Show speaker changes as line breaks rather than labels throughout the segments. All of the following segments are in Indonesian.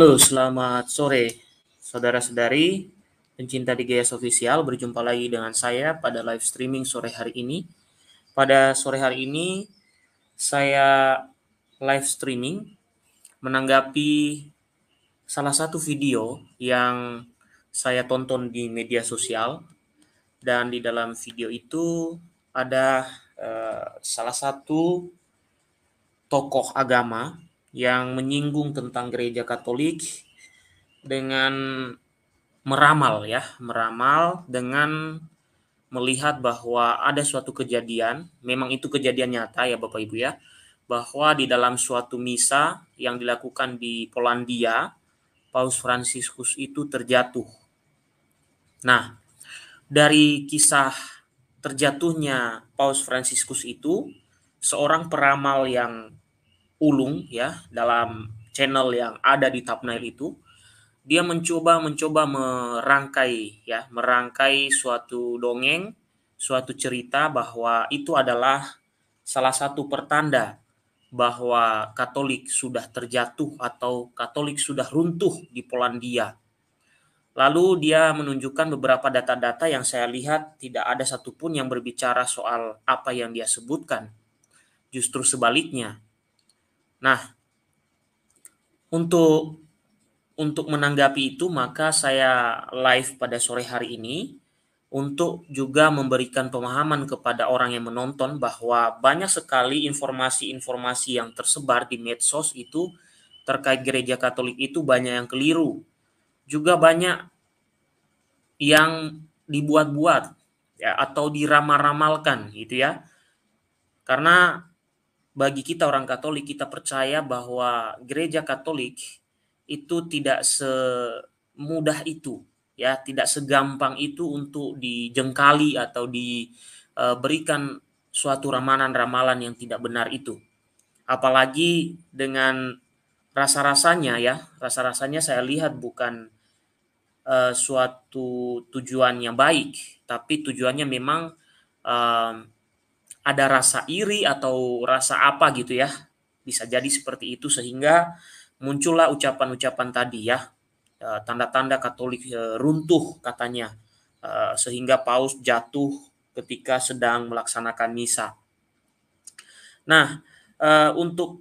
Halo, selamat sore saudara-saudari pencinta di DGS Official. Berjumpa lagi dengan saya pada live streaming sore hari ini. Pada sore hari ini saya live streaming menanggapi salah satu video yang saya tonton di media sosial dan di dalam video itu ada eh, salah satu tokoh agama yang menyinggung tentang gereja Katolik dengan meramal ya, meramal dengan melihat bahwa ada suatu kejadian, memang itu kejadian nyata ya Bapak Ibu ya, bahwa di dalam suatu misa yang dilakukan di Polandia, Paus Fransiskus itu terjatuh. Nah, dari kisah terjatuhnya Paus Fransiskus itu, seorang peramal yang ulung ya dalam channel yang ada di thumbnail itu dia mencoba mencoba merangkai ya merangkai suatu dongeng suatu cerita bahwa itu adalah salah satu pertanda bahwa Katolik sudah terjatuh atau Katolik sudah runtuh di Polandia. Lalu dia menunjukkan beberapa data-data yang saya lihat tidak ada satupun yang berbicara soal apa yang dia sebutkan. Justru sebaliknya, Nah, untuk untuk menanggapi itu maka saya live pada sore hari ini untuk juga memberikan pemahaman kepada orang yang menonton bahwa banyak sekali informasi-informasi yang tersebar di medsos itu terkait gereja Katolik itu banyak yang keliru. Juga banyak yang dibuat-buat ya, atau diramal-ramalkan gitu ya. Karena bagi kita orang Katolik kita percaya bahwa gereja Katolik itu tidak semudah itu ya tidak segampang itu untuk dijengkali atau diberikan e, suatu ramalan-ramalan yang tidak benar itu. Apalagi dengan rasa-rasanya ya, rasa-rasanya saya lihat bukan uh, suatu tujuan yang baik, tapi tujuannya memang uh, ada rasa iri atau rasa apa gitu ya. Bisa jadi seperti itu sehingga muncullah ucapan-ucapan tadi ya. Eh, tanda-tanda Katolik eh, runtuh katanya eh, sehingga Paus jatuh ketika sedang melaksanakan misa. Nah, untuk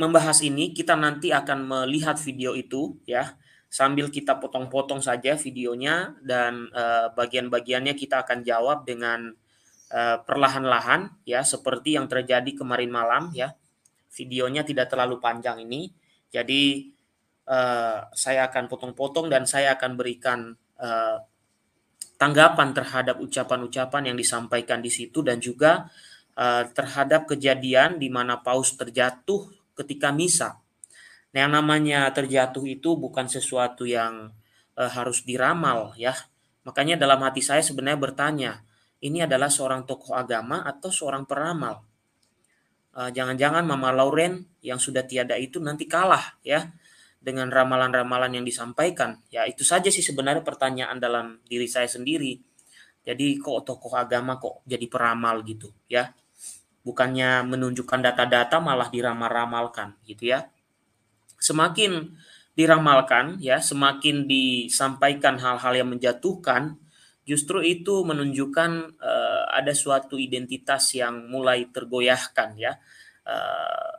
membahas ini kita nanti akan melihat video itu ya sambil kita potong-potong saja videonya dan bagian-bagiannya kita akan jawab dengan Eh, perlahan-lahan ya seperti yang terjadi kemarin malam ya. Videonya tidak terlalu panjang ini. Jadi uh, saya akan potong-potong dan saya akan berikan uh, tanggapan terhadap ucapan-ucapan yang disampaikan di situ dan juga uh, terhadap kejadian di mana paus terjatuh ketika misa. Nah, yang namanya terjatuh itu bukan sesuatu yang harus diramal ya. Makanya dalam hati saya sebenarnya bertanya, ini adalah seorang tokoh agama atau seorang peramal. Eh, jangan-jangan Mama Lauren yang sudah tiada itu nanti kalah ya dengan ramalan-ramalan yang disampaikan. Ya itu saja sih sebenarnya pertanyaan dalam diri saya sendiri. Jadi kok tokoh agama kok jadi peramal gitu ya. Bukannya menunjukkan data-data malah diramal-ramalkan gitu ya. Semakin diramalkan ya, semakin disampaikan hal-hal yang menjatuhkan justru itu menunjukkan uh, ada suatu identitas yang mulai tergoyahkan ya. Uh,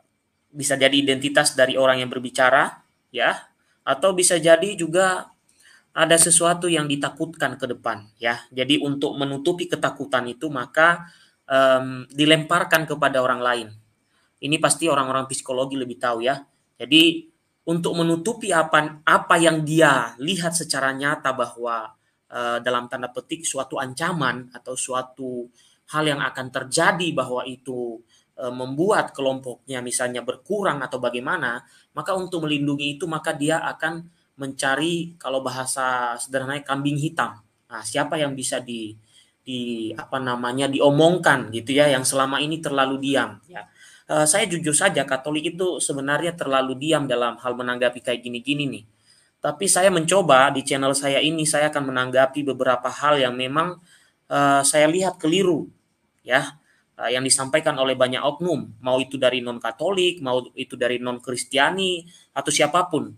bisa jadi identitas dari orang yang berbicara ya atau bisa jadi juga ada sesuatu yang ditakutkan ke depan ya. Jadi untuk menutupi ketakutan itu maka um, dilemparkan kepada orang lain. Ini pasti orang-orang psikologi lebih tahu ya. Jadi untuk menutupi apa apa yang dia lihat secara nyata bahwa Eh, dalam tanda petik suatu ancaman atau suatu hal yang akan terjadi bahwa itu eh, membuat kelompoknya misalnya berkurang atau bagaimana, maka untuk melindungi itu maka dia akan mencari kalau bahasa sederhananya kambing hitam. Nah, siapa yang bisa di di apa namanya diomongkan gitu ya yang selama ini terlalu diam ya. Eh, saya jujur saja Katolik itu sebenarnya terlalu diam dalam hal menanggapi kayak gini-gini nih tapi saya mencoba di channel saya ini saya akan menanggapi beberapa hal yang memang uh, saya lihat keliru ya uh, yang disampaikan oleh banyak oknum mau itu dari non Katolik mau itu dari non Kristiani atau siapapun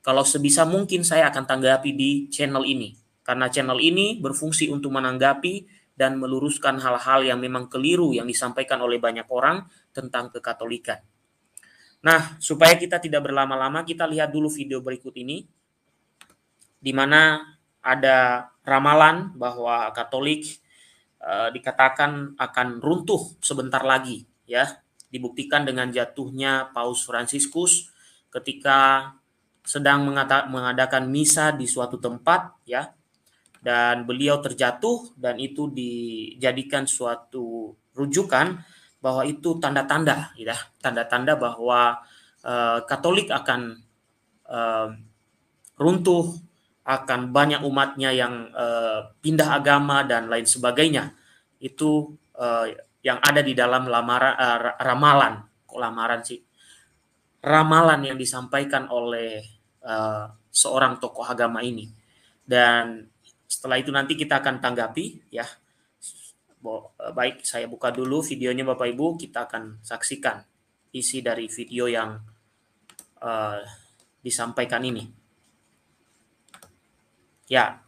kalau sebisa mungkin saya akan tanggapi di channel ini karena channel ini berfungsi untuk menanggapi dan meluruskan hal-hal yang memang keliru yang disampaikan oleh banyak orang tentang kekatolikan. Nah, supaya kita tidak berlama-lama, kita lihat dulu video berikut ini di mana ada ramalan bahwa Katolik uh, dikatakan akan runtuh sebentar lagi ya dibuktikan dengan jatuhnya Paus Fransiskus ketika sedang mengata, mengadakan misa di suatu tempat ya dan beliau terjatuh dan itu dijadikan suatu rujukan bahwa itu tanda-tanda ya tanda-tanda bahwa uh, Katolik akan uh, runtuh akan banyak umatnya yang uh, pindah agama dan lain sebagainya. Itu uh, yang ada di dalam lamaran uh, eh, ramalan, kok lamaran sih? Ramalan yang disampaikan oleh uh, seorang tokoh agama ini. Dan setelah itu nanti kita akan tanggapi ya. Baik, saya buka dulu videonya Bapak Ibu, kita akan saksikan isi dari video yang uh, disampaikan ini. Ya,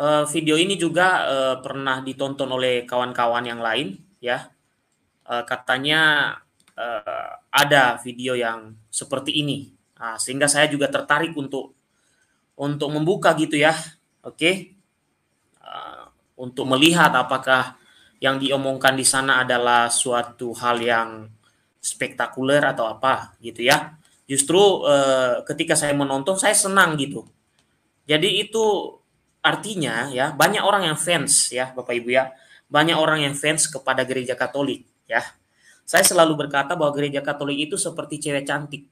uh, video ini juga uh, pernah ditonton oleh kawan-kawan yang lain, ya. Uh, katanya uh, ada video yang seperti ini, nah, sehingga saya juga tertarik untuk untuk membuka gitu ya, oke? Okay? Uh, untuk melihat apakah yang diomongkan di sana adalah suatu hal yang spektakuler atau apa gitu ya. Justru uh, ketika saya menonton saya senang gitu jadi itu artinya ya banyak orang yang fans ya Bapak Ibu ya. Banyak orang yang fans kepada gereja Katolik ya. Saya selalu berkata bahwa gereja Katolik itu seperti cewek cantik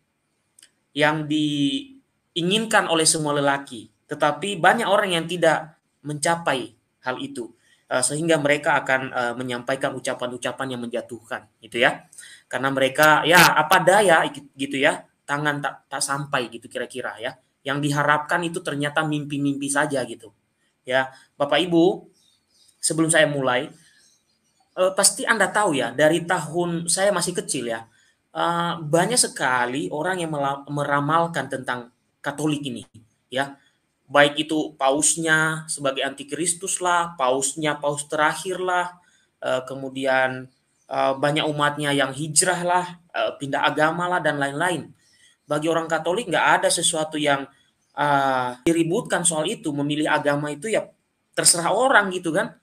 yang diinginkan oleh semua lelaki, tetapi banyak orang yang tidak mencapai hal itu eh, sehingga mereka akan eh, menyampaikan ucapan-ucapan yang menjatuhkan gitu ya. Karena mereka ya apa daya gitu ya, tangan tak tak sampai gitu kira-kira ya yang diharapkan itu ternyata mimpi-mimpi saja gitu. Ya, Bapak Ibu, sebelum saya mulai, eh, pasti Anda tahu ya, dari tahun saya masih kecil ya, eh, banyak sekali orang yang meramalkan tentang Katolik ini, ya. Baik itu pausnya sebagai antikristus lah, pausnya paus terakhir lah, eh, kemudian eh, banyak umatnya yang hijrah lah, eh, pindah agama lah dan lain-lain. Bagi orang Katolik nggak ada sesuatu yang uh, diributkan soal itu memilih agama itu ya terserah orang gitu kan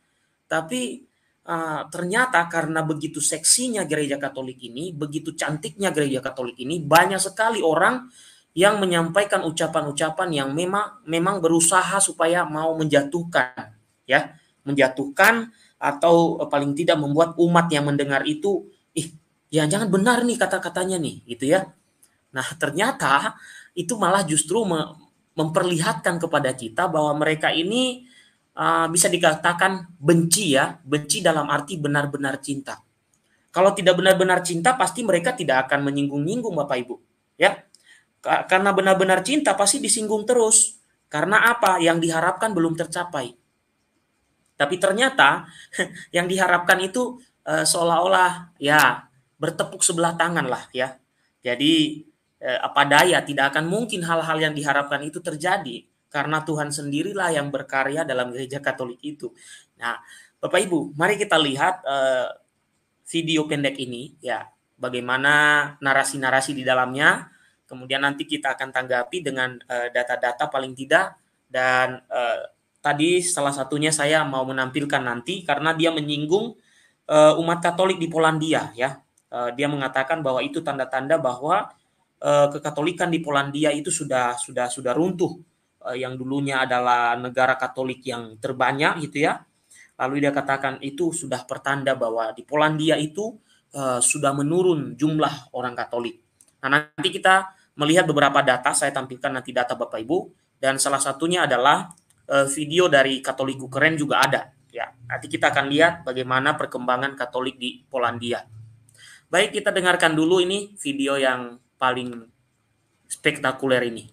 tapi uh, ternyata karena begitu seksinya gereja Katolik ini begitu cantiknya gereja Katolik ini banyak sekali orang yang menyampaikan ucapan-ucapan yang memang memang berusaha supaya mau menjatuhkan ya menjatuhkan atau eh, paling tidak membuat umat yang mendengar itu ih ya jangan benar nih kata-katanya nih gitu ya nah ternyata itu malah justru memperlihatkan kepada kita bahwa mereka ini uh, bisa dikatakan benci ya, benci dalam arti benar-benar cinta. Kalau tidak benar-benar cinta pasti mereka tidak akan menyinggung-nyinggung Bapak Ibu, ya. Karena benar-benar cinta pasti disinggung terus. Karena apa? Yang diharapkan belum tercapai. Tapi ternyata yang diharapkan itu uh, seolah-olah ya bertepuk sebelah tangan lah ya. Jadi Eh, apa daya, tidak akan mungkin hal-hal yang diharapkan itu terjadi karena Tuhan sendirilah yang berkarya dalam gereja Katolik itu. Nah, Bapak Ibu, mari kita lihat eh, video pendek ini ya, bagaimana narasi-narasi di dalamnya. Kemudian nanti kita akan tanggapi dengan eh, data-data eh, paling tidak dan eh, tadi salah satunya saya mau menampilkan nanti karena dia menyinggung eh, umat Katolik di Polandia ya. dia mengatakan bahwa itu tanda-tanda bahwa Eh, kekatolikan di Polandia itu sudah sudah sudah runtuh eh, yang dulunya adalah negara Katolik yang terbanyak gitu ya. Lalu dia katakan itu sudah pertanda bahwa di Polandia itu uh, sudah menurun jumlah orang Katolik. Nah, nanti kita melihat beberapa data, saya tampilkan nanti data Bapak Ibu dan salah satunya adalah uh, video dari Katolik keren juga ada ya. Nanti kita akan lihat bagaimana perkembangan Katolik di Polandia. Baik, kita dengarkan dulu ini video yang paling spektakuler ini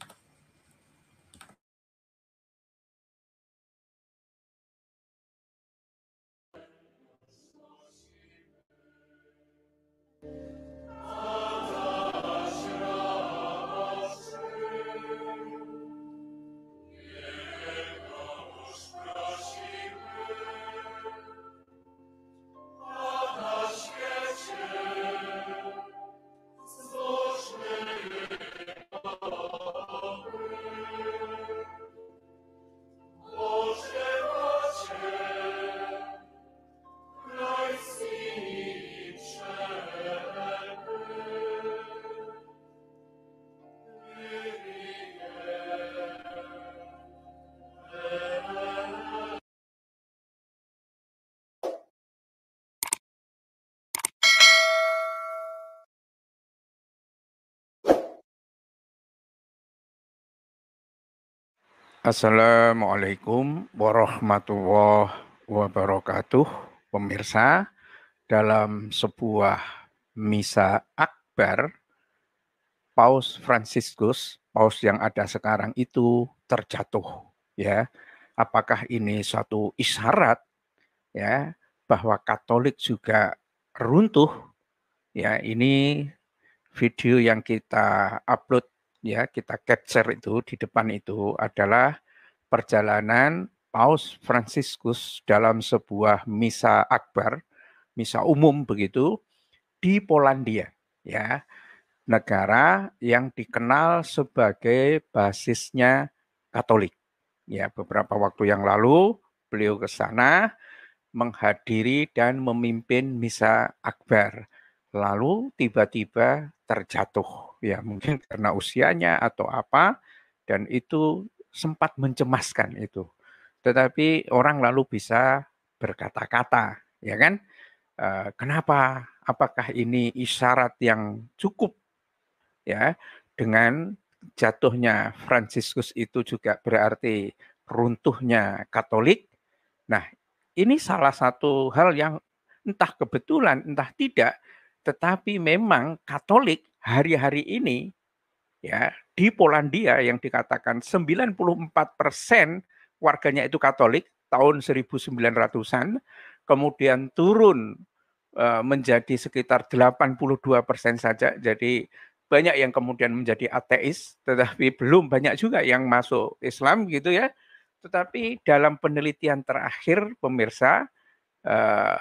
Assalamualaikum warahmatullahi wabarakatuh. Pemirsa, dalam sebuah misa akbar, Paus Franciscus, paus yang ada sekarang itu terjatuh, ya. Apakah ini suatu isyarat ya bahwa Katolik juga runtuh? Ya, ini video yang kita upload ya kita capture itu di depan itu adalah perjalanan Paus Franciscus dalam sebuah misa akbar, misa umum begitu di Polandia, ya. Negara yang dikenal sebagai basisnya Katolik. Ya, beberapa waktu yang lalu beliau ke sana menghadiri dan memimpin misa akbar. Lalu tiba-tiba terjatuh ya mungkin karena usianya atau apa dan itu sempat mencemaskan itu tetapi orang lalu bisa berkata-kata ya kan e, kenapa apakah ini isyarat yang cukup ya dengan jatuhnya Fransiskus itu juga berarti runtuhnya Katolik nah ini salah satu hal yang entah kebetulan entah tidak tetapi memang Katolik hari-hari ini ya di Polandia yang dikatakan 94% warganya itu Katolik tahun 1900-an, kemudian turun eh, menjadi sekitar 82% saja. Jadi banyak yang kemudian menjadi ateis, tetapi belum banyak juga yang masuk Islam gitu ya. Tetapi dalam penelitian terakhir pemirsa eh,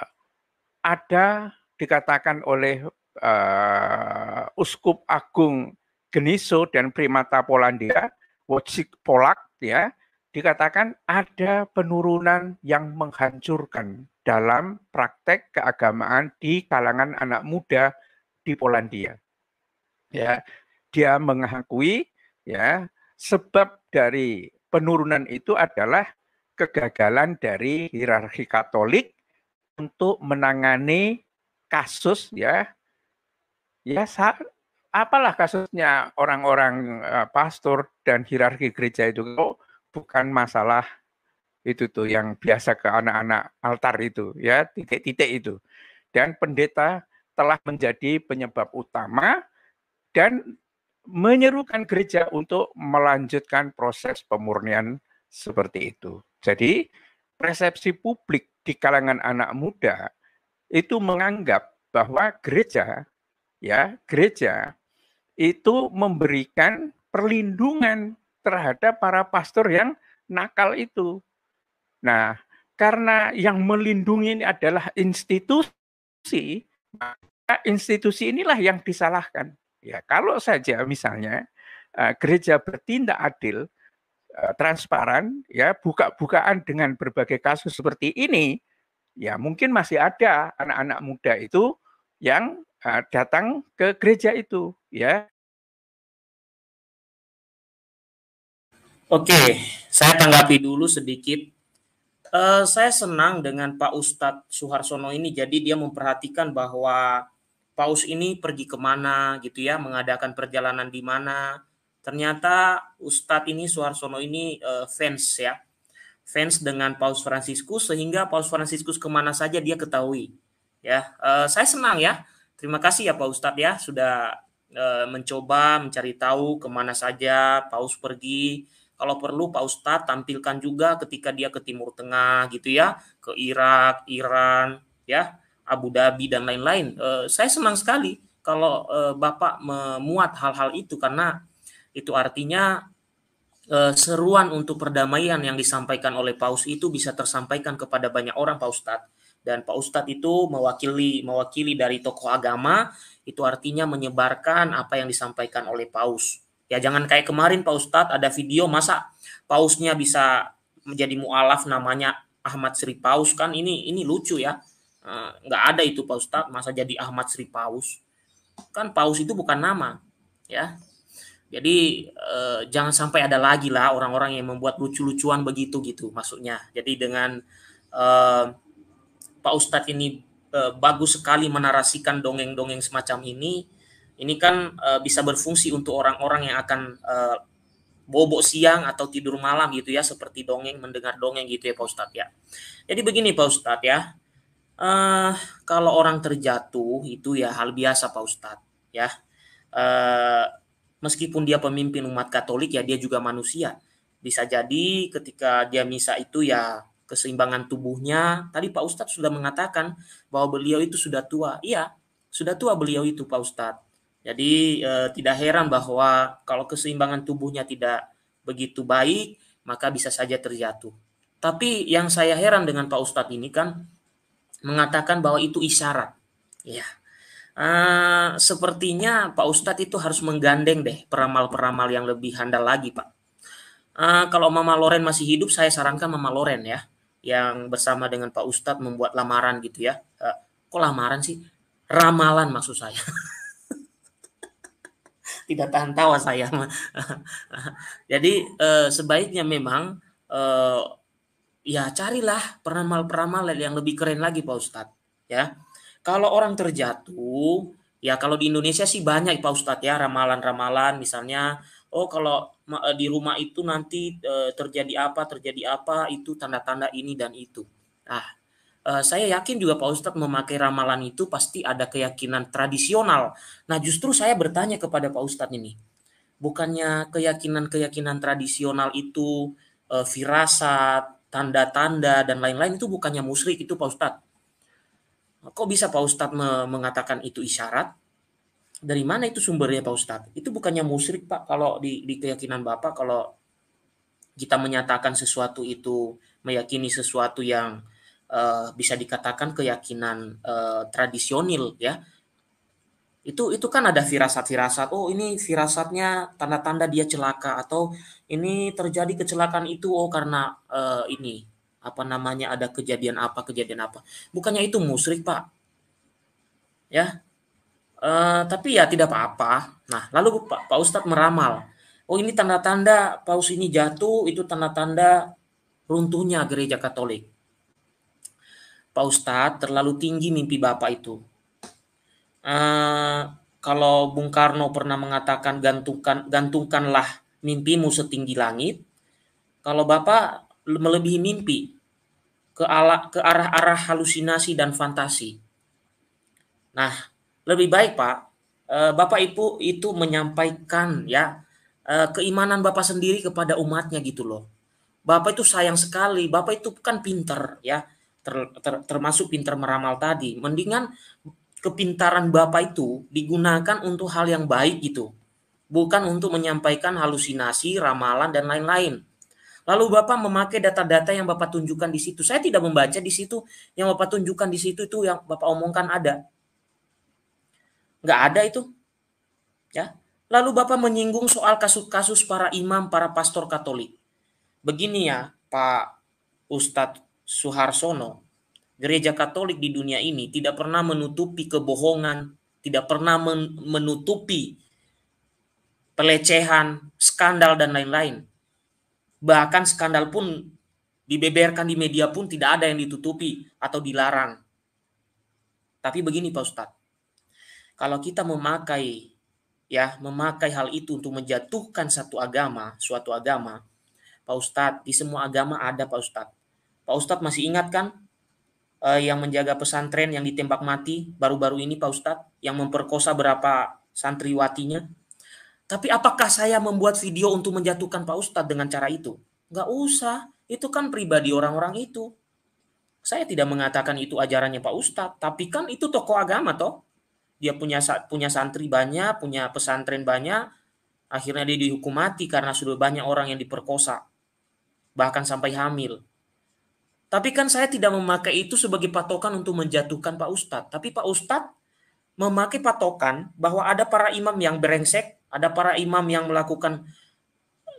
ada dikatakan oleh uh, Uskup Agung Geniso dan Primata Polandia, Wojcik Polak, ya, dikatakan ada penurunan yang menghancurkan dalam praktek keagamaan di kalangan anak muda di Polandia. Ya, dia mengakui ya sebab dari penurunan itu adalah kegagalan dari hierarki Katolik untuk menangani kasus ya ya apalah kasusnya orang-orang uh, pastor dan hierarki gereja itu oh, bukan masalah itu tuh yang biasa ke anak-anak altar itu ya titik-titik itu dan pendeta telah menjadi penyebab utama dan menyerukan gereja untuk melanjutkan proses pemurnian seperti itu. Jadi persepsi publik di kalangan anak muda itu menganggap bahwa gereja ya gereja itu memberikan perlindungan terhadap para pastor yang nakal itu. Nah, karena yang melindungi ini adalah institusi, maka institusi inilah yang disalahkan. Ya, kalau saja misalnya eh, gereja bertindak adil, eh, transparan, ya buka-bukaan dengan berbagai kasus seperti ini, ya mungkin masih ada anak-anak muda itu yang uh, datang ke gereja itu ya
Oke, saya tanggapi dulu sedikit. Uh, saya senang dengan Pak Ustadz Suharsono ini. Jadi dia memperhatikan bahwa Paus ini pergi kemana gitu ya, mengadakan perjalanan di mana. Ternyata Ustadz ini Suharsono ini uh, fans ya, fans dengan Paus Franciscus sehingga Paus Franciscus kemana saja dia ketahui. Ya, uh, saya senang ya. Terima kasih ya Pak Ustadz ya sudah uh, mencoba mencari tahu kemana saja Paus pergi. Kalau perlu Pak Ustadz tampilkan juga ketika dia ke Timur Tengah gitu ya, ke Irak, Iran, ya, Abu Dhabi dan lain-lain. Uh, saya senang sekali kalau Bapak memuat hal-hal itu karena itu artinya Eh, seruan untuk perdamaian yang disampaikan oleh Paus itu bisa tersampaikan kepada banyak orang Pak Ustadz dan Pak Ustadz itu mewakili mewakili dari tokoh agama itu artinya menyebarkan apa yang disampaikan oleh Paus ya jangan kayak kemarin Pak Ustadz ada video masa Pausnya bisa menjadi mualaf namanya Ahmad Sri Paus kan ini ini lucu ya eh, nggak ada itu Pak Ustadz masa jadi Ahmad Sri Paus kan Paus itu bukan nama ya jadi eh, jangan sampai ada lagi lah orang-orang yang membuat lucu-lucuan begitu gitu maksudnya. Jadi dengan eh, Pak Ustadz ini eh, bagus sekali menarasikan dongeng-dongeng semacam ini, ini kan eh, bisa berfungsi untuk orang-orang yang akan eh, bobok siang atau tidur malam gitu ya, seperti dongeng mendengar dongeng gitu ya Pak Ustadz ya. Jadi begini Pak Ustadz ya, eh, kalau orang terjatuh itu ya hal biasa Pak Ustadz ya. Eh, meskipun dia pemimpin umat Katolik ya dia juga manusia. Bisa jadi ketika dia misa itu ya keseimbangan tubuhnya. Tadi Pak Ustadz sudah mengatakan bahwa beliau itu sudah tua. Iya, sudah tua beliau itu Pak Ustadz. Jadi eh, tidak heran bahwa kalau keseimbangan tubuhnya tidak begitu baik, maka bisa saja terjatuh. Tapi yang saya heran dengan Pak Ustadz ini kan mengatakan bahwa itu isyarat. Ya, uh, sepertinya Pak Ustadz itu harus menggandeng deh peramal-peramal yang lebih handal lagi Pak. Uh, kalau Mama Loren masih hidup, saya sarankan Mama Loren ya, yang bersama dengan Pak Ustadz membuat lamaran gitu ya. Uh, kok lamaran sih? Ramalan maksud saya. Tidak tahan tawa saya. Jadi uh, sebaiknya memang uh, ya carilah peramal-peramal yang lebih keren lagi Pak Ustadz ya kalau orang terjatuh, ya kalau di Indonesia sih banyak Pak Ustadz ya ramalan-ramalan misalnya oh kalau eh, di rumah itu nanti eh, terjadi apa terjadi apa itu tanda-tanda ini dan itu ah saya yakin juga Pak Ustadz memakai ramalan itu pasti ada keyakinan tradisional nah justru saya bertanya kepada Pak Ustadz ini bukannya keyakinan-keyakinan tradisional itu firasat tanda-tanda dan lain-lain itu bukannya musyrik itu Pak Ustadz Kok bisa Pak Ustadz mengatakan itu isyarat? Dari mana itu sumbernya Pak Ustadz? Itu bukannya musyrik Pak kalau di, di keyakinan Bapak kalau kita menyatakan sesuatu itu meyakini sesuatu yang uh, bisa dikatakan keyakinan uh, tradisional ya itu itu kan ada firasat-firasat oh ini firasatnya tanda-tanda dia celaka atau ini terjadi kecelakaan itu oh karena uh, ini apa namanya ada kejadian apa kejadian apa bukannya itu musrik pak ya e, tapi ya tidak apa-apa nah lalu pak pak ustadz meramal oh ini tanda-tanda paus ini jatuh itu tanda-tanda runtuhnya gereja katolik pak ustadz terlalu tinggi mimpi bapak itu e, kalau Bung Karno pernah mengatakan gantungkan gantungkanlah mimpimu setinggi langit kalau bapak melebihi mimpi ke, ala, ke arah-arah halusinasi dan fantasi. Nah, lebih baik Pak, eh, Bapak Ibu itu menyampaikan ya eh, keimanan Bapak sendiri kepada umatnya gitu loh. Bapak itu sayang sekali, Bapak itu kan pinter ya, ter, ter, termasuk pinter meramal tadi. Mendingan kepintaran Bapak itu digunakan untuk hal yang baik gitu. Bukan untuk menyampaikan halusinasi, ramalan, dan lain-lain. Lalu Bapak memakai data-data yang Bapak tunjukkan di situ. Saya tidak membaca di situ yang Bapak tunjukkan di situ itu yang Bapak omongkan ada. Enggak ada itu. Ya. Lalu Bapak menyinggung soal kasus-kasus para imam, para pastor Katolik. Begini ya, Pak Ustadz Suharsono, gereja Katolik di dunia ini tidak pernah menutupi kebohongan, tidak pernah menutupi pelecehan, skandal, dan lain-lain. Bahkan skandal pun dibeberkan di media pun tidak ada yang ditutupi atau dilarang. Tapi begini Pak Ustadz, kalau kita memakai ya memakai hal itu untuk menjatuhkan satu agama, suatu agama, Pak Ustadz di semua agama ada Pak Ustadz. Pak Ustadz masih ingat kan eh, yang menjaga pesantren yang ditembak mati baru-baru ini Pak Ustadz, yang memperkosa berapa santriwatinya, tapi apakah saya membuat video untuk menjatuhkan Pak Ustadz dengan cara itu? Nggak usah, itu kan pribadi orang-orang itu. Saya tidak mengatakan itu ajarannya Pak Ustadz, tapi kan itu tokoh agama toh. Dia punya punya santri banyak, punya pesantren banyak, akhirnya dia dihukum mati karena sudah banyak orang yang diperkosa, bahkan sampai hamil. Tapi kan saya tidak memakai itu sebagai patokan untuk menjatuhkan Pak Ustadz. Tapi Pak Ustadz memakai patokan bahwa ada para imam yang berengsek, ada para imam yang melakukan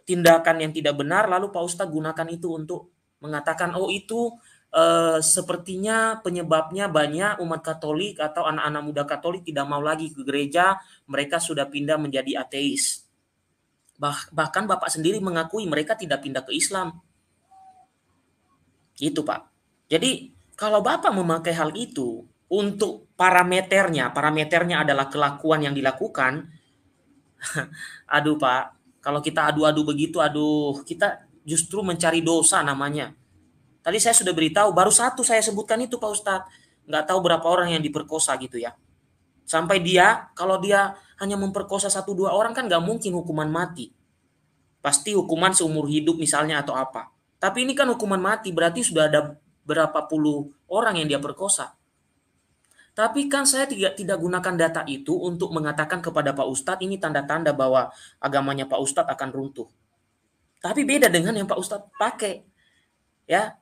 tindakan yang tidak benar, lalu Pak Ustaz gunakan itu untuk mengatakan, oh itu eh, sepertinya penyebabnya banyak umat Katolik atau anak-anak muda Katolik tidak mau lagi ke gereja, mereka sudah pindah menjadi ateis. Bah, bahkan Bapak sendiri mengakui mereka tidak pindah ke Islam. Gitu Pak. Jadi kalau Bapak memakai hal itu untuk parameternya, parameternya adalah kelakuan yang dilakukan, aduh Pak, kalau kita adu-adu begitu, aduh kita justru mencari dosa namanya. Tadi saya sudah beritahu, baru satu saya sebutkan itu Pak Ustad, Nggak tahu berapa orang yang diperkosa gitu ya. Sampai dia, kalau dia hanya memperkosa satu dua orang kan nggak mungkin hukuman mati. Pasti hukuman seumur hidup misalnya atau apa. Tapi ini kan hukuman mati, berarti sudah ada berapa puluh orang yang dia perkosa. Tapi kan saya tidak tidak gunakan data itu untuk mengatakan kepada Pak Ustadz ini tanda-tanda bahwa agamanya Pak Ustadz akan runtuh. Tapi beda dengan yang Pak Ustadz pakai, ya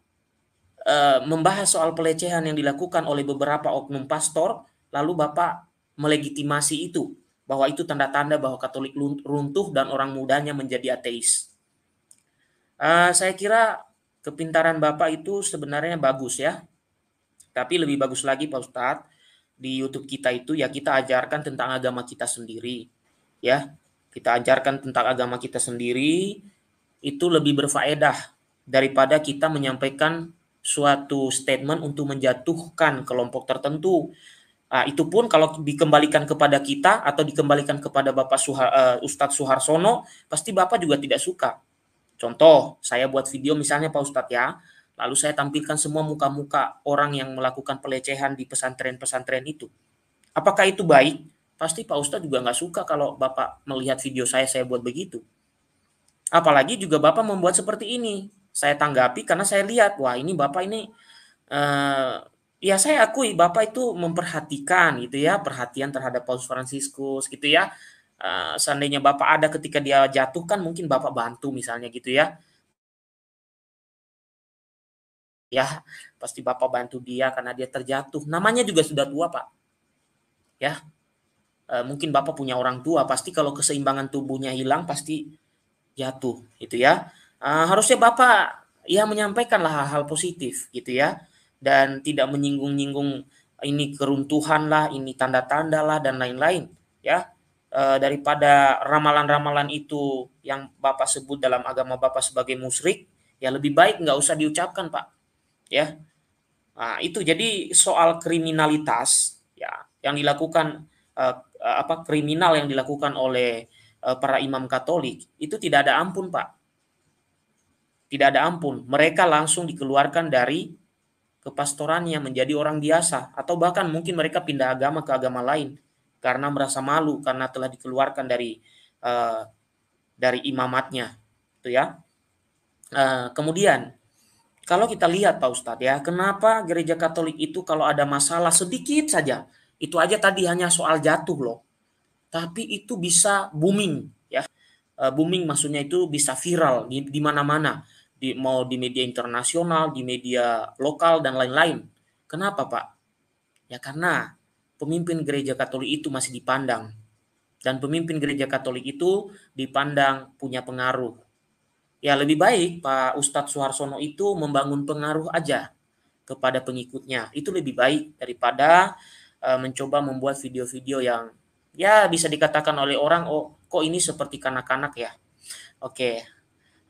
e, membahas soal pelecehan yang dilakukan oleh beberapa oknum pastor, lalu Bapak melegitimasi itu bahwa itu tanda-tanda bahwa Katolik runtuh dan orang mudanya menjadi ateis. E, saya kira kepintaran Bapak itu sebenarnya bagus ya, tapi lebih bagus lagi Pak Ustadz di YouTube kita itu ya kita ajarkan tentang agama kita sendiri ya kita ajarkan tentang agama kita sendiri itu lebih berfaedah daripada kita menyampaikan suatu statement untuk menjatuhkan kelompok tertentu Nah, itu pun kalau dikembalikan kepada kita atau dikembalikan kepada Bapak Suha, uh, Ustadz Suharsono, pasti Bapak juga tidak suka. Contoh, saya buat video misalnya Pak Ustadz ya, Lalu saya tampilkan semua muka-muka orang yang melakukan pelecehan di pesantren-pesantren itu. Apakah itu baik? Pasti Pak Ustadz juga nggak suka kalau Bapak melihat video saya, saya buat begitu. Apalagi juga Bapak membuat seperti ini. Saya tanggapi karena saya lihat, wah ini Bapak ini, uh, ya saya akui Bapak itu memperhatikan gitu ya, perhatian terhadap Paus Fransiskus gitu ya. Uh, seandainya Bapak ada ketika dia jatuhkan, mungkin Bapak bantu misalnya gitu ya ya pasti bapak bantu dia karena dia terjatuh namanya juga sudah tua pak ya e, mungkin bapak punya orang tua pasti kalau keseimbangan tubuhnya hilang pasti jatuh itu ya e, harusnya bapak ya menyampaikanlah hal-hal positif gitu ya dan tidak menyinggung-nyinggung ini keruntuhan lah ini tanda-tanda lah dan lain-lain ya e, daripada ramalan-ramalan itu yang Bapak sebut dalam agama Bapak sebagai musrik ya lebih baik nggak usah diucapkan Pak ya nah, itu jadi soal kriminalitas ya yang dilakukan eh, eh, apa kriminal yang dilakukan oleh eh, para imam Katolik itu tidak ada ampun pak tidak ada ampun mereka langsung dikeluarkan dari kepastorannya menjadi orang biasa atau bahkan mungkin mereka pindah agama ke agama lain karena merasa malu karena telah dikeluarkan dari eh, dari imamatnya itu ya eh, kemudian kalau kita lihat Pak Ustadz ya, kenapa gereja Katolik itu kalau ada masalah sedikit saja, itu aja tadi hanya soal jatuh loh. Tapi itu bisa booming ya. E, booming maksudnya itu bisa viral di, di mana-mana. Di, mau di media internasional, di media lokal, dan lain-lain. Kenapa Pak? Ya karena pemimpin gereja Katolik itu masih dipandang. Dan pemimpin gereja Katolik itu dipandang punya pengaruh Ya lebih baik Pak Ustadz Suharsono itu membangun pengaruh aja kepada pengikutnya. Itu lebih baik daripada uh, mencoba membuat video-video yang ya bisa dikatakan oleh orang oh kok ini seperti kanak-kanak ya. Oke.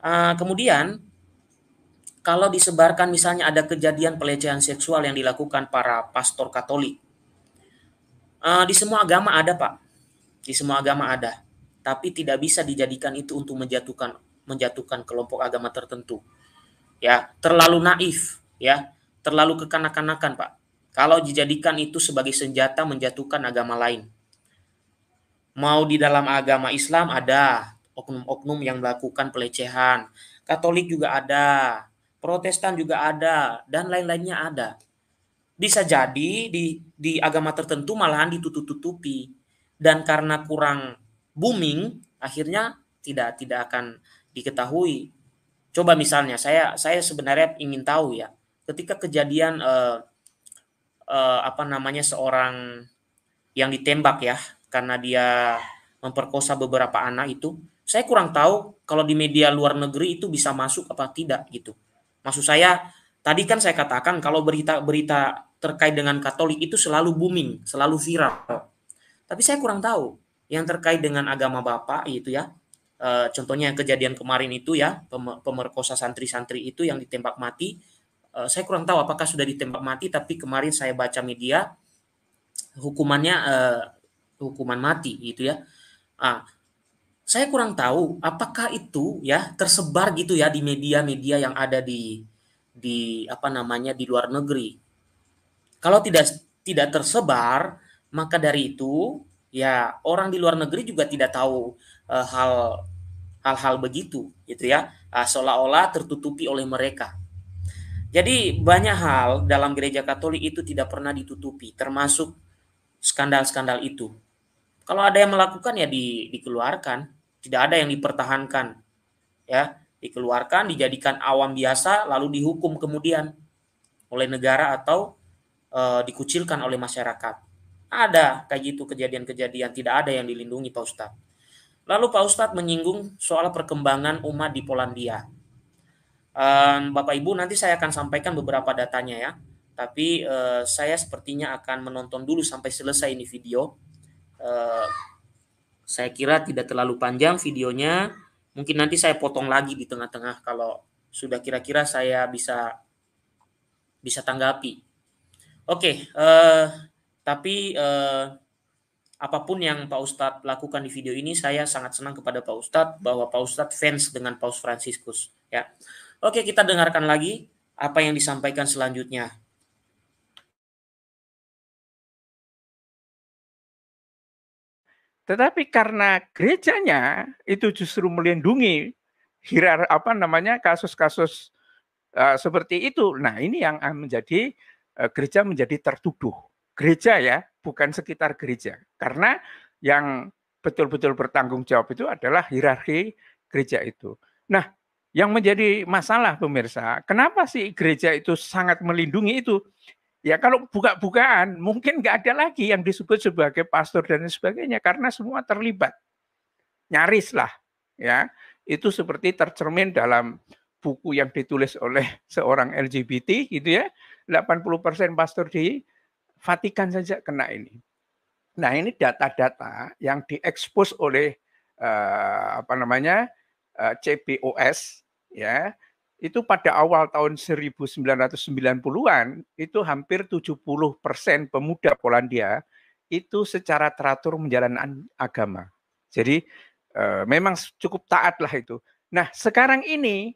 Uh, kemudian kalau disebarkan misalnya ada kejadian pelecehan seksual yang dilakukan para pastor Katolik. Uh, di semua agama ada, Pak. Di semua agama ada. Tapi tidak bisa dijadikan itu untuk menjatuhkan menjatuhkan kelompok agama tertentu. Ya, terlalu naif, ya, terlalu kekanak-kanakan, Pak. Kalau dijadikan itu sebagai senjata menjatuhkan agama lain. Mau di dalam agama Islam ada oknum-oknum yang melakukan pelecehan, Katolik juga ada, Protestan juga ada, dan lain-lainnya ada. Bisa jadi di di agama tertentu malahan ditutup-tutupi dan karena kurang booming akhirnya tidak tidak akan diketahui. Coba misalnya saya saya sebenarnya ingin tahu ya, ketika kejadian eh, eh, apa namanya seorang yang ditembak ya karena dia memperkosa beberapa anak itu, saya kurang tahu kalau di media luar negeri itu bisa masuk apa tidak gitu. Maksud saya tadi kan saya katakan kalau berita-berita terkait dengan Katolik itu selalu booming, selalu viral. Tapi saya kurang tahu yang terkait dengan agama Bapak itu ya. Eh, contohnya yang kejadian kemarin itu ya pemerkosa santri-santri itu yang ditembak mati. Eh, saya kurang tahu apakah sudah ditembak mati, tapi kemarin saya baca media hukumannya eh, hukuman mati gitu ya. Ah, saya kurang tahu apakah itu ya tersebar gitu ya di media-media yang ada di di apa namanya di luar negeri. Kalau tidak tidak tersebar, maka dari itu ya orang di luar negeri juga tidak tahu Eh, hal hal-hal begitu gitu ya uh, seolah-olah tertutupi oleh mereka jadi banyak hal dalam gereja Katolik itu tidak pernah ditutupi termasuk skandal-skandal itu kalau ada yang melakukan ya di, dikeluarkan tidak ada yang dipertahankan ya dikeluarkan dijadikan awam biasa lalu dihukum kemudian oleh negara atau e, dikucilkan oleh masyarakat ada kayak gitu kejadian-kejadian tidak ada yang dilindungi Pak Ustadz Lalu Pak Ustadz menyinggung soal perkembangan umat di Polandia. Um, Bapak Ibu nanti saya akan sampaikan beberapa datanya ya. Tapi uh, saya sepertinya akan menonton dulu sampai selesai ini video. Uh, saya kira tidak terlalu panjang videonya. Mungkin nanti saya potong lagi di tengah-tengah kalau sudah kira-kira saya bisa bisa tanggapi. Oke, okay, uh, eh, tapi uh, apapun yang Pak Ustadz lakukan di video ini saya sangat senang kepada Pak Ustadz bahwa Pak Ustadz fans dengan Paus Franciscus ya. Oke, kita dengarkan lagi apa yang disampaikan selanjutnya.
Tetapi karena gerejanya itu justru melindungi hirar apa namanya kasus-kasus uh, seperti itu. Nah, ini yang menjadi uh, gereja menjadi tertuduh. Gereja ya, bukan sekitar gereja. Karena yang betul-betul bertanggung jawab itu adalah hierarki gereja itu. Nah, yang menjadi masalah pemirsa, kenapa sih gereja itu sangat melindungi itu? Ya kalau buka-bukaan mungkin nggak ada lagi yang disebut sebagai pastor dan sebagainya karena semua terlibat. Nyaris lah ya. Itu seperti tercermin dalam buku yang ditulis oleh seorang LGBT gitu ya. 80% pastor di Vatikan saja kena ini. Nah ini data-data yang diekspos oleh eh, apa namanya eh, CBOS ya itu pada awal tahun 1990-an itu hampir 70 persen pemuda Polandia itu secara teratur menjalankan agama. Jadi eh, memang cukup taat lah itu. Nah sekarang ini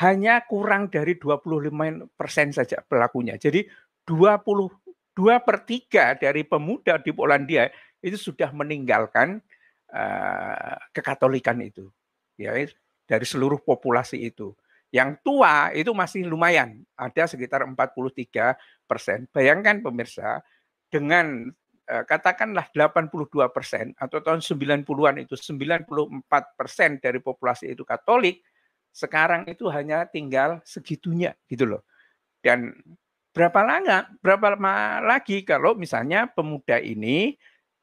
hanya kurang dari 25 persen saja pelakunya. Jadi 20 dua per tiga dari pemuda di Polandia itu sudah meninggalkan uh, kekatolikan itu. Ya, dari seluruh populasi itu. Yang tua itu masih lumayan, ada sekitar 43 persen. Bayangkan pemirsa, dengan eh, katakanlah 82 persen atau tahun 90-an itu 94 persen dari populasi itu Katolik, sekarang itu hanya tinggal segitunya gitu loh. Dan berapa lama berapa lama lagi kalau misalnya pemuda ini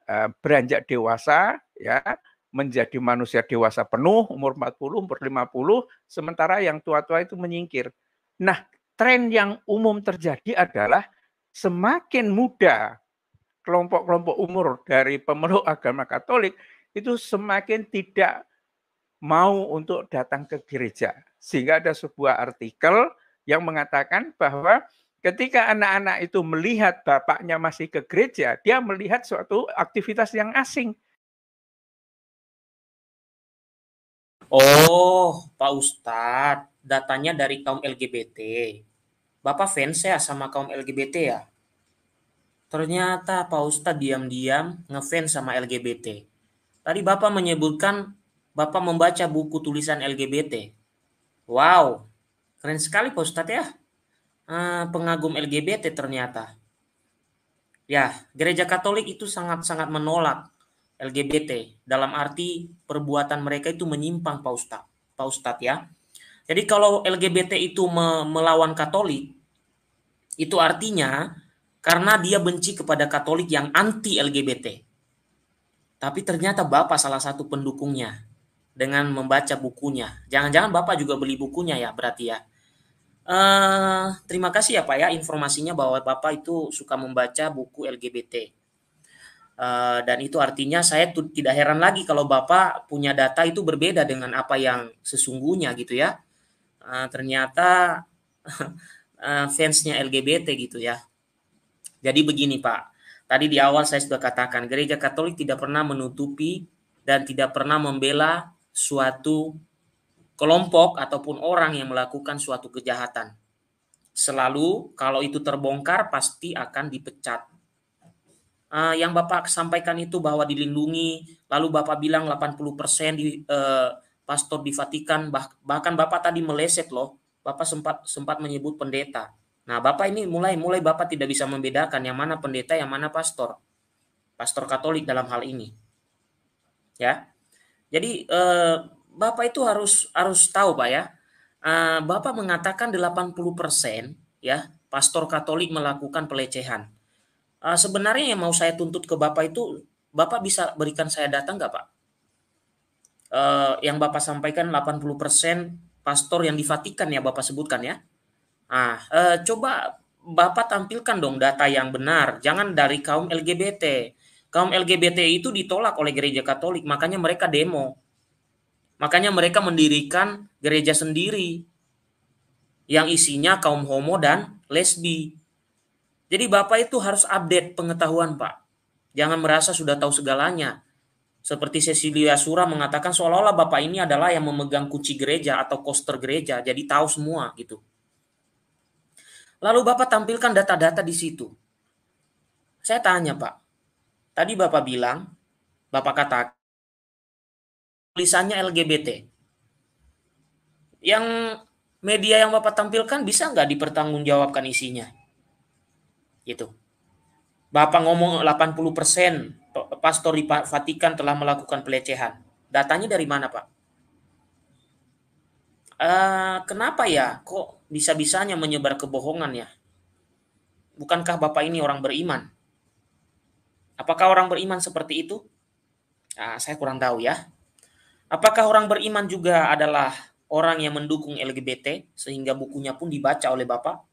eh, beranjak dewasa ya menjadi manusia dewasa penuh umur 40 umur 50 sementara yang tua-tua itu menyingkir. Nah, tren yang umum terjadi adalah semakin muda kelompok-kelompok umur dari pemeluk agama Katolik itu semakin tidak mau untuk datang ke gereja. Sehingga ada sebuah artikel yang mengatakan bahwa ketika anak-anak itu melihat bapaknya masih ke gereja, dia melihat suatu aktivitas yang asing.
Oh, Pak Ustadz, datanya dari kaum LGBT. Bapak fans ya sama kaum LGBT ya? Ternyata Pak Ustadz diam-diam ngefans sama LGBT. Tadi Bapak menyebutkan Bapak membaca buku tulisan LGBT. Wow, keren sekali Pak Ustadz ya. Eh, pengagum LGBT ternyata. Ya, gereja Katolik itu sangat-sangat menolak LGBT dalam arti perbuatan mereka itu menyimpang Pak Ustadz. Pak Ustadz ya. Jadi kalau LGBT itu me melawan Katolik, itu artinya karena dia benci kepada Katolik yang anti LGBT. Tapi ternyata Bapak salah satu pendukungnya dengan membaca bukunya. Jangan-jangan Bapak juga beli bukunya ya berarti ya. Uh, terima kasih ya Pak ya informasinya bahwa Bapak itu suka membaca buku LGBT. Uh, eh, dan itu artinya saya tidak heran lagi kalau Bapak punya data itu berbeda dengan apa yang sesungguhnya gitu ya. Uh, ternyata uh, fansnya LGBT gitu ya. Jadi begini Pak, tadi di awal saya sudah katakan gereja Katolik tidak pernah menutupi dan tidak pernah membela suatu kelompok ataupun orang yang melakukan suatu kejahatan. Selalu kalau itu terbongkar pasti akan dipecat. Uh, yang Bapak sampaikan itu bahwa dilindungi, lalu Bapak bilang 80% di uh, pastor di Vatikan bah, bahkan Bapak tadi meleset loh. Bapak sempat sempat menyebut pendeta. Nah, Bapak ini mulai mulai Bapak tidak bisa membedakan yang mana pendeta, yang mana pastor. Pastor Katolik dalam hal ini. Ya. Jadi uh, Bapak itu harus harus tahu Pak ya. Eh, Bapak mengatakan 80% ya pastor Katolik melakukan pelecehan. Eh, sebenarnya yang mau saya tuntut ke Bapak itu Bapak bisa berikan saya data nggak Pak? Eh, yang Bapak sampaikan 80% pastor yang di Vatikan ya Bapak sebutkan ya. Ah, coba Bapak tampilkan dong data yang benar. Jangan dari kaum LGBT. Kaum LGBT itu ditolak oleh gereja Katolik, makanya mereka demo. Makanya mereka mendirikan gereja sendiri yang isinya kaum homo dan lesbi. Jadi Bapak itu harus update pengetahuan, Pak. Jangan merasa sudah tahu segalanya. Seperti Cecilia Sura mengatakan seolah-olah Bapak ini adalah yang memegang kunci gereja atau koster gereja, jadi tahu semua gitu. Lalu Bapak tampilkan data-data di situ. Saya tanya Pak, tadi Bapak bilang, Bapak katakan tulisannya LGBT. Yang media yang Bapak tampilkan bisa nggak dipertanggungjawabkan isinya? Gitu. Bapak ngomong 80% pastor di Vatikan telah melakukan pelecehan. Datanya dari mana, Pak? Uh, kenapa ya kok bisa-bisanya menyebar kebohongan ya? Bukankah Bapak ini orang beriman? Apakah orang beriman seperti itu? Nah, saya kurang tahu ya. Apakah orang beriman juga adalah orang yang mendukung LGBT sehingga bukunya pun dibaca oleh Bapak?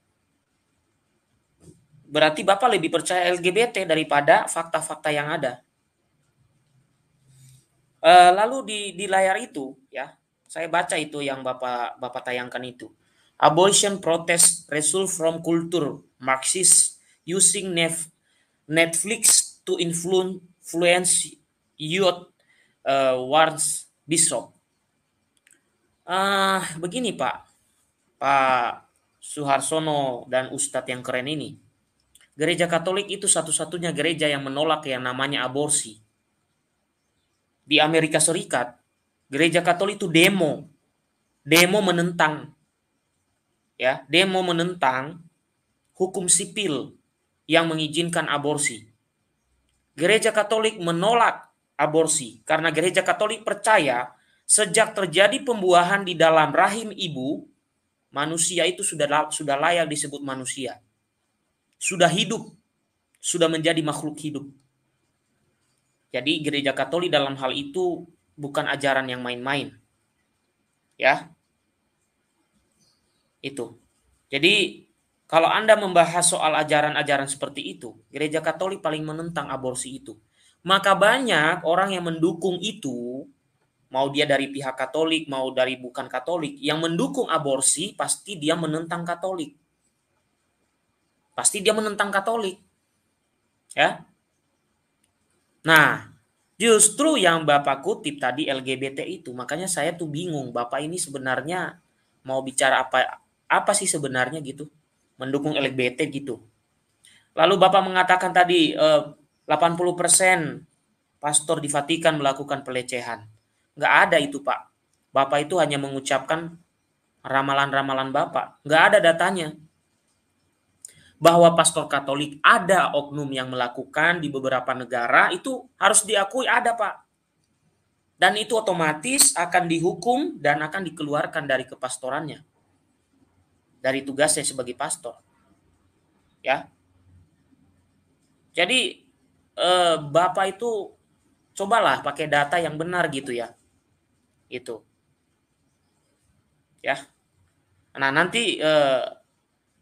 Berarti Bapak lebih percaya LGBT daripada fakta-fakta yang ada. Eh, lalu di, di layar itu, ya, saya baca itu yang Bapak Bapak tayangkan itu. Abortion protest result from culture Marxist using Netflix to influence youth uh, warns Bishop. Uh, begini Pak, Pak Suharsono dan Ustadz yang keren ini. Gereja Katolik itu satu-satunya gereja yang menolak yang namanya aborsi. Di Amerika Serikat, gereja Katolik itu demo. Demo menentang ya, demo menentang hukum sipil yang mengizinkan aborsi. Gereja Katolik menolak aborsi karena gereja Katolik percaya sejak terjadi pembuahan di dalam rahim ibu manusia itu sudah sudah layak disebut manusia. Sudah hidup, sudah menjadi makhluk hidup. Jadi gereja Katolik dalam hal itu bukan ajaran yang main-main. Ya. Itu. Jadi kalau Anda membahas soal ajaran-ajaran seperti itu, gereja Katolik paling menentang aborsi itu. Maka banyak orang yang mendukung itu, mau dia dari pihak Katolik, mau dari bukan Katolik, yang mendukung aborsi pasti dia menentang Katolik. Pasti dia menentang Katolik. Ya. Nah, Justru yang Bapak kutip tadi LGBT itu, makanya saya tuh bingung Bapak ini sebenarnya mau bicara apa apa sih sebenarnya gitu mendukung LGBT gitu. Lalu Bapak mengatakan tadi eh, 80% pastor di Vatikan melakukan pelecehan. Nggak ada itu, Pak. Bapak itu hanya mengucapkan ramalan-ramalan Bapak. Nggak ada datanya. Bahwa pastor Katolik ada oknum yang melakukan di beberapa negara, itu harus diakui ada, Pak. Dan itu otomatis akan dihukum dan akan dikeluarkan dari kepastorannya. Dari tugasnya sebagai pastor. Ya. Jadi eh, Bapak itu cobalah pakai data yang benar gitu ya. Itu. Ya. Nah, nanti eh,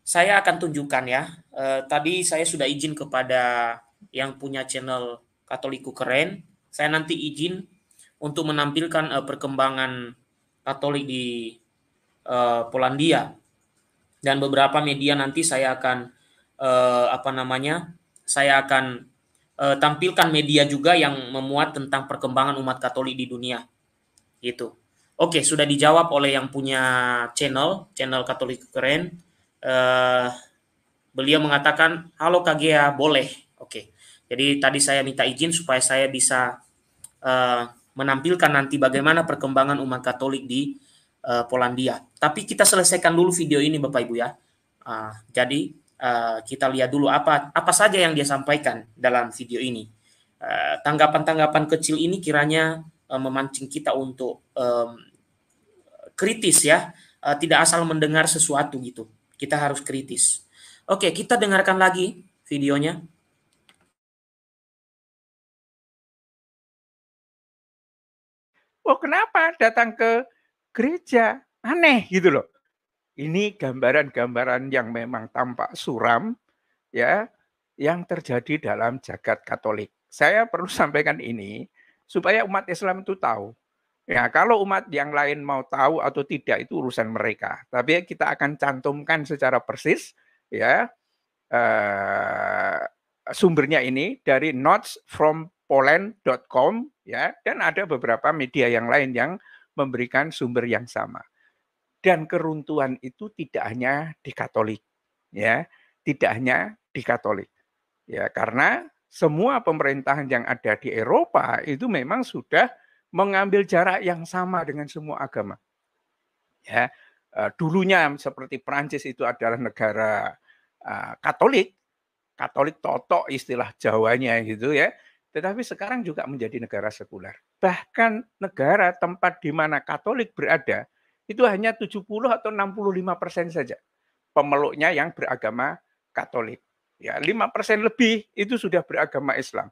saya akan tunjukkan ya. Eh, tadi saya sudah izin kepada yang punya channel Katoliku Keren. Saya nanti izin untuk menampilkan eh, perkembangan Katolik di eh, Polandia. Dan beberapa media nanti saya akan eh, apa namanya? Saya akan uh, tampilkan media juga yang memuat tentang perkembangan umat Katolik di dunia. Itu. Oke, sudah dijawab oleh yang punya channel, channel Katolik keren. Uh, beliau mengatakan, "Halo KGA, boleh." Oke. Jadi tadi saya minta izin supaya saya bisa uh, menampilkan nanti bagaimana perkembangan umat Katolik di uh, Polandia. Tapi kita selesaikan dulu video ini Bapak Ibu ya. Uh, jadi Eh, kita lihat dulu apa apa saja yang dia sampaikan dalam video ini. Eh, tanggapan-tanggapan uh, kecil ini kiranya uh, memancing kita untuk um, kritis ya, uh, tidak asal mendengar sesuatu gitu. Kita harus kritis. Oke, kita dengarkan lagi videonya.
Oh, kenapa datang ke gereja? Aneh gitu loh. Ini gambaran-gambaran yang memang tampak suram ya yang terjadi dalam jagat Katolik. Saya perlu sampaikan ini supaya umat Islam itu tahu. Ya, kalau umat yang lain mau tahu atau tidak itu urusan mereka. Tapi kita akan cantumkan secara persis ya eh, sumbernya ini dari notesfrompoland.com, ya dan ada beberapa media yang lain yang memberikan sumber yang sama. Dan keruntuhan itu tidak hanya di Katolik, ya, tidak hanya di Katolik. Ya, karena semua pemerintahan yang ada di Eropa itu memang sudah mengambil jarak yang sama dengan semua agama. Ya, eh, dulunya seperti Prancis itu adalah negara eh, Katolik, Katolik totok istilah Jawanya gitu ya. Tetapi sekarang juga menjadi negara sekuler. Bahkan negara tempat di mana Katolik berada itu hanya 70 atau 65 persen saja pemeluknya yang beragama Katolik. Ya, 5 persen lebih itu sudah beragama Islam.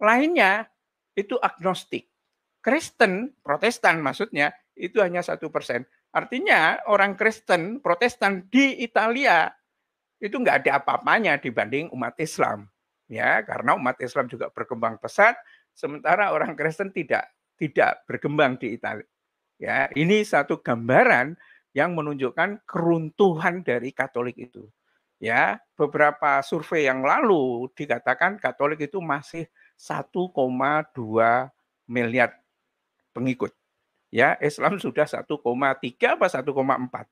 Lainnya itu agnostik. Kristen, Protestan maksudnya, itu hanya satu persen. Artinya orang Kristen, Protestan di Italia itu nggak ada apa-apanya dibanding umat Islam. Ya, karena umat Islam juga berkembang pesat, sementara orang Kristen tidak tidak berkembang di Italia. Ya, ini satu gambaran yang menunjukkan keruntuhan dari Katolik itu. Ya, beberapa survei yang lalu dikatakan Katolik itu masih 1,2 miliar pengikut. Ya, Islam sudah 1,3 atau 1,4.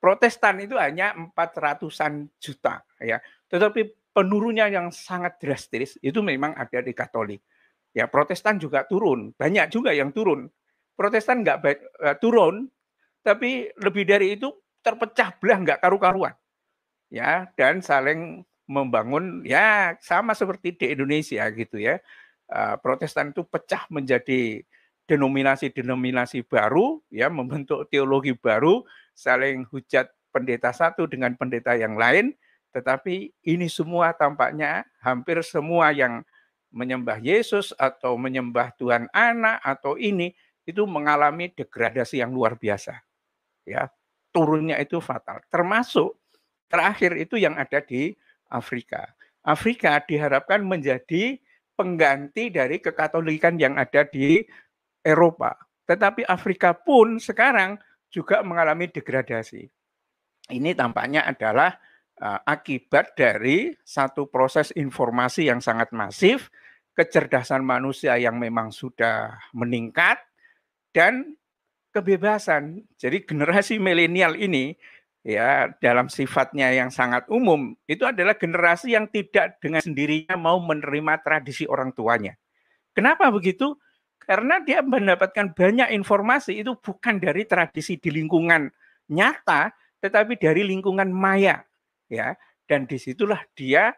Protestan itu hanya 400-an juta ya. Tetapi penurunnya yang sangat drastis itu memang ada di Katolik. Ya, Protestan juga turun, banyak juga yang turun Protestan nggak baik, uh, turun, tapi lebih dari itu terpecah belah nggak karu-karuan, ya dan saling membangun ya sama seperti di Indonesia gitu ya. Eh, Protestan itu pecah menjadi denominasi-denominasi baru, ya membentuk teologi baru, saling hujat pendeta satu dengan pendeta yang lain. Tetapi ini semua tampaknya hampir semua yang menyembah Yesus atau menyembah Tuhan Anak atau ini itu mengalami degradasi yang luar biasa. Ya, turunnya itu fatal. Termasuk terakhir itu yang ada di Afrika. Afrika diharapkan menjadi pengganti dari kekatolikan yang ada di Eropa. Tetapi Afrika pun sekarang juga mengalami degradasi. Ini tampaknya adalah uh, akibat dari satu proses informasi yang sangat masif, kecerdasan manusia yang memang sudah meningkat, dan kebebasan. Jadi generasi milenial ini ya dalam sifatnya yang sangat umum itu adalah generasi yang tidak dengan sendirinya mau menerima tradisi orang tuanya. Kenapa begitu? Karena dia mendapatkan banyak informasi itu bukan dari tradisi di lingkungan nyata tetapi dari lingkungan maya ya dan disitulah dia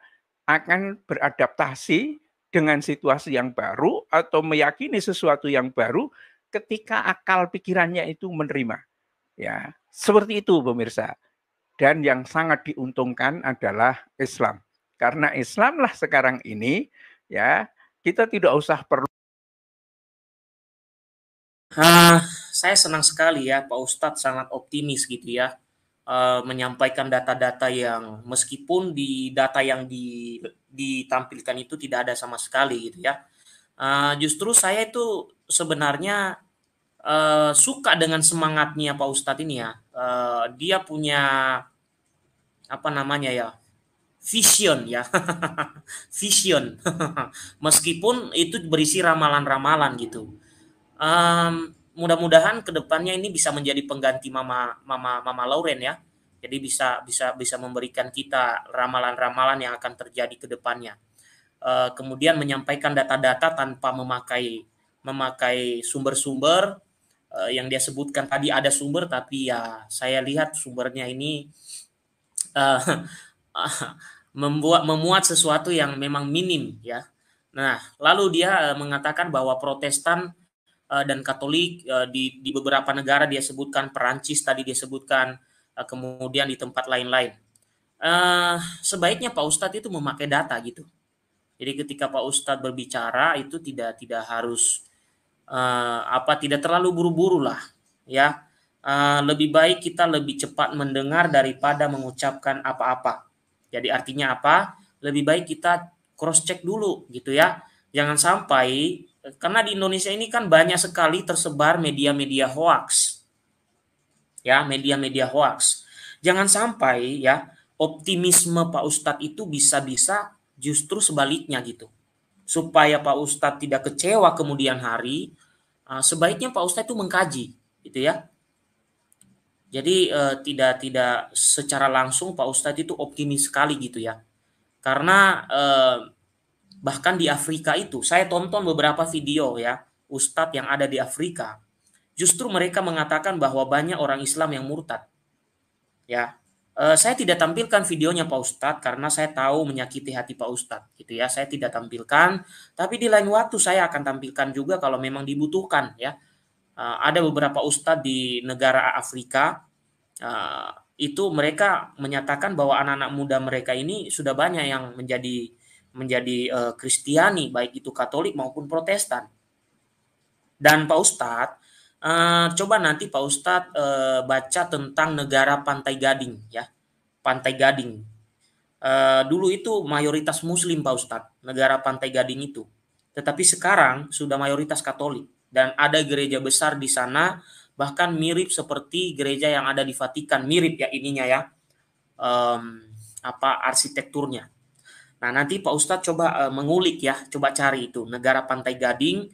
akan beradaptasi dengan situasi yang baru atau meyakini sesuatu yang baru ketika akal pikirannya itu menerima. Ya, seperti itu pemirsa. Dan yang sangat diuntungkan adalah Islam. Karena Islamlah sekarang ini ya, kita tidak usah perlu Uh,
saya senang sekali ya Pak Ustadz sangat optimis gitu ya uh, menyampaikan data-data yang meskipun di data yang di, ditampilkan itu tidak ada sama sekali gitu ya uh, justru saya itu sebenarnya uh, suka dengan semangatnya Pak Ustadz ini ya. Uh, dia punya apa namanya ya vision ya vision meskipun itu berisi ramalan-ramalan gitu um, mudah-mudahan kedepannya ini bisa menjadi pengganti mama mama mama Lauren ya jadi bisa bisa bisa memberikan kita ramalan-ramalan yang akan terjadi kedepannya Eh, kemudian menyampaikan data-data tanpa memakai memakai sumber-sumber uh, yang dia sebutkan tadi ada sumber tapi ya saya lihat sumbernya ini uh, membuat memuat sesuatu yang memang minim ya. Nah, lalu dia mengatakan bahwa Protestan dan Katolik di di beberapa negara dia sebutkan Perancis tadi dia sebutkan kemudian di tempat lain-lain. Sebaiknya Pak Ustadz itu memakai data gitu. Jadi ketika Pak Ustadz berbicara itu tidak tidak harus uh, apa tidak terlalu buru-buru lah ya. Uh, lebih baik kita lebih cepat mendengar daripada mengucapkan apa-apa. Jadi artinya apa? Lebih baik kita cross check dulu gitu ya. Jangan sampai karena di Indonesia ini kan banyak sekali tersebar media-media hoax. Ya, media-media hoax. Jangan sampai ya optimisme Pak Ustadz itu bisa-bisa justru sebaliknya gitu. Supaya Pak Ustadz tidak kecewa kemudian hari, eh, sebaiknya Pak Ustadz itu mengkaji gitu ya. Jadi eh, tidak tidak secara langsung Pak Ustadz itu optimis sekali gitu ya. Karena eh, bahkan di Afrika itu saya tonton beberapa video ya Ustadz yang ada di Afrika. Justru mereka mengatakan bahwa banyak orang Islam yang murtad. Ya, Eh, saya tidak tampilkan videonya Pak Ustadz karena saya tahu menyakiti hati Pak Ustadz gitu ya. Saya tidak tampilkan, tapi di lain waktu saya akan tampilkan juga kalau memang dibutuhkan ya. Eh, ada beberapa Ustadz di negara Afrika eh, itu mereka menyatakan bahwa anak-anak muda mereka ini sudah banyak yang menjadi menjadi Kristiani baik itu Katolik maupun Protestan. Dan Pak Ustadz Eh, coba nanti Pak Ustadz uh, baca tentang negara Pantai Gading ya. Pantai Gading. Uh, dulu itu mayoritas muslim Pak Ustadz, negara Pantai Gading itu. Tetapi sekarang sudah mayoritas Katolik dan ada gereja besar di sana bahkan mirip seperti gereja yang ada di Vatikan, mirip ya ininya ya. Um, apa arsitekturnya. Nah, nanti Pak Ustadz coba uh, mengulik ya, coba cari itu negara Pantai Gading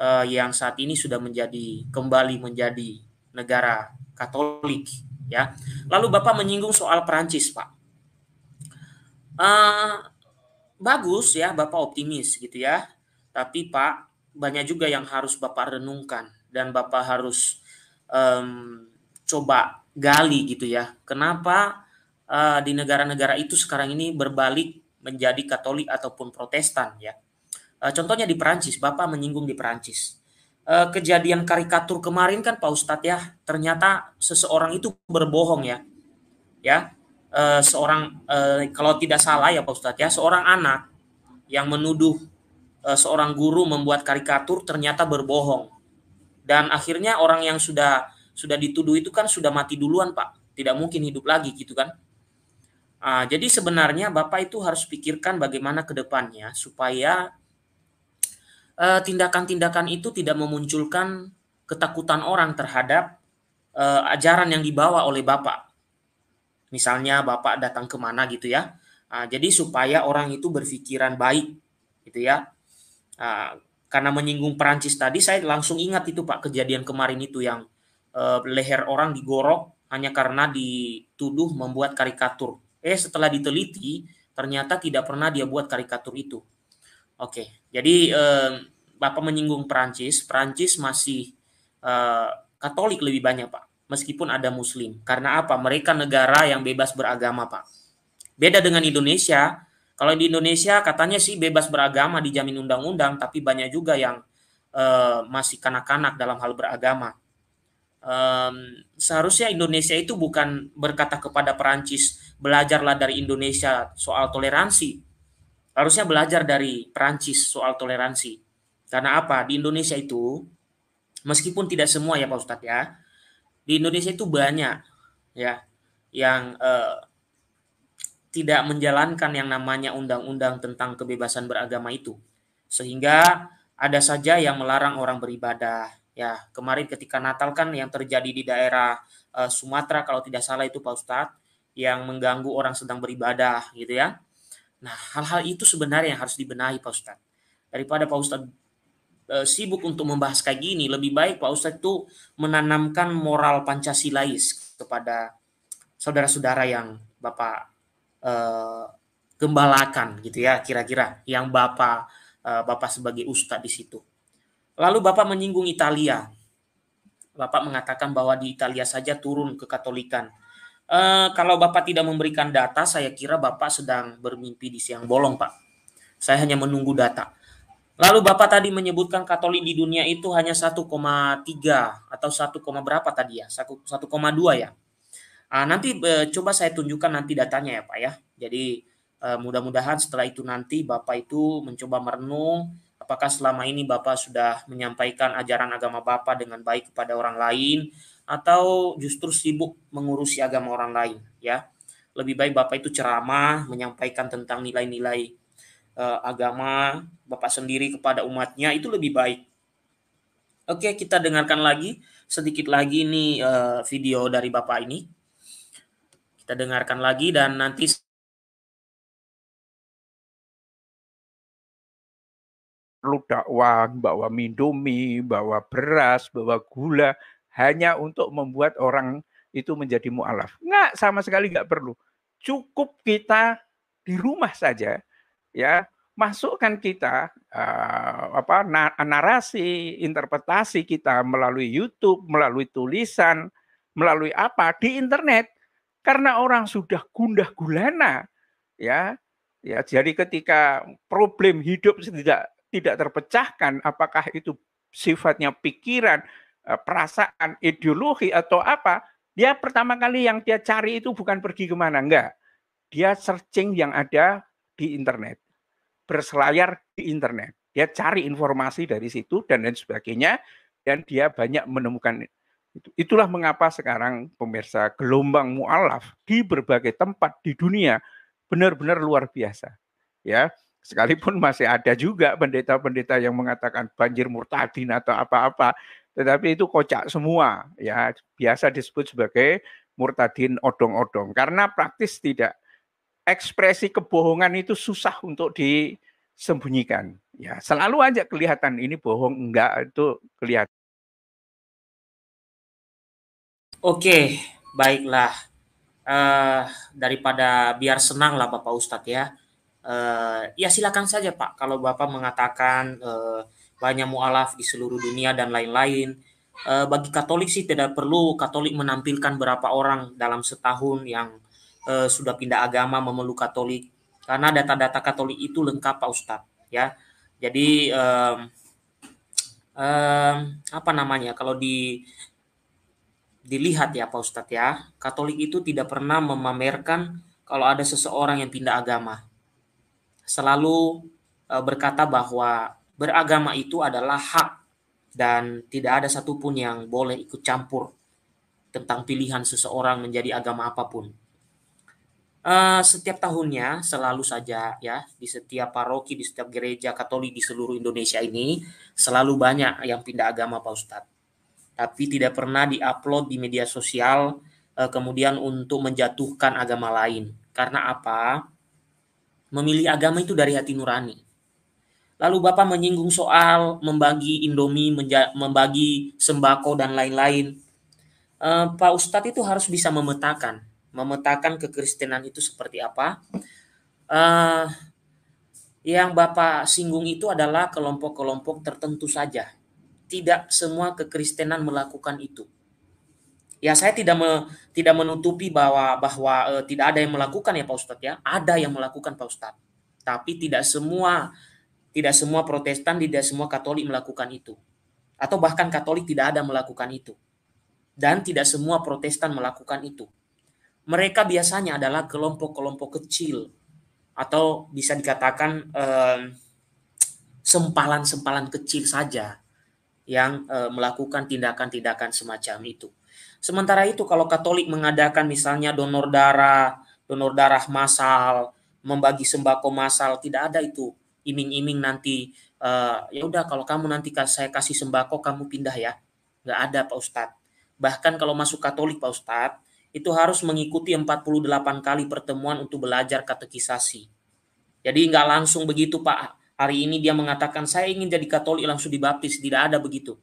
uh, yang saat ini sudah menjadi kembali menjadi negara Katolik ya. Lalu Bapak menyinggung soal Perancis, Pak. Uh, bagus ya, Bapak optimis gitu ya. Tapi Pak, banyak juga yang harus Bapak renungkan dan Bapak harus um, coba gali gitu ya. Kenapa uh, di negara-negara itu sekarang ini berbalik menjadi Katolik ataupun Protestan ya? Eh, contohnya di Perancis, Bapak menyinggung di Perancis. Eh, kejadian karikatur kemarin kan Pak Ustadz ya, ternyata seseorang itu berbohong ya. Ya, eh, seorang kalau tidak salah ya Pak Ustadz ya, seorang anak yang menuduh seorang guru membuat karikatur ternyata berbohong. Dan akhirnya orang yang sudah sudah dituduh itu kan sudah mati duluan, Pak. Tidak mungkin hidup lagi gitu kan. Nah, jadi sebenarnya Bapak itu harus pikirkan bagaimana ke depannya supaya Eh, tindakan-tindakan itu tidak memunculkan ketakutan orang terhadap eh, ajaran yang dibawa oleh Bapak. Misalnya Bapak datang kemana gitu ya. Ah, jadi supaya orang itu berpikiran baik gitu ya. Ah, karena menyinggung Perancis tadi saya langsung ingat itu Pak kejadian kemarin itu yang eh, leher orang digorok hanya karena dituduh membuat karikatur. Eh setelah diteliti ternyata tidak pernah dia buat karikatur itu Oke, jadi eh, Bapak menyinggung Perancis. Perancis masih eh, Katolik lebih banyak, Pak. Meskipun ada Muslim. Karena apa? Mereka negara yang bebas beragama, Pak. Beda dengan Indonesia. Kalau di Indonesia katanya sih bebas beragama dijamin undang-undang, tapi banyak juga yang eh, masih kanak-kanak dalam hal beragama. Um, seharusnya Indonesia itu bukan berkata kepada Perancis belajarlah dari Indonesia soal toleransi, harusnya belajar dari Perancis soal toleransi. Karena apa? Di Indonesia itu meskipun tidak semua ya Pak Ustadz ya, di Indonesia itu banyak ya yang eh, tidak menjalankan yang namanya undang-undang tentang kebebasan beragama itu. Sehingga ada saja yang melarang orang beribadah. Ya, kemarin ketika Natal kan yang terjadi di daerah eh, Sumatera kalau tidak salah itu Pak Ustadz yang mengganggu orang sedang beribadah gitu ya. Nah, hal-hal itu sebenarnya yang harus dibenahi Pak Ustadz. Daripada Pak Ustadz e, sibuk untuk membahas kayak gini, lebih baik Pak Ustadz itu menanamkan moral Pancasilais kepada saudara-saudara yang Bapak e, gembalakan gitu ya kira-kira yang Bapak e, Bapak sebagai ustadz di situ. Lalu Bapak menyinggung Italia. Bapak mengatakan bahwa di Italia saja turun ke katolikan Eh, kalau Bapak tidak memberikan data, saya kira Bapak sedang bermimpi di siang bolong, Pak. Saya hanya menunggu data. Lalu Bapak tadi menyebutkan Katolik di dunia itu hanya 1,3 atau 1, berapa tadi ya? 1,2 ya. Uh, nanti uh, coba saya tunjukkan nanti datanya ya, Pak ya. Jadi uh, mudah-mudahan setelah itu nanti Bapak itu mencoba merenung apakah selama ini Bapak sudah menyampaikan ajaran agama Bapak dengan baik kepada orang lain atau justru sibuk mengurusi agama orang lain ya lebih baik bapak itu ceramah menyampaikan tentang nilai-nilai uh, agama bapak sendiri kepada umatnya itu lebih baik oke kita dengarkan lagi sedikit lagi ini uh, eh, video dari bapak ini kita dengarkan
lagi dan nanti
perlu dakwah, bawa mindomi, bawa beras, bawa gula, hanya untuk membuat orang itu menjadi mualaf. Enggak, sama sekali enggak perlu. Cukup kita di rumah saja ya, masukkan kita uh, apa narasi, interpretasi kita melalui YouTube, melalui tulisan, melalui apa di internet karena orang sudah gundah gulana ya. Ya, jadi ketika problem hidup tidak tidak terpecahkan apakah itu sifatnya pikiran, E, perasaan, ideologi atau apa, dia pertama kali yang dia cari itu bukan pergi kemana, enggak. Dia searching yang ada di internet, berselayar di internet. Dia cari informasi dari situ dan lain sebagainya, dan dia banyak menemukan itu. Itulah mengapa sekarang pemirsa gelombang mualaf di berbagai tempat di dunia benar-benar luar biasa. Ya, sekalipun masih ada juga pendeta-pendeta yang mengatakan banjir murtadin atau apa-apa, tetapi itu kocak semua ya biasa disebut sebagai murtadin odong-odong karena praktis tidak ekspresi kebohongan itu susah untuk disembunyikan ya selalu aja kelihatan ini bohong enggak itu kelihatan
Oke, baiklah. Uh, daripada biar senang lah Bapak Ustadz ya. Uh, ya silakan saja Pak, kalau Bapak mengatakan uh, banyak mualaf di seluruh dunia dan lain-lain. E, bagi Katolik sih tidak perlu Katolik menampilkan berapa orang dalam setahun yang e, sudah pindah agama memeluk Katolik karena data-data Katolik itu lengkap Pak Ustadz ya. Jadi e, e, apa namanya kalau di dilihat ya Pak Ustadz ya Katolik itu tidak pernah memamerkan kalau ada seseorang yang pindah agama selalu eh, berkata bahwa beragama itu adalah hak dan tidak ada satupun yang boleh ikut campur tentang pilihan seseorang menjadi agama apapun. Uh, setiap tahunnya selalu saja ya di setiap paroki di setiap gereja Katolik di seluruh Indonesia ini selalu banyak yang pindah agama Pak Ustadz. Tapi tidak pernah diupload di media sosial uh, kemudian untuk menjatuhkan agama lain. Karena apa? Memilih agama itu dari hati nurani Lalu Bapak menyinggung soal membagi Indomie, membagi sembako dan lain-lain. Uh, Pak Ustadz itu harus bisa memetakan, memetakan kekristenan itu seperti apa. Uh, yang Bapak singgung itu adalah kelompok-kelompok tertentu saja. Tidak semua kekristenan melakukan itu. Ya saya tidak me, tidak menutupi bahwa bahwa e, tidak ada yang melakukan ya Pak Ustadz ya. Ada yang melakukan Pak Ustadz. Tapi tidak semua tidak semua Protestan, tidak semua Katolik melakukan itu. Atau bahkan Katolik tidak ada melakukan itu. Dan tidak semua Protestan melakukan itu. Mereka biasanya adalah kelompok-kelompok kecil atau bisa dikatakan sempalan-sempalan eh, kecil saja yang eh, melakukan tindakan-tindakan semacam itu. Sementara itu kalau Katolik mengadakan misalnya donor darah, donor darah massal, membagi sembako massal, tidak ada itu iming-iming nanti uh, ya udah kalau kamu nanti saya kasih sembako kamu pindah ya nggak ada pak ustadz bahkan kalau masuk Katolik pak ustadz itu harus mengikuti 48 kali pertemuan untuk belajar katekisasi jadi nggak langsung begitu pak hari ini dia mengatakan saya ingin jadi Katolik langsung dibaptis tidak ada begitu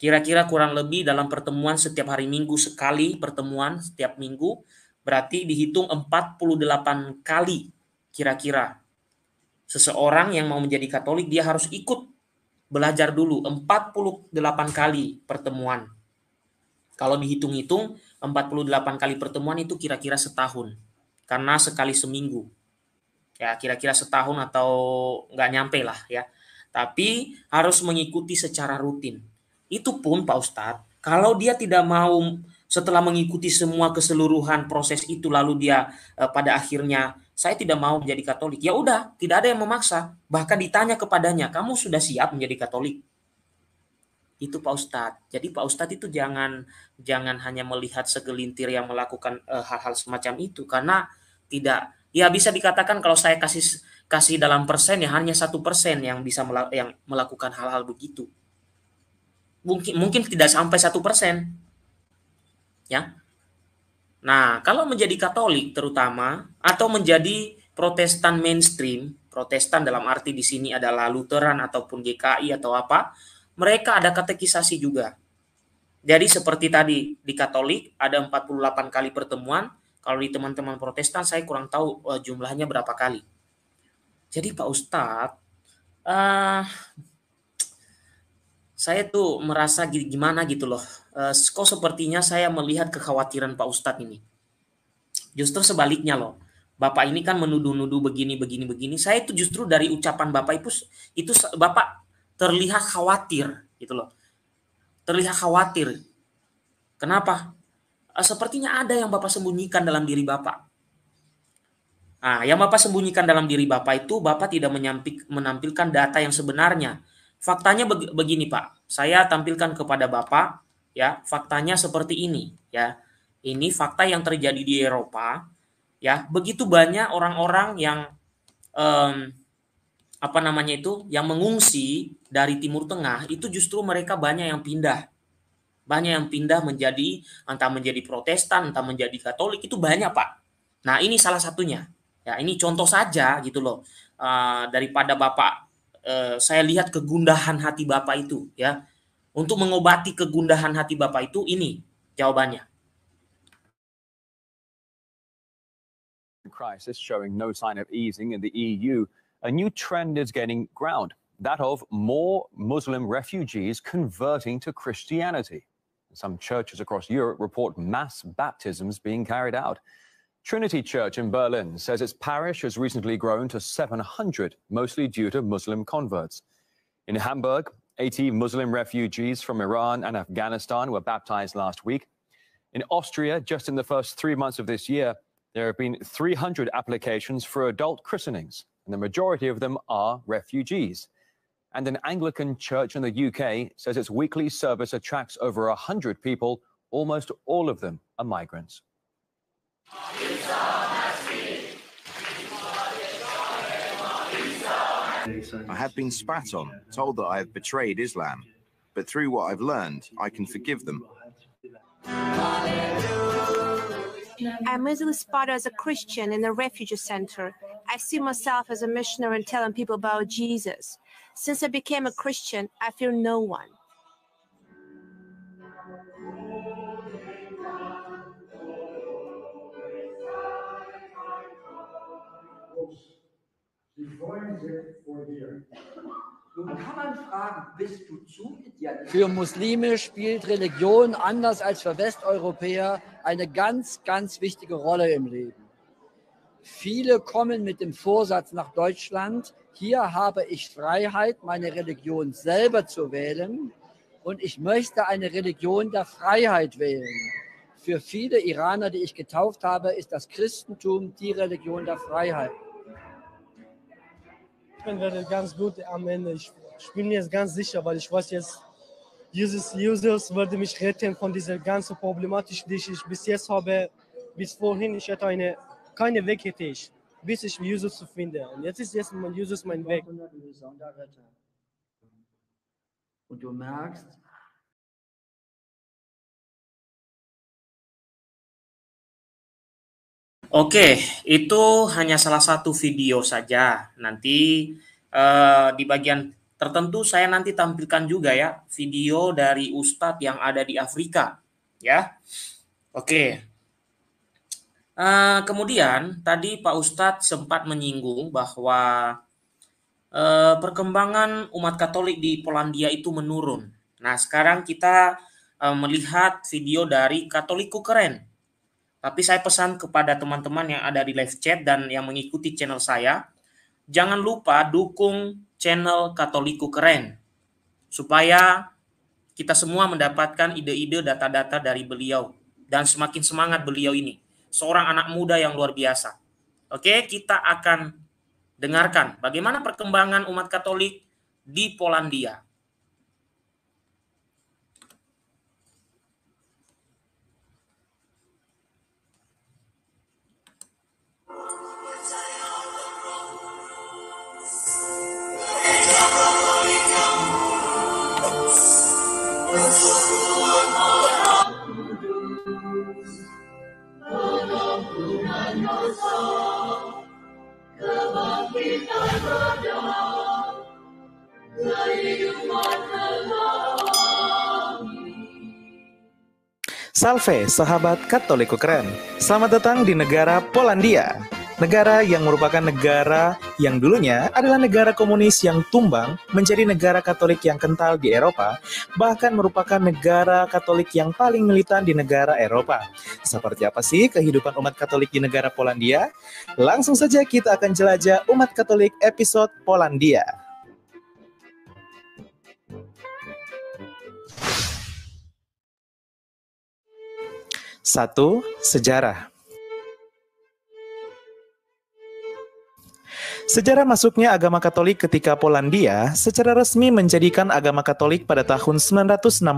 kira-kira kurang lebih dalam pertemuan setiap hari minggu sekali pertemuan setiap minggu berarti dihitung 48 kali kira-kira Seseorang yang mau menjadi Katolik dia harus ikut belajar dulu 48 kali pertemuan. Kalau dihitung-hitung 48 kali pertemuan itu kira-kira setahun. Karena sekali seminggu. Ya, kira-kira setahun atau nggak nyampe lah ya. Tapi harus mengikuti secara rutin. Itu pun Pak Ustadz, kalau dia tidak mau setelah mengikuti semua keseluruhan proses itu lalu dia eh, pada akhirnya saya tidak mau menjadi Katolik. Ya udah, tidak ada yang memaksa. Bahkan ditanya kepadanya, kamu sudah siap menjadi Katolik? Itu Pak Ustadz. Jadi Pak Ustadz itu jangan jangan hanya melihat segelintir yang melakukan eh, hal-hal e, semacam itu karena tidak ya bisa dikatakan kalau saya kasih kasih dalam persen ya hanya satu persen yang bisa melak yang melakukan hal-hal begitu. Mungkin mungkin tidak sampai satu persen. Ya, Nah, kalau menjadi Katolik terutama atau menjadi Protestan mainstream, Protestan dalam arti di sini adalah Lutheran ataupun GKI atau apa, mereka ada katekisasi juga. Jadi seperti tadi di Katolik ada 48 kali pertemuan, kalau di teman-teman Protestan saya kurang tahu eh, jumlahnya berapa kali. Jadi Pak Ustadz, uh, saya tuh merasa gimana gitu loh uh, kok sepertinya saya melihat kekhawatiran Pak Ustadz ini. Justru sebaliknya loh. Bapak ini kan menuduh-nuduh begini begini begini. Saya itu justru dari ucapan Bapak itu itu Bapak terlihat khawatir gitu loh. Terlihat khawatir. Kenapa? Eh, sepertinya ada yang Bapak sembunyikan dalam diri Bapak. Nah, yang Bapak sembunyikan dalam diri Bapak itu Bapak tidak menampilkan data yang sebenarnya. Faktanya begini Pak, saya tampilkan kepada Bapak ya faktanya seperti ini ya ini fakta yang terjadi di Eropa ya begitu banyak orang-orang yang um, apa namanya itu yang mengungsi dari Timur Tengah itu justru mereka banyak yang pindah banyak yang pindah menjadi entah menjadi Protestan entah menjadi Katolik itu banyak pak nah ini salah satunya ya ini contoh saja gitu loh uh, daripada bapak uh, saya lihat kegundahan hati bapak itu ya untuk mengobati kegundahan hati Bapak itu ini jawabannya.
Crisis showing no sign of easing in the EU, a new trend is gaining ground, that of more Muslim refugees converting to Christianity. Some churches across Europe report mass baptisms being carried out. Trinity Church in Berlin says its parish has recently grown to 700, mostly due to Muslim converts. In Hamburg, 80 Muslim refugees from Iran and Afghanistan were baptized last week. In Austria, just in the first three months of this year, there have been 300 applications for adult christenings, and the majority of them are refugees. And an Anglican church in the UK says its weekly service attracts over 100 people, almost all of them are migrants. I have been spat on, told that I have betrayed Islam, but through what I've learned, I can forgive them.
I'm easily spotted as a Christian in a refugee center. I see myself as a missionary and telling people about Jesus. Since I became a Christian, I fear no one.
Die Freunde sind vor dir.
Nun kann man fragen, bist du zu idealistisch? Für Muslime spielt Religion anders als für Westeuropäer eine ganz, ganz wichtige Rolle im Leben. Viele kommen mit dem Vorsatz nach Deutschland, hier habe ich Freiheit, meine Religion selber zu wählen und ich möchte eine Religion der Freiheit wählen. Für viele Iraner, die ich getauft habe, ist das Christentum die Religion der Freiheit. Management wäre ganz
gut am Ende. Ich, ich bin mir jetzt ganz sicher, weil ich weiß jetzt, Jesus, Jesus würde mich retten von dieser ganzen Problematik, die ich bis jetzt habe. Bis vorhin, ich hatte eine, keine Weg hätte ich, bis ich Jesus zu finden. Und jetzt ist jetzt mein Jesus mein Weg. Und
du merkst, Oke,
itu hanya salah satu video saja. Nanti eh, di bagian tertentu saya nanti tampilkan juga ya video dari Ustadz yang ada di Afrika. Ya, oke. Uh, kemudian tadi Pak Ustadz sempat menyinggung bahwa uh, perkembangan umat Katolik di Polandia itu menurun. Nah sekarang kita uh, melihat video dari Katoliku keren. Tapi saya pesan kepada teman-teman yang ada di live chat dan yang mengikuti channel saya, jangan lupa dukung channel Katoliku Keren supaya kita semua mendapatkan ide-ide data-data dari beliau dan semakin semangat beliau ini, seorang anak muda yang luar biasa. Oke, kita akan dengarkan bagaimana perkembangan umat Katolik di Polandia.
Salve, sahabat Katolik keren. Selamat datang di negara Polandia. Negara yang merupakan negara yang dulunya adalah negara komunis yang tumbang menjadi negara Katolik yang kental di Eropa, bahkan merupakan negara Katolik yang paling militan di negara Eropa. Seperti apa sih kehidupan umat Katolik di negara Polandia? Langsung saja kita akan jelajah umat Katolik episode Polandia. Satu, sejarah. Sejarah masuknya agama Katolik ketika Polandia secara resmi menjadikan agama Katolik pada tahun 966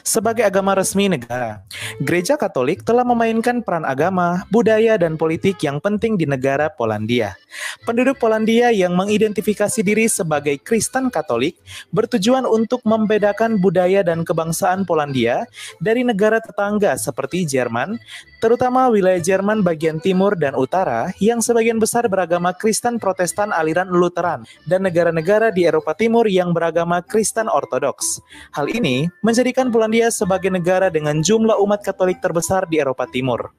sebagai agama resmi negara. Gereja Katolik telah memainkan peran agama, budaya, dan politik yang penting di negara Polandia. Penduduk Polandia yang mengidentifikasi diri sebagai Kristen Katolik bertujuan untuk membedakan budaya dan kebangsaan Polandia dari negara tetangga seperti Jerman terutama wilayah Jerman bagian timur dan utara yang sebagian besar beragama Kristen Protestan aliran Lutheran dan negara-negara di Eropa Timur yang beragama Kristen Ortodoks. Hal ini menjadikan Polandia sebagai negara dengan jumlah umat Katolik terbesar di Eropa Timur.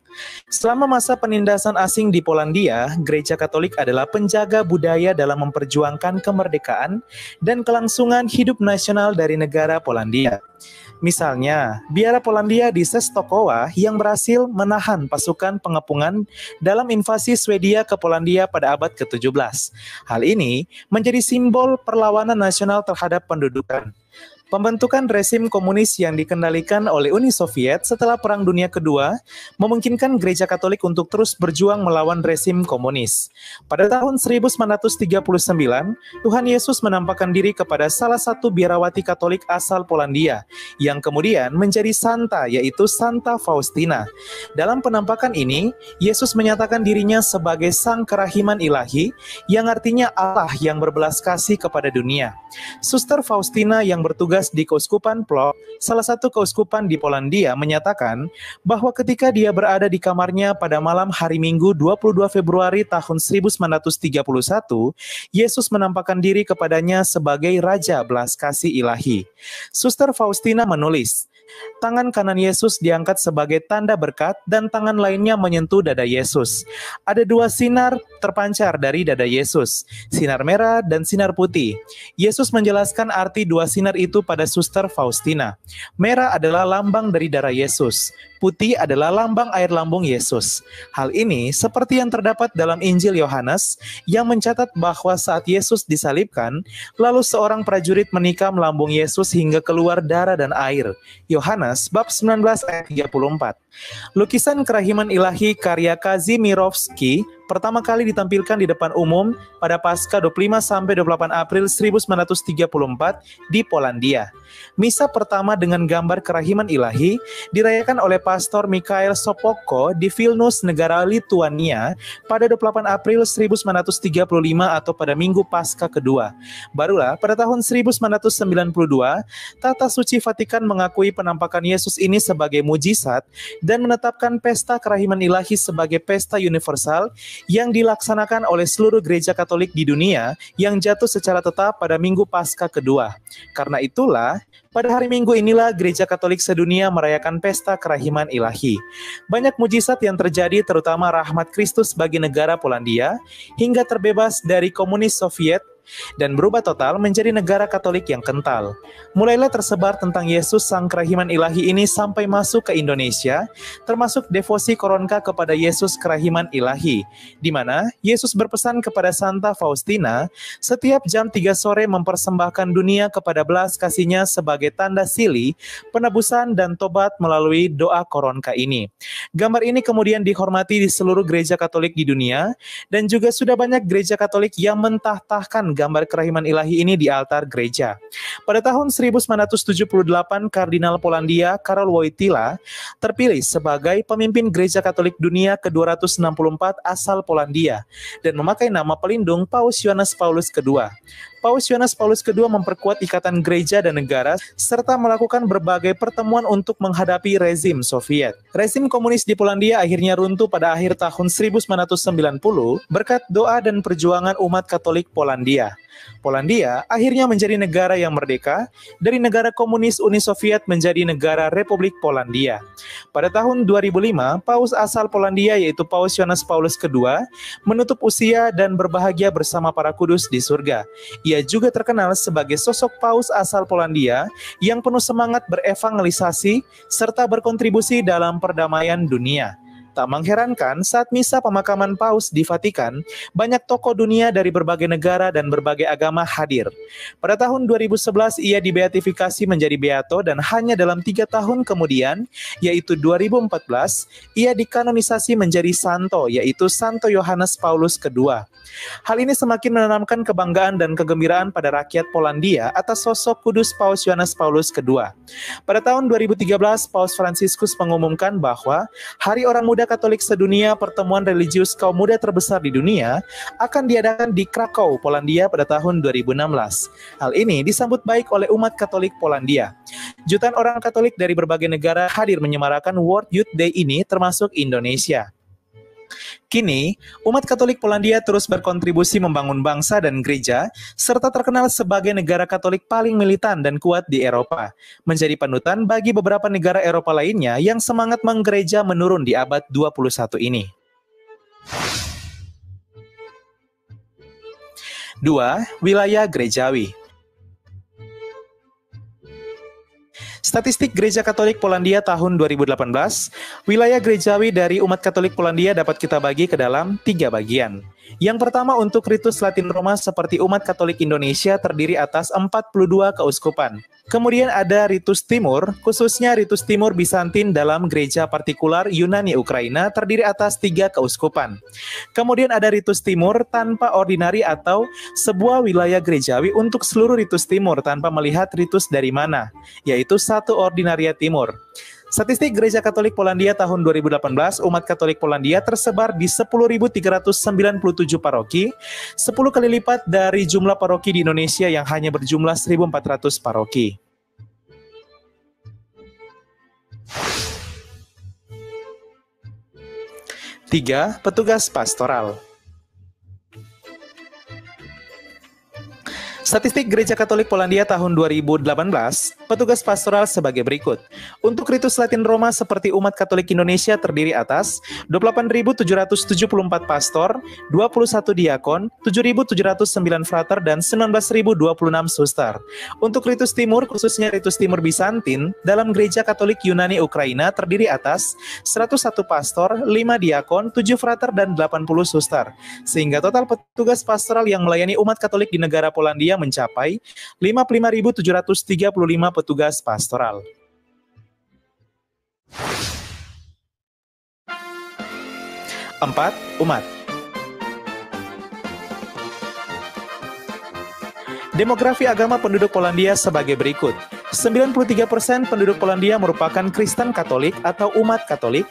Selama masa penindasan asing di Polandia, gereja Katolik adalah penjaga budaya dalam memperjuangkan kemerdekaan dan kelangsungan hidup nasional dari negara Polandia. Misalnya, biara Polandia di Sestokowa yang berhasil menahan pasukan pengepungan dalam invasi Swedia ke Polandia pada abad ke-17. Hal ini menjadi simbol perlawanan nasional terhadap pendudukan. Pembentukan rezim komunis yang dikendalikan oleh Uni Soviet setelah Perang Dunia Kedua memungkinkan gereja Katolik untuk terus berjuang melawan rezim komunis. Pada tahun 1939, Tuhan Yesus menampakkan diri kepada salah satu biarawati Katolik asal Polandia, yang kemudian menjadi santa, yaitu Santa Faustina. Dalam penampakan ini, Yesus menyatakan dirinya sebagai Sang Kerahiman Ilahi, yang artinya Allah yang berbelas kasih kepada dunia. Suster Faustina yang bertugas di Keuskupan Plok, salah satu keuskupan di Polandia menyatakan bahwa ketika dia berada di kamarnya pada malam hari Minggu 22 Februari tahun 1931, Yesus menampakkan diri kepadanya sebagai Raja Belas Kasih Ilahi. Suster Faustina menulis, Tangan kanan Yesus diangkat sebagai tanda berkat dan tangan lainnya menyentuh dada Yesus. Ada dua sinar terpancar dari dada Yesus, sinar merah dan sinar putih. Yesus menjelaskan arti dua sinar itu pada suster Faustina. Merah adalah lambang dari darah Yesus, putih adalah lambang air lambung Yesus. Hal ini seperti yang terdapat dalam Injil Yohanes yang mencatat bahwa saat Yesus disalibkan, lalu seorang prajurit menikam lambung Yesus hingga keluar darah dan air. Yohanes Yohanes bab 19 ayat 34. Lukisan Kerahiman Ilahi karya Kazimirovsky pertama kali ditampilkan di depan umum pada pasca 25 sampai 28 April 1934 di Polandia. Misa pertama dengan gambar Kerahiman Ilahi dirayakan oleh Pastor Mikhail Sopoko di Vilnius, negara Lituania pada 28 April 1935 atau pada minggu pasca kedua. Barulah pada tahun 1992, Tata Suci Vatikan mengakui penampakan Yesus ini sebagai mujizat dan menetapkan pesta kerahiman ilahi sebagai pesta universal yang dilaksanakan oleh seluruh gereja Katolik di dunia yang jatuh secara tetap pada Minggu Paskah kedua. Karena itulah, pada hari Minggu inilah gereja Katolik sedunia merayakan pesta kerahiman ilahi. Banyak mujizat yang terjadi terutama rahmat Kristus bagi negara Polandia hingga terbebas dari komunis Soviet dan berubah total menjadi negara Katolik yang kental. Mulailah tersebar tentang Yesus Sang Kerahiman Ilahi ini sampai masuk ke Indonesia, termasuk devosi koronka kepada Yesus Kerahiman Ilahi, di mana Yesus berpesan kepada Santa Faustina, setiap jam 3 sore mempersembahkan dunia kepada belas kasihnya sebagai tanda sili, penebusan dan tobat melalui doa koronka ini. Gambar ini kemudian dihormati di seluruh gereja Katolik di dunia, dan juga sudah banyak gereja Katolik yang mentah-tahkan gambar kerahiman ilahi ini di altar gereja. Pada tahun 1978, Kardinal Polandia Karol Wojtyla terpilih sebagai pemimpin gereja Katolik dunia ke-264 asal Polandia dan memakai nama pelindung Paus Yohanes Paulus II. Paus Yohanes Paulus II memperkuat ikatan gereja dan negara serta melakukan berbagai pertemuan untuk menghadapi rezim Soviet. Rezim komunis di Polandia akhirnya runtuh pada akhir tahun 1990 berkat doa dan perjuangan umat Katolik Polandia. Polandia akhirnya menjadi negara yang merdeka dari negara komunis Uni Soviet menjadi negara Republik Polandia. Pada tahun 2005, paus asal Polandia yaitu Paus Yohanes Paulus II menutup usia dan berbahagia bersama para kudus di surga. Ia juga terkenal sebagai sosok paus asal Polandia yang penuh semangat berevangelisasi serta berkontribusi dalam perdamaian dunia. Tak mengherankan, saat misa pemakaman Paus di Vatikan, banyak tokoh dunia dari berbagai negara dan berbagai agama hadir. Pada tahun 2011, ia dibeatifikasi menjadi beato dan hanya dalam tiga tahun kemudian, yaitu 2014, ia dikanonisasi menjadi santo, yaitu Santo Yohanes Paulus II. Hal ini semakin menanamkan kebanggaan dan kegembiraan pada rakyat Polandia atas sosok kudus Paus Yohanes Paulus II. Pada tahun 2013, Paus Franciscus mengumumkan bahwa Hari Orang Muda Muda Katolik Sedunia, pertemuan religius kaum muda terbesar di dunia, akan diadakan di Krakow, Polandia pada tahun 2016. Hal ini disambut baik oleh umat Katolik Polandia. Jutaan orang Katolik dari berbagai negara hadir menyemarakan World Youth Day ini termasuk Indonesia. Kini, umat Katolik Polandia terus berkontribusi membangun bangsa dan gereja, serta terkenal sebagai negara Katolik paling militan dan kuat di Eropa, menjadi panutan bagi beberapa negara Eropa lainnya yang semangat menggereja menurun di abad 21 ini. 2. Wilayah Gerejawi Statistik Gereja Katolik Polandia tahun 2018, wilayah gerejawi dari umat Katolik Polandia dapat kita bagi ke dalam tiga bagian. Yang pertama untuk ritus Latin Roma seperti umat Katolik Indonesia terdiri atas 42 keuskupan. Kemudian ada ritus timur, khususnya ritus timur Bizantin dalam gereja partikular Yunani Ukraina terdiri atas tiga keuskupan. Kemudian ada ritus timur tanpa ordinari atau sebuah wilayah gerejawi untuk seluruh ritus timur tanpa melihat ritus dari mana, yaitu satu ordinaria timur. Statistik Gereja Katolik Polandia tahun 2018, umat Katolik Polandia tersebar di 10.397 paroki, 10 kali lipat dari jumlah paroki di Indonesia yang hanya berjumlah 1.400 paroki. Tiga, petugas pastoral. Statistik Gereja Katolik Polandia tahun 2018, petugas pastoral sebagai berikut. Untuk Ritus Latin Roma seperti umat Katolik Indonesia terdiri atas 28.774 pastor, 21 diakon, 7.709 frater, dan 19.026 suster. Untuk Ritus Timur, khususnya Ritus Timur Bizantin dalam Gereja Katolik Yunani Ukraina terdiri atas 101 pastor, 5 diakon, 7 frater, dan 80 suster. Sehingga total petugas pastoral yang melayani umat Katolik di negara Polandia mencapai 55.735 petugas pastoral. Empat, umat. Demografi agama penduduk Polandia sebagai berikut. 93% penduduk Polandia merupakan Kristen Katolik atau umat Katolik,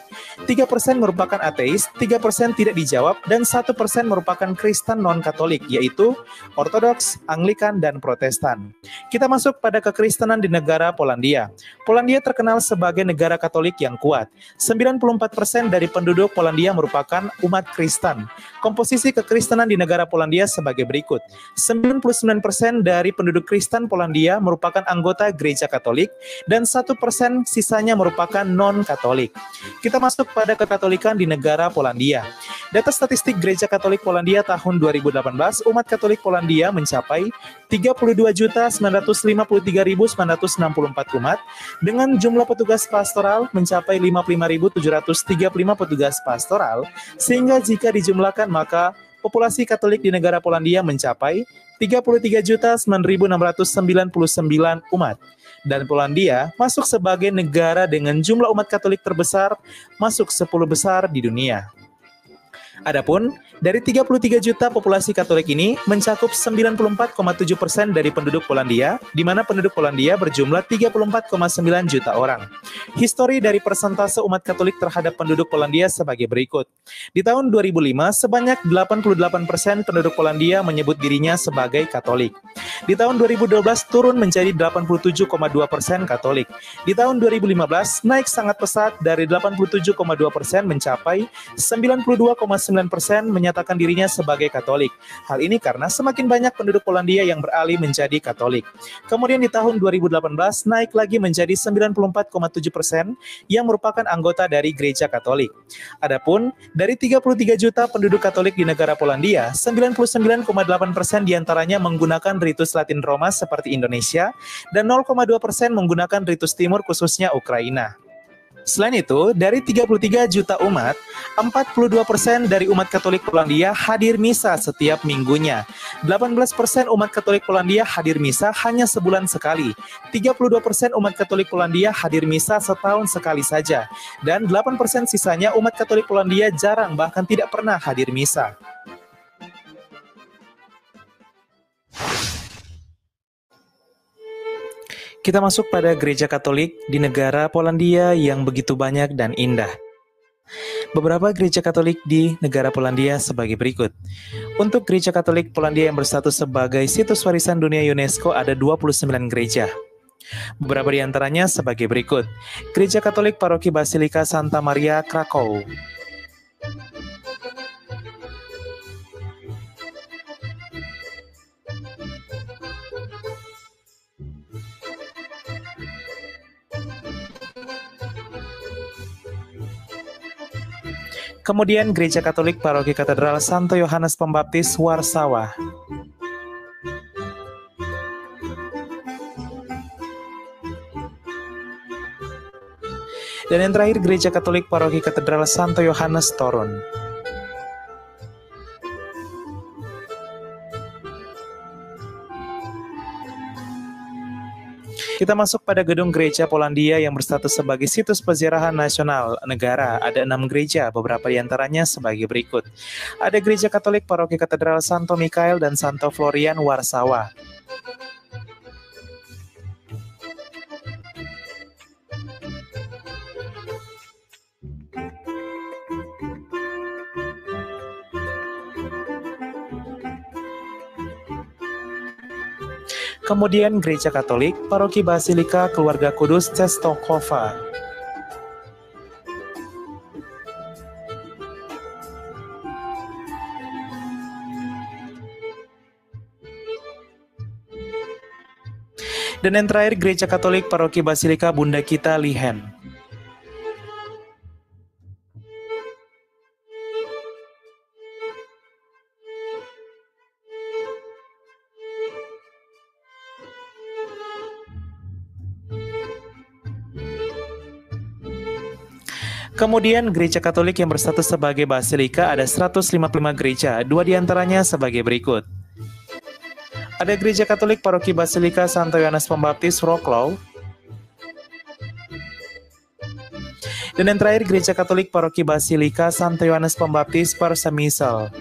3% merupakan ateis, 3% tidak dijawab, dan 1% merupakan Kristen non-Katolik, yaitu Ortodoks, Anglikan, dan Protestan. Kita masuk pada kekristenan di negara Polandia. Polandia terkenal sebagai negara Katolik yang kuat. 94% dari penduduk Polandia merupakan umat Kristen. Komposisi kekristenan di negara Polandia sebagai berikut. 99% dari penduduk Kristen Polandia merupakan anggota gereja Katolik dan 1% sisanya merupakan non-Katolik. Kita masuk pada kekatolikan di negara Polandia. Data statistik Gereja Katolik Polandia tahun 2018, umat Katolik Polandia mencapai 32.953.964 umat dengan jumlah petugas pastoral mencapai 55.735 petugas pastoral sehingga jika dijumlahkan maka populasi Katolik di negara Polandia mencapai 33.9699 umat. Dan Polandia masuk sebagai negara dengan jumlah umat Katolik terbesar, masuk 10 besar di dunia. Adapun, dari 33 juta populasi Katolik ini mencakup 94,7 persen dari penduduk Polandia, di mana penduduk Polandia berjumlah 34,9 juta orang. Histori dari persentase umat Katolik terhadap penduduk Polandia sebagai berikut. Di tahun 2005, sebanyak 88 persen penduduk Polandia menyebut dirinya sebagai Katolik. Di tahun 2012 turun menjadi 87,2 persen Katolik. Di tahun 2015 naik sangat pesat dari 87,2 persen mencapai 92,9 menyatakan dirinya sebagai Katolik. Hal ini karena semakin banyak penduduk Polandia yang beralih menjadi Katolik. Kemudian di tahun 2018 naik lagi menjadi 94,7% yang merupakan anggota dari gereja Katolik. Adapun dari 33 juta penduduk Katolik di negara Polandia, 99,8% diantaranya menggunakan ritus Latin Roma seperti Indonesia dan 0,2% menggunakan ritus timur khususnya Ukraina. Selain itu, dari 33 juta umat, 42% persen dari umat Katolik Polandia hadir misa setiap minggunya. 18% persen umat Katolik Polandia hadir misa hanya sebulan sekali. 32% persen umat Katolik Polandia hadir misa setahun sekali saja. Dan 8% persen sisanya umat Katolik Polandia jarang bahkan tidak pernah hadir misa. Kita masuk pada gereja Katolik di negara Polandia yang begitu banyak dan indah. Beberapa gereja Katolik di negara Polandia sebagai berikut. Untuk gereja Katolik Polandia yang berstatus sebagai situs warisan dunia UNESCO ada 29 gereja. Beberapa di antaranya sebagai berikut. Gereja Katolik Paroki Basilika Santa Maria Krakow, Kemudian Gereja Katolik Paroki Katedral Santo Yohanes Pembaptis Warsawa. Dan yang terakhir Gereja Katolik Paroki Katedral Santo Yohanes Torun. Kita masuk pada gedung gereja Polandia yang berstatus sebagai situs peziarahan nasional negara. Ada enam gereja, beberapa diantaranya sebagai berikut. Ada gereja Katolik Paroki Katedral Santo Mikael dan Santo Florian Warsawa. kemudian Gereja Katolik Paroki Basilika Keluarga Kudus Cestokova. Dan yang terakhir Gereja Katolik Paroki Basilika Bunda Kita Lihen. Kemudian gereja Katolik yang berstatus sebagai basilika ada 155 gereja, dua diantaranya sebagai berikut. Ada gereja Katolik Paroki Basilika Santo Yohanes Pembaptis Roklau. Dan yang terakhir gereja Katolik Paroki Basilika Santo Yohanes Pembaptis Persemisal.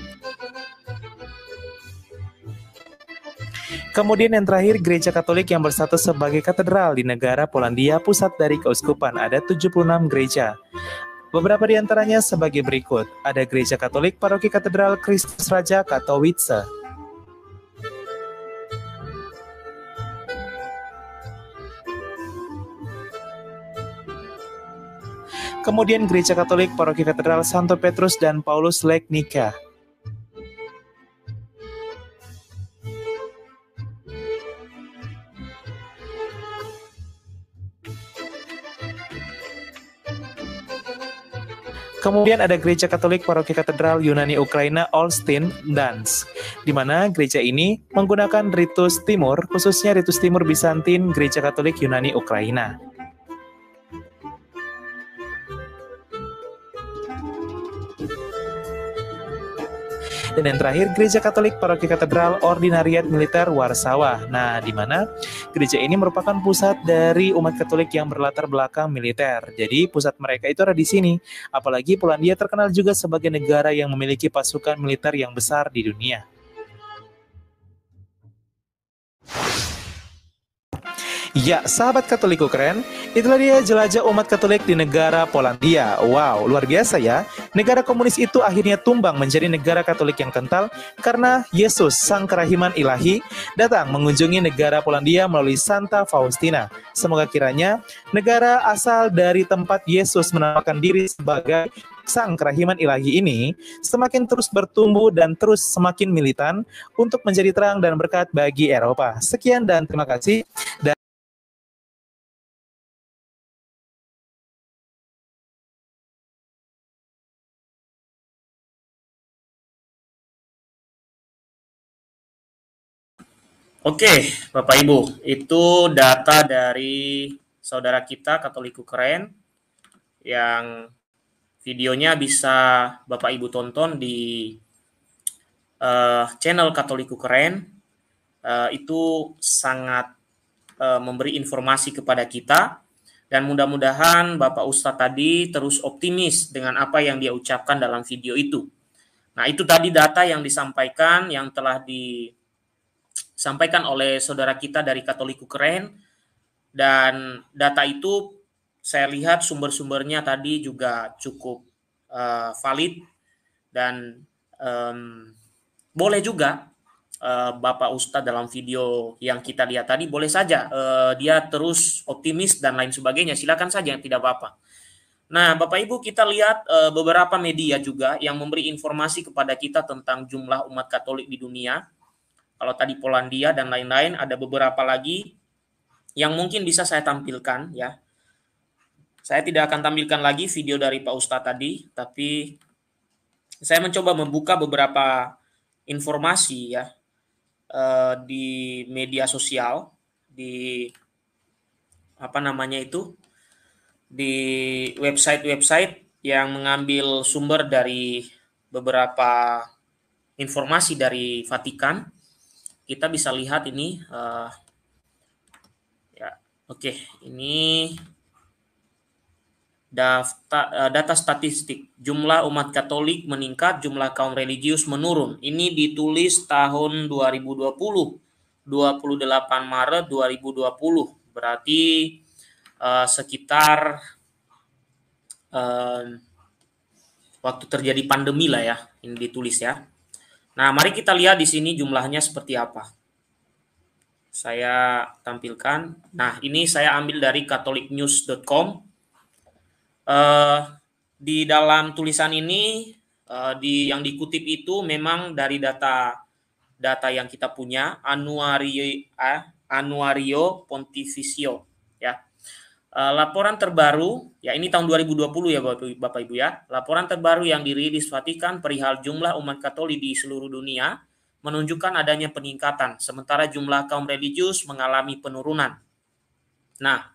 Kemudian yang terakhir gereja Katolik yang berstatus sebagai katedral di negara Polandia pusat dari keuskupan ada 76 gereja. Beberapa di antaranya sebagai berikut. Ada Gereja Katolik Paroki Katedral Kristus Raja Katowice. Kemudian Gereja Katolik Paroki Katedral Santo Petrus dan Paulus Legnica. Kemudian ada gereja Katolik Paroki Katedral Yunani Ukraina Olstein Dance, di mana gereja ini menggunakan ritus timur, khususnya ritus timur Bizantin Gereja Katolik Yunani Ukraina. Dan yang terakhir Gereja Katolik Paroki Katedral Ordinariat Militer Warsawa. Nah, di mana gereja ini merupakan pusat dari umat Katolik yang berlatar belakang militer. Jadi pusat mereka itu ada di sini. Apalagi Polandia terkenal juga sebagai negara yang memiliki pasukan militer yang besar di dunia. Ya, sahabat Katoliku keren, itulah dia jelajah umat Katolik di negara Polandia. Wow, luar biasa ya. Negara komunis itu akhirnya tumbang menjadi negara Katolik yang kental karena Yesus, Sang Kerahiman Ilahi, datang mengunjungi negara Polandia melalui Santa Faustina. Semoga kiranya negara asal dari tempat Yesus menamakan diri sebagai sang kerahiman ilahi ini semakin terus bertumbuh dan terus semakin militan untuk menjadi terang dan berkat bagi Eropa. Sekian
dan terima kasih. Dan
Oke, Bapak Ibu, itu data dari saudara kita Katolik Keren yang videonya bisa Bapak Ibu tonton di uh, channel Katolik Keren. Uh, itu sangat uh, memberi informasi kepada kita dan mudah-mudahan Bapak Ustadz tadi terus optimis dengan apa yang dia ucapkan dalam video itu. Nah, itu tadi data yang disampaikan yang telah di disampaikan oleh saudara kita dari Katolik Ukraine dan data itu saya lihat sumber-sumbernya tadi juga cukup uh, valid dan um, boleh juga uh, Bapak Ustadz dalam video yang kita lihat tadi boleh saja uh, dia terus optimis dan lain sebagainya silakan saja tidak apa-apa. Nah, Bapak Ibu, kita lihat beberapa media juga yang memberi informasi kepada kita tentang jumlah umat Katolik di dunia. Kalau tadi Polandia dan lain-lain, ada beberapa lagi yang mungkin bisa saya tampilkan ya. Saya tidak akan tampilkan lagi video dari Pak Ustadz tadi, tapi saya mencoba membuka beberapa informasi ya eh, di media sosial di apa namanya itu di website-website yang mengambil sumber dari beberapa informasi dari Vatikan kita bisa lihat ini uh, ya oke okay, ini daftar uh, eh, data statistik jumlah umat Katolik meningkat jumlah kaum religius menurun ini ditulis tahun 2020 28 Maret 2020 berarti uh, sekitar uh, waktu terjadi pandemi lah ya ini ditulis ya Nah, mari kita lihat di sini jumlahnya seperti apa. Saya tampilkan. Nah, ini saya ambil dari katoliknews.com. Uh, eh, di dalam tulisan ini uh, di yang dikutip itu memang dari data data yang kita punya Anuario eh, Anuario Pontificio ya Eh, laporan terbaru, ya ini tahun 2020 ya Bapak, Ibu ya, laporan terbaru yang dirilis Vatikan perihal jumlah umat Katolik di seluruh dunia menunjukkan adanya peningkatan, sementara jumlah kaum religius mengalami penurunan. Nah,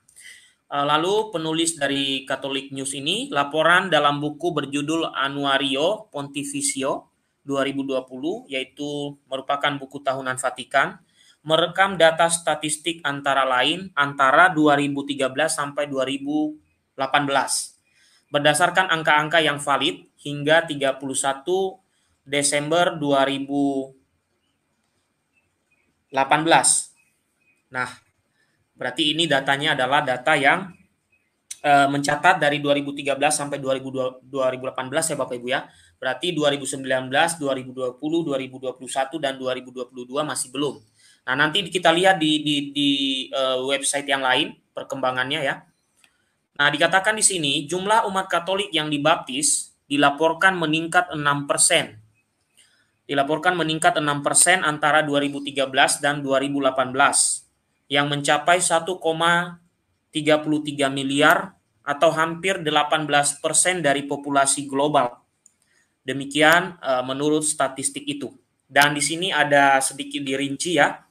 eh, lalu penulis dari Katolik News ini laporan dalam buku berjudul Anuario Pontificio 2020 yaitu merupakan buku tahunan Vatikan merekam data statistik antara lain antara 2013 sampai 2018 berdasarkan angka-angka yang valid hingga 31 Desember 2018. Nah, berarti ini datanya adalah data yang e, mencatat dari 2013 sampai 2018 ya Bapak Ibu ya. Berarti 2019, 2020, 2021 dan 2022 masih belum Nah, nanti kita lihat di di, di uh, website yang lain perkembangannya ya. Nah, dikatakan di sini jumlah umat Katolik yang dibaptis dilaporkan meningkat 6%. Dilaporkan meningkat 6% antara 2013 dan 2018 yang mencapai 1,33 miliar atau hampir 18% dari populasi global. Demikian eh, menurut statistik itu. Dan di sini ada sedikit dirinci ya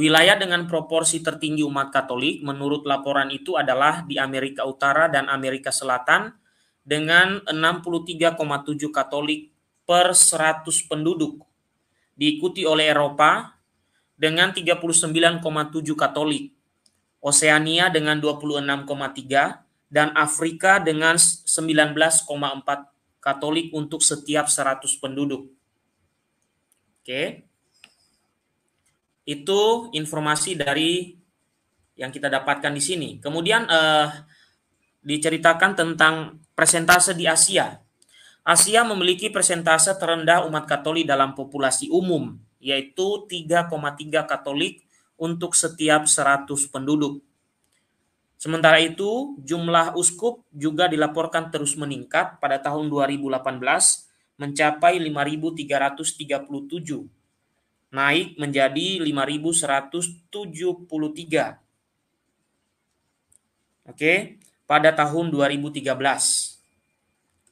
Wilayah dengan proporsi tertinggi umat Katolik menurut laporan itu adalah di Amerika Utara dan Amerika Selatan dengan 63,7 Katolik per 100 penduduk, diikuti oleh Eropa dengan 39,7 Katolik, Oseania dengan 26,3 dan Afrika dengan 19,4 Katolik untuk setiap 100 penduduk. Oke. Okay. Itu informasi dari yang kita dapatkan di sini. Kemudian eh, diceritakan tentang persentase di Asia. Asia memiliki persentase terendah umat Katolik dalam populasi umum, yaitu 3,3 Katolik untuk setiap 100 penduduk. Sementara itu, jumlah uskup juga dilaporkan terus meningkat pada tahun 2018 mencapai 5.337 naik menjadi 5173. Oke, pada tahun 2013.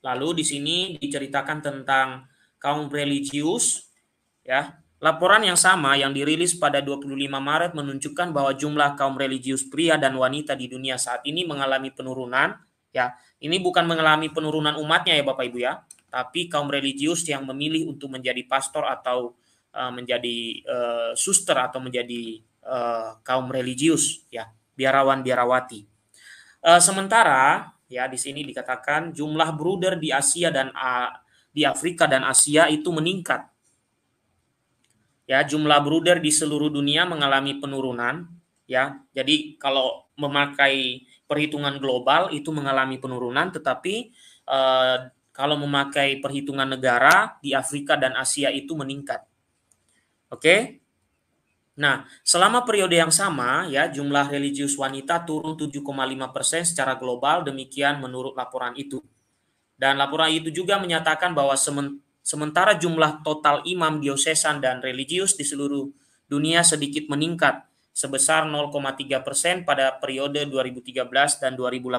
Lalu di sini diceritakan tentang kaum religius ya. Laporan yang sama yang dirilis pada 25 Maret menunjukkan bahwa jumlah kaum religius pria dan wanita di dunia saat ini mengalami penurunan ya. Ini bukan mengalami penurunan umatnya ya Bapak Ibu ya, tapi kaum religius yang memilih untuk menjadi pastor atau Eh, menjadi uh, suster atau menjadi uh, kaum religius ya biarawan biarawati. Uh, sementara ya di sini dikatakan jumlah bruder di Asia dan uh, di Afrika dan Asia itu meningkat. Ya jumlah bruder di seluruh dunia mengalami penurunan ya. Jadi kalau memakai perhitungan global itu mengalami penurunan tetapi uh, kalau memakai perhitungan negara di Afrika dan Asia itu meningkat. Oke. Nah, selama periode yang sama ya jumlah religius wanita turun 7,5% secara global demikian menurut laporan itu. Dan laporan itu juga menyatakan bahwa sementara jumlah total imam diosesan dan religius di seluruh dunia sedikit meningkat sebesar 0,3% pada periode 2013 dan 2018.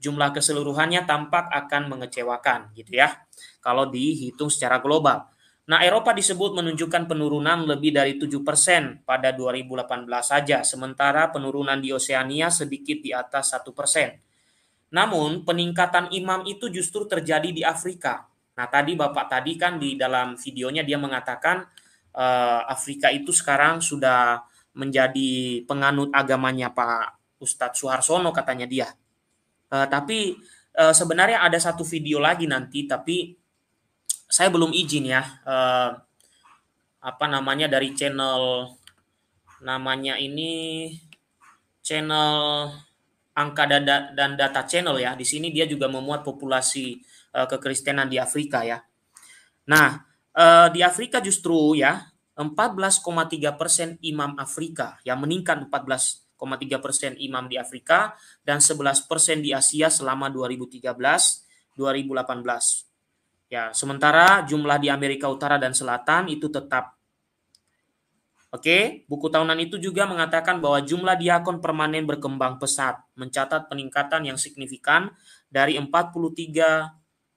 Jumlah keseluruhannya tampak akan mengecewakan gitu ya kalau dihitung secara global. Nah, Eropa disebut menunjukkan penurunan lebih dari 7% pada 2018 saja, sementara penurunan di Oseania sedikit di atas 1%. Namun, peningkatan imam itu justru terjadi di Afrika. Nah, tadi Bapak tadi kan di dalam videonya dia mengatakan eh, Afrika itu sekarang sudah menjadi penganut agamanya Pak Ustadz Suharsono katanya dia. Eh, tapi eh, sebenarnya ada satu video lagi nanti, tapi saya belum izin ya eh, apa namanya dari channel namanya ini channel angka dada, dan data channel ya. Di sini dia juga memuat populasi uh, kekristenan di Afrika ya. Nah, eh, di Afrika justru ya 14,3 persen imam Afrika yang meningkat 14,3 persen imam di Afrika dan 11 persen di Asia selama 2013 2018 Ya, sementara jumlah di Amerika Utara dan Selatan itu tetap. Oke, buku tahunan itu juga mengatakan bahwa jumlah diakon permanen berkembang pesat, mencatat peningkatan yang signifikan dari 43 43.195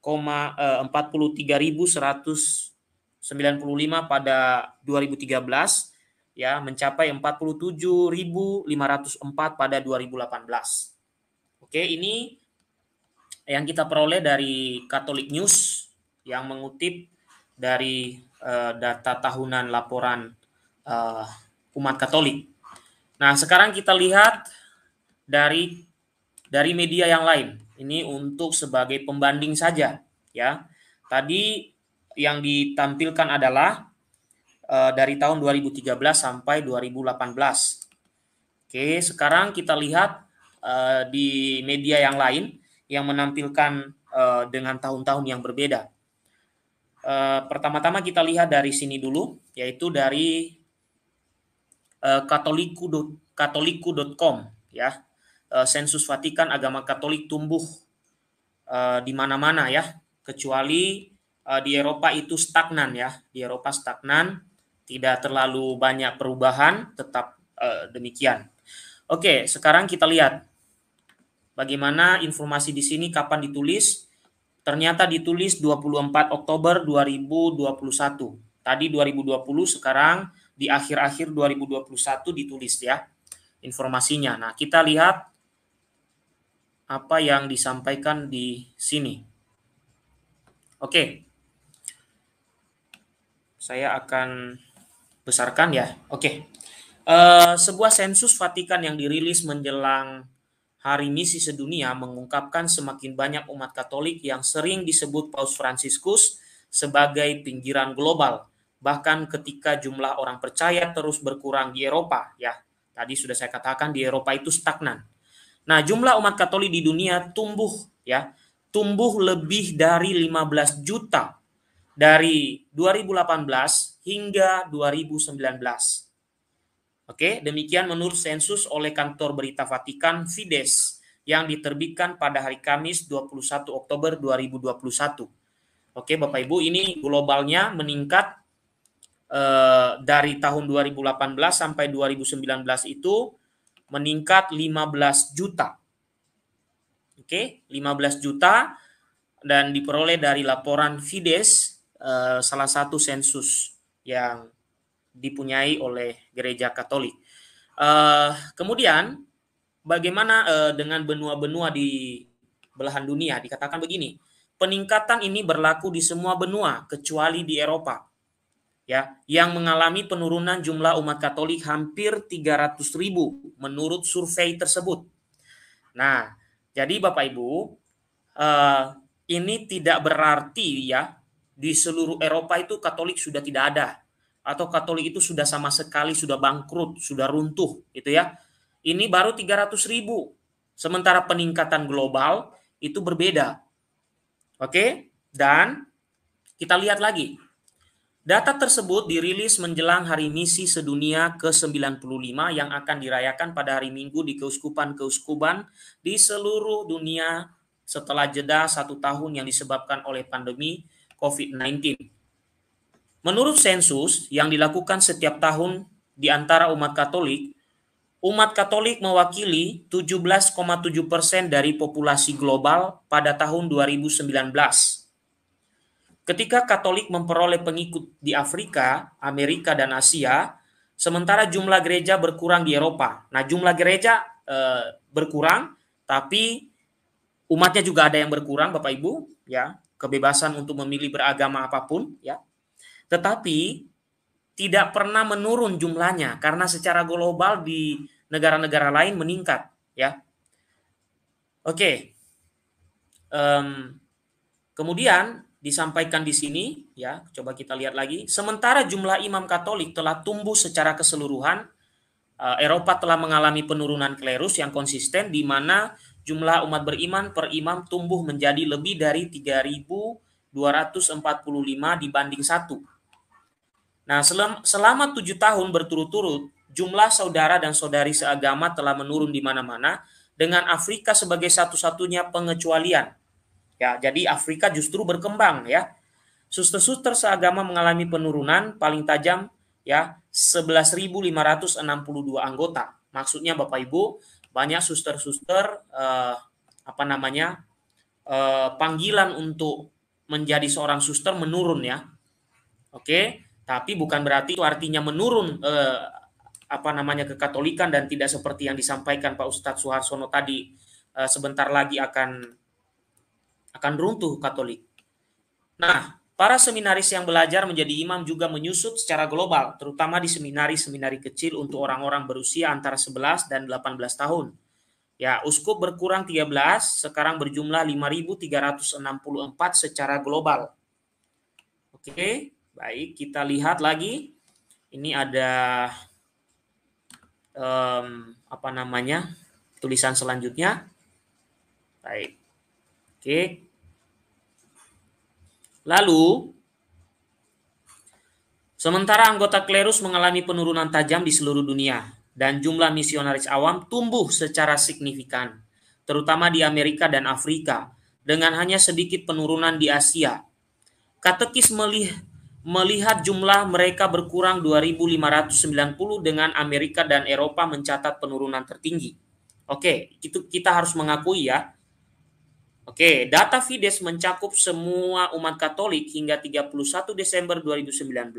eh, pada 2013 ya mencapai 47.504 pada 2018. Oke, ini yang kita peroleh dari Catholic News yang mengutip dari uh, data tahunan laporan uh, umat Katolik. Nah, sekarang kita lihat dari dari media yang lain. Ini untuk sebagai pembanding saja, ya. Tadi yang ditampilkan adalah uh, dari tahun 2013 sampai 2018. Oke, sekarang kita lihat uh, di media yang lain yang menampilkan uh, dengan tahun-tahun yang berbeda. Eh, pertama-tama kita lihat dari sini dulu, yaitu dari eh, katoliku.com ya. Eh, sensus Vatikan agama Katolik tumbuh di mana-mana ya, kecuali di Eropa itu stagnan ya. Di Eropa stagnan, tidak terlalu banyak perubahan, tetap demikian. Oke, sekarang kita lihat bagaimana informasi di sini kapan ditulis ternyata ditulis 24 Oktober 2021. Tadi 2020, sekarang di akhir-akhir 2021 ditulis ya informasinya. Nah, kita lihat apa yang disampaikan di sini. Oke. Saya akan besarkan ya. Oke. Uh, sebuah sensus Vatikan yang dirilis menjelang Hari Misi Sedunia mengungkapkan semakin banyak umat Katolik yang sering disebut Paus Fransiskus sebagai pinggiran global, bahkan ketika jumlah orang percaya terus berkurang di Eropa. Ya, tadi sudah saya katakan di Eropa itu stagnan. Nah, jumlah umat Katolik di dunia tumbuh ya, tumbuh lebih dari 15 juta dari 2018 hingga 2019. Oke, demikian menurut sensus oleh kantor berita Vatikan Fides yang diterbitkan pada hari Kamis 21 Oktober 2021. Oke, Bapak Ibu, ini globalnya meningkat eh, dari tahun 2018 sampai 2019 itu meningkat 15 juta. Oke, 15 juta dan diperoleh dari laporan Fides eh, salah satu sensus yang dipunyai oleh gereja Katolik. Uh, kemudian bagaimana uh, dengan benua-benua di belahan dunia? Dikatakan begini, peningkatan ini berlaku di semua benua kecuali di Eropa. Ya, yang mengalami penurunan jumlah umat Katolik hampir 300 ribu menurut survei tersebut. Nah, jadi Bapak Ibu, uh, ini tidak berarti ya di seluruh Eropa itu Katolik sudah tidak ada atau Katolik itu sudah sama sekali sudah bangkrut, sudah runtuh gitu ya. Ini baru 300 ribu. Sementara peningkatan global itu berbeda. Oke, dan kita lihat lagi. Data tersebut dirilis menjelang Hari Misi Sedunia ke-95 yang akan dirayakan pada hari Minggu di keuskupan-keuskupan di seluruh dunia setelah jeda satu tahun yang disebabkan oleh pandemi COVID-19. Menurut sensus yang dilakukan setiap tahun di antara umat Katolik, umat Katolik mewakili 17,7 persen dari populasi global pada tahun 2019. Ketika Katolik memperoleh pengikut di Afrika, Amerika, dan Asia, sementara jumlah gereja berkurang di Eropa. Nah, jumlah gereja e, berkurang, tapi umatnya juga ada yang berkurang, Bapak Ibu, ya kebebasan untuk memilih beragama apapun, ya tetapi tidak pernah menurun jumlahnya karena secara global di negara-negara lain meningkat, ya. Oke. Um, kemudian disampaikan di sini ya, coba kita lihat lagi. Sementara jumlah imam Katolik telah tumbuh secara keseluruhan, eh, Eropa telah mengalami penurunan klerus yang konsisten di mana jumlah umat beriman per imam tumbuh menjadi lebih dari 3245 dibanding satu Nah, selama, tujuh tahun berturut-turut, jumlah saudara dan saudari seagama telah menurun di mana-mana dengan Afrika sebagai satu-satunya pengecualian. Ya, jadi Afrika justru berkembang ya. Suster-suster seagama mengalami penurunan paling tajam ya 11.562 anggota. Maksudnya Bapak Ibu, banyak suster-suster eh, apa namanya? Eh, panggilan untuk menjadi seorang suster menurun ya. Oke. Tapi bukan berarti itu artinya menurun eh, apa namanya kekatolikan dan tidak seperti yang disampaikan Pak Ustadz Suharsono tadi eh, sebentar lagi akan akan runtuh Katolik. Nah, para seminaris yang belajar menjadi imam juga menyusut secara global, terutama di seminari-seminari kecil untuk orang-orang berusia antara 11 dan 18 tahun. Ya, uskup berkurang 13, sekarang berjumlah 5.364 secara global. Oke. Okay. Baik, kita lihat lagi. Ini ada um, apa namanya tulisan selanjutnya. Baik. Oke. Lalu sementara anggota klerus mengalami penurunan tajam di seluruh dunia dan jumlah misionaris awam tumbuh secara signifikan, terutama di Amerika dan Afrika, dengan hanya sedikit penurunan di Asia. Katekis melihat melihat jumlah mereka berkurang 2.590 dengan Amerika dan Eropa mencatat penurunan tertinggi. Oke, itu kita harus mengakui ya. Oke, data Fides mencakup semua umat Katolik hingga 31 Desember 2019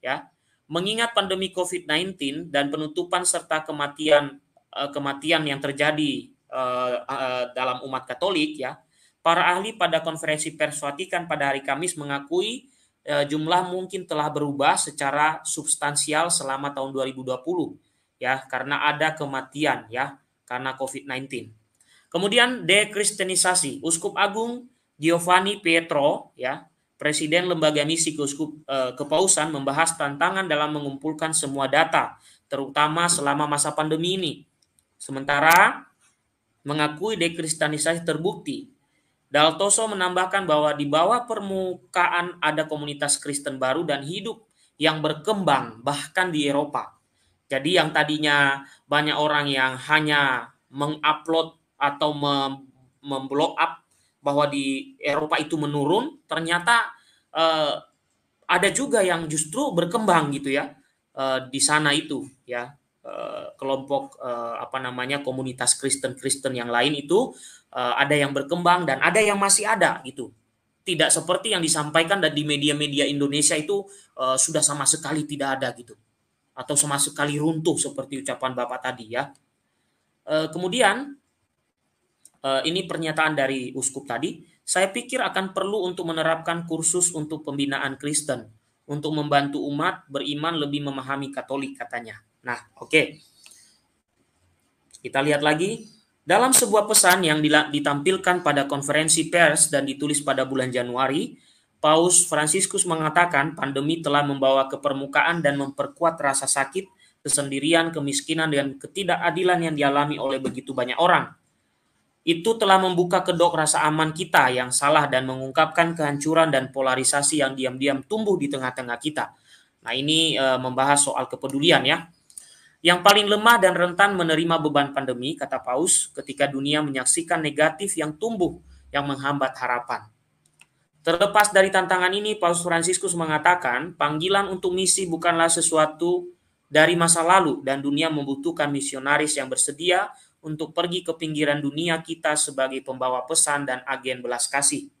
ya. Mengingat pandemi COVID-19 dan penutupan serta kematian eh, kematian yang terjadi eh, eh, dalam umat Katolik ya. Para ahli pada konferensi pers Vatikan pada hari Kamis mengakui Eh, jumlah mungkin telah berubah secara substansial selama tahun 2020 ya karena ada kematian ya karena COVID-19. Kemudian dekristenisasi Uskup Agung Giovanni Pietro ya Presiden Lembaga Misi Keuskup eh, Kepausan membahas tantangan dalam mengumpulkan semua data terutama selama masa pandemi ini. Sementara mengakui dekristenisasi terbukti Daltoso menambahkan bahwa di bawah permukaan ada komunitas Kristen baru dan hidup yang berkembang bahkan di Eropa. Jadi yang tadinya banyak orang yang hanya mengupload atau mem memblow up bahwa di Eropa itu menurun, ternyata eh, ada juga yang justru berkembang gitu ya eh, di sana itu ya eh, kelompok eh, apa namanya komunitas Kristen-Kristen yang lain itu Eh, ada yang berkembang dan ada yang masih ada gitu. Tidak seperti yang disampaikan dan di media-media Indonesia itu uh, sudah sama sekali tidak ada gitu. Atau sama sekali runtuh seperti ucapan Bapak tadi ya. Uh, kemudian uh, ini pernyataan dari uskup tadi, saya pikir akan perlu untuk menerapkan kursus untuk pembinaan Kristen untuk membantu umat beriman lebih memahami Katolik katanya. Nah, oke. Okay. Kita lihat lagi dalam sebuah pesan yang ditampilkan pada konferensi pers dan ditulis pada bulan Januari, Paus Franciscus mengatakan pandemi telah membawa ke permukaan dan memperkuat rasa sakit, kesendirian, kemiskinan, dan ketidakadilan yang dialami oleh begitu banyak orang. Itu telah membuka kedok rasa aman kita yang salah dan mengungkapkan kehancuran dan polarisasi yang diam-diam tumbuh di tengah-tengah kita. Nah ini e, membahas soal kepedulian ya yang paling lemah dan rentan menerima beban pandemi, kata Paus, ketika dunia menyaksikan negatif yang tumbuh yang menghambat harapan. Terlepas dari tantangan ini, Paus Fransiskus mengatakan, panggilan untuk misi bukanlah sesuatu dari masa lalu dan dunia membutuhkan misionaris yang bersedia untuk pergi ke pinggiran dunia kita sebagai pembawa pesan dan agen belas kasih.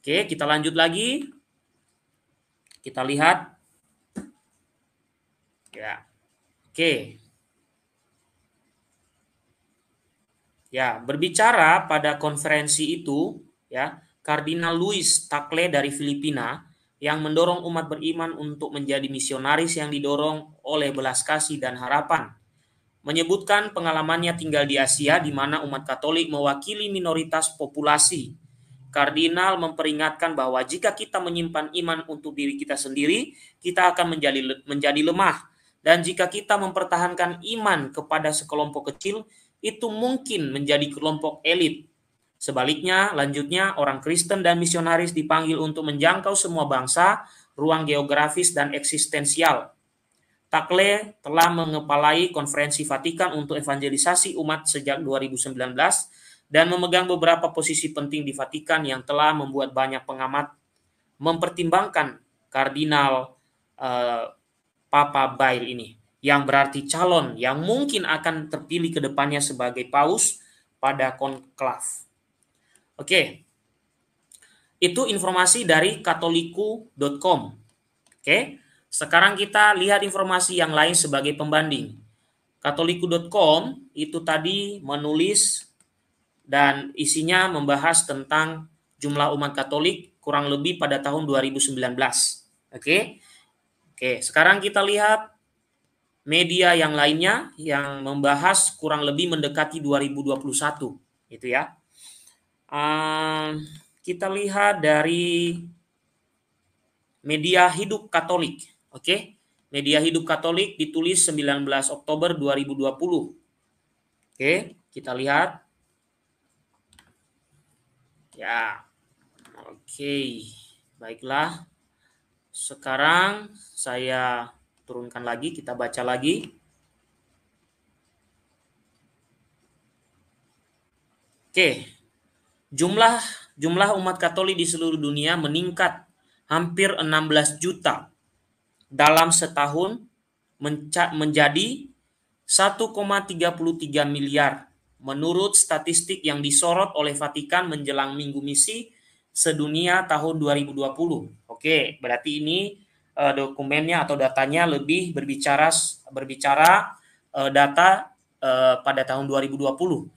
Oke, kita lanjut lagi. Kita lihat Ya. Oke. Ya, berbicara pada konferensi itu, ya, Kardinal Luis Takle dari Filipina yang mendorong umat beriman untuk menjadi misionaris yang didorong oleh belas kasih dan harapan. Menyebutkan pengalamannya tinggal di Asia di mana umat Katolik mewakili minoritas populasi. Kardinal memperingatkan bahwa jika kita menyimpan iman untuk diri kita sendiri, kita akan menjadi menjadi lemah dan jika kita mempertahankan iman kepada sekelompok kecil, itu mungkin menjadi kelompok elit. Sebaliknya, lanjutnya orang Kristen dan misionaris dipanggil untuk menjangkau semua bangsa, ruang geografis dan eksistensial. Takle telah mengepalai konferensi Vatikan untuk evangelisasi umat sejak 2019 dan memegang beberapa posisi penting di Vatikan yang telah membuat banyak pengamat mempertimbangkan Kardinal eh, Papa Bail ini, yang berarti calon yang mungkin akan terpilih ke depannya sebagai paus pada konklav. Oke, itu informasi dari katoliku.com. Oke, sekarang kita lihat informasi yang lain sebagai pembanding. Katoliku.com itu tadi menulis dan isinya membahas tentang jumlah umat Katolik kurang lebih pada tahun 2019. Oke. Okay? Oke, sekarang kita lihat media yang lainnya yang membahas kurang lebih mendekati 2021 itu ya. Um, kita lihat dari media hidup Katolik, oke? Media hidup Katolik ditulis 19 Oktober 2020. Oke, kita lihat. Ya. Oke. baiklah. Sekarang saya turunkan lagi, kita baca lagi. Oke. Jumlah jumlah umat Katolik di seluruh dunia meningkat hampir 16 juta dalam setahun menjadi 1,33 miliar menurut statistik yang disorot oleh Vatikan menjelang Minggu Misi sedunia tahun 2020. Oke, berarti ini uh, dokumennya atau datanya lebih berbicara berbicara uh, data uh, pada tahun 2020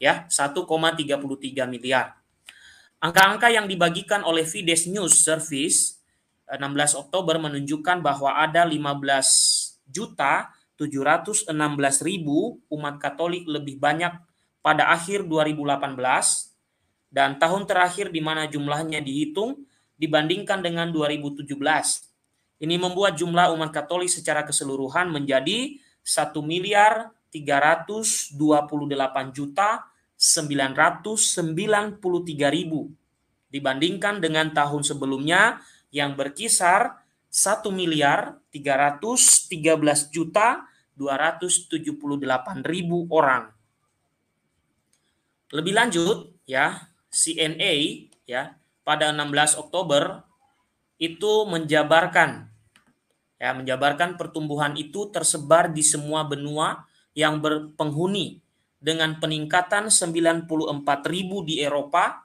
ya, 1,33 miliar. Angka-angka yang dibagikan oleh Fides News Service 16 Oktober menunjukkan bahwa ada 15 juta 716 ribu umat Katolik lebih banyak pada akhir 2018 dan tahun terakhir di mana jumlahnya dihitung dibandingkan dengan 2017. Ini membuat jumlah umat Katolik secara keseluruhan menjadi 1 miliar 328 juta 993 ribu dibandingkan dengan tahun sebelumnya yang berkisar 1 miliar 313 juta 278 ribu orang. Lebih lanjut ya, CNA ya pada 16 Oktober itu menjabarkan ya menjabarkan pertumbuhan itu tersebar di semua benua yang berpenghuni dengan peningkatan 94.000 di Eropa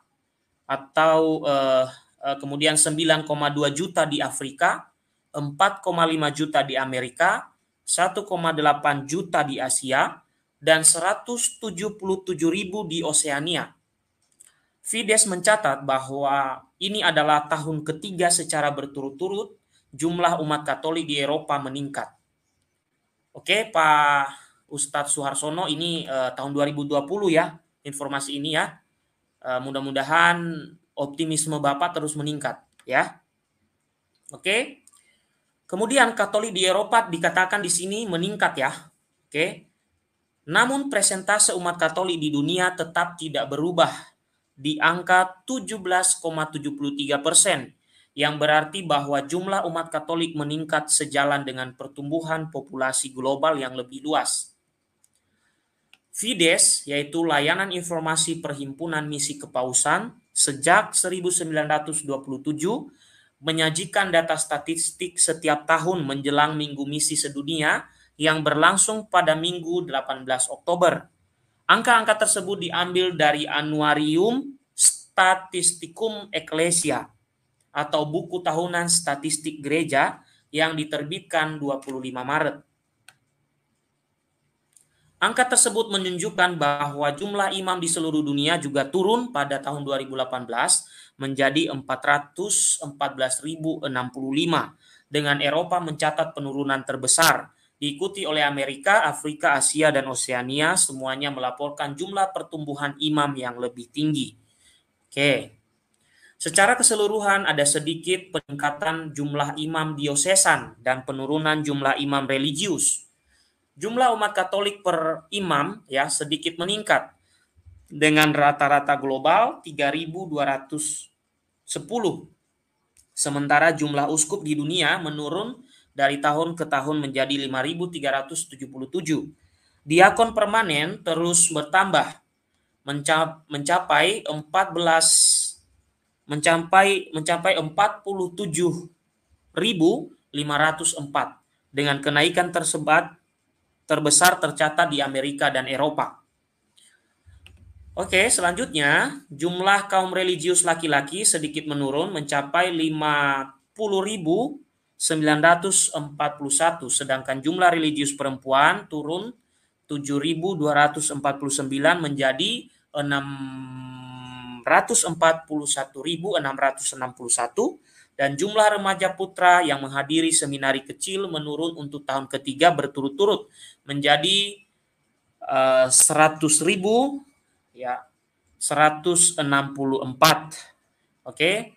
atau eh, eh kemudian 9,2 juta di Afrika, 4,5 juta di Amerika, 1,8 juta di Asia dan 177.000 di Oseania Fides mencatat bahwa ini adalah tahun ketiga secara berturut-turut jumlah umat Katolik di Eropa meningkat. Oke, Pak Ustadz Suharsono, ini eh, tahun 2020 ya informasi ini ya. Eh, Mudah-mudahan optimisme Bapak terus meningkat ya. Oke. Kemudian Katolik di Eropa dikatakan di sini meningkat ya. Oke. Namun presentase umat Katolik di dunia tetap tidak berubah di angka 17,73 persen, yang berarti bahwa jumlah umat Katolik meningkat sejalan dengan pertumbuhan populasi global yang lebih luas. Fides, yaitu layanan informasi perhimpunan misi kepausan, sejak 1927 menyajikan data statistik setiap tahun menjelang Minggu Misi Sedunia yang berlangsung pada Minggu 18 Oktober Angka-angka tersebut diambil dari Anuarium Statisticum Ecclesia atau buku tahunan statistik gereja yang diterbitkan 25 Maret. Angka tersebut menunjukkan bahwa jumlah imam di seluruh dunia juga turun pada tahun 2018 menjadi 414.065 dengan Eropa mencatat penurunan terbesar diikuti oleh Amerika, Afrika, Asia, dan Oseania, semuanya melaporkan jumlah pertumbuhan imam yang lebih tinggi. Oke. Secara keseluruhan ada sedikit peningkatan jumlah imam diosesan dan penurunan jumlah imam religius. Jumlah umat Katolik per imam ya sedikit meningkat dengan rata-rata global 3210. Sementara jumlah uskup di dunia menurun dari tahun ke tahun menjadi 5.377. Diakon permanen terus bertambah mencapai 14 mencapai mencapai 47.504 dengan kenaikan tersebut terbesar tercatat di Amerika dan Eropa. Oke, selanjutnya jumlah kaum religius laki-laki sedikit menurun mencapai 50.000 941 sedangkan jumlah religius perempuan turun 7249 menjadi 641.661 dan jumlah remaja putra yang menghadiri seminari kecil menurun untuk tahun ketiga berturut-turut menjadi uh, eh, 100.000 ya 164 oke okay?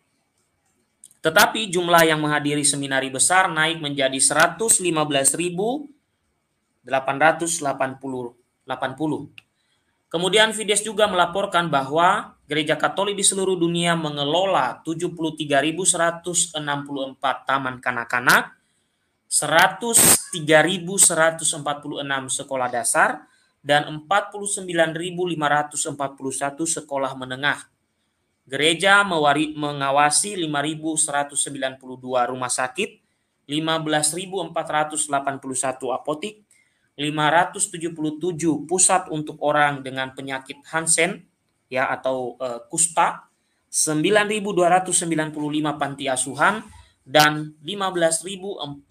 Tetapi jumlah yang menghadiri seminari besar naik menjadi 115.880. Kemudian Fides juga melaporkan bahwa gereja Katolik di seluruh dunia mengelola 73.164 taman kanak-kanak, 103.146 sekolah dasar, dan 49.541 sekolah menengah Gereja mewari, mengawasi 5.192 rumah sakit, 15.481 apotik, 577 pusat untuk orang dengan penyakit Hansen ya atau e, kusta, 9.295 panti asuhan dan 15.423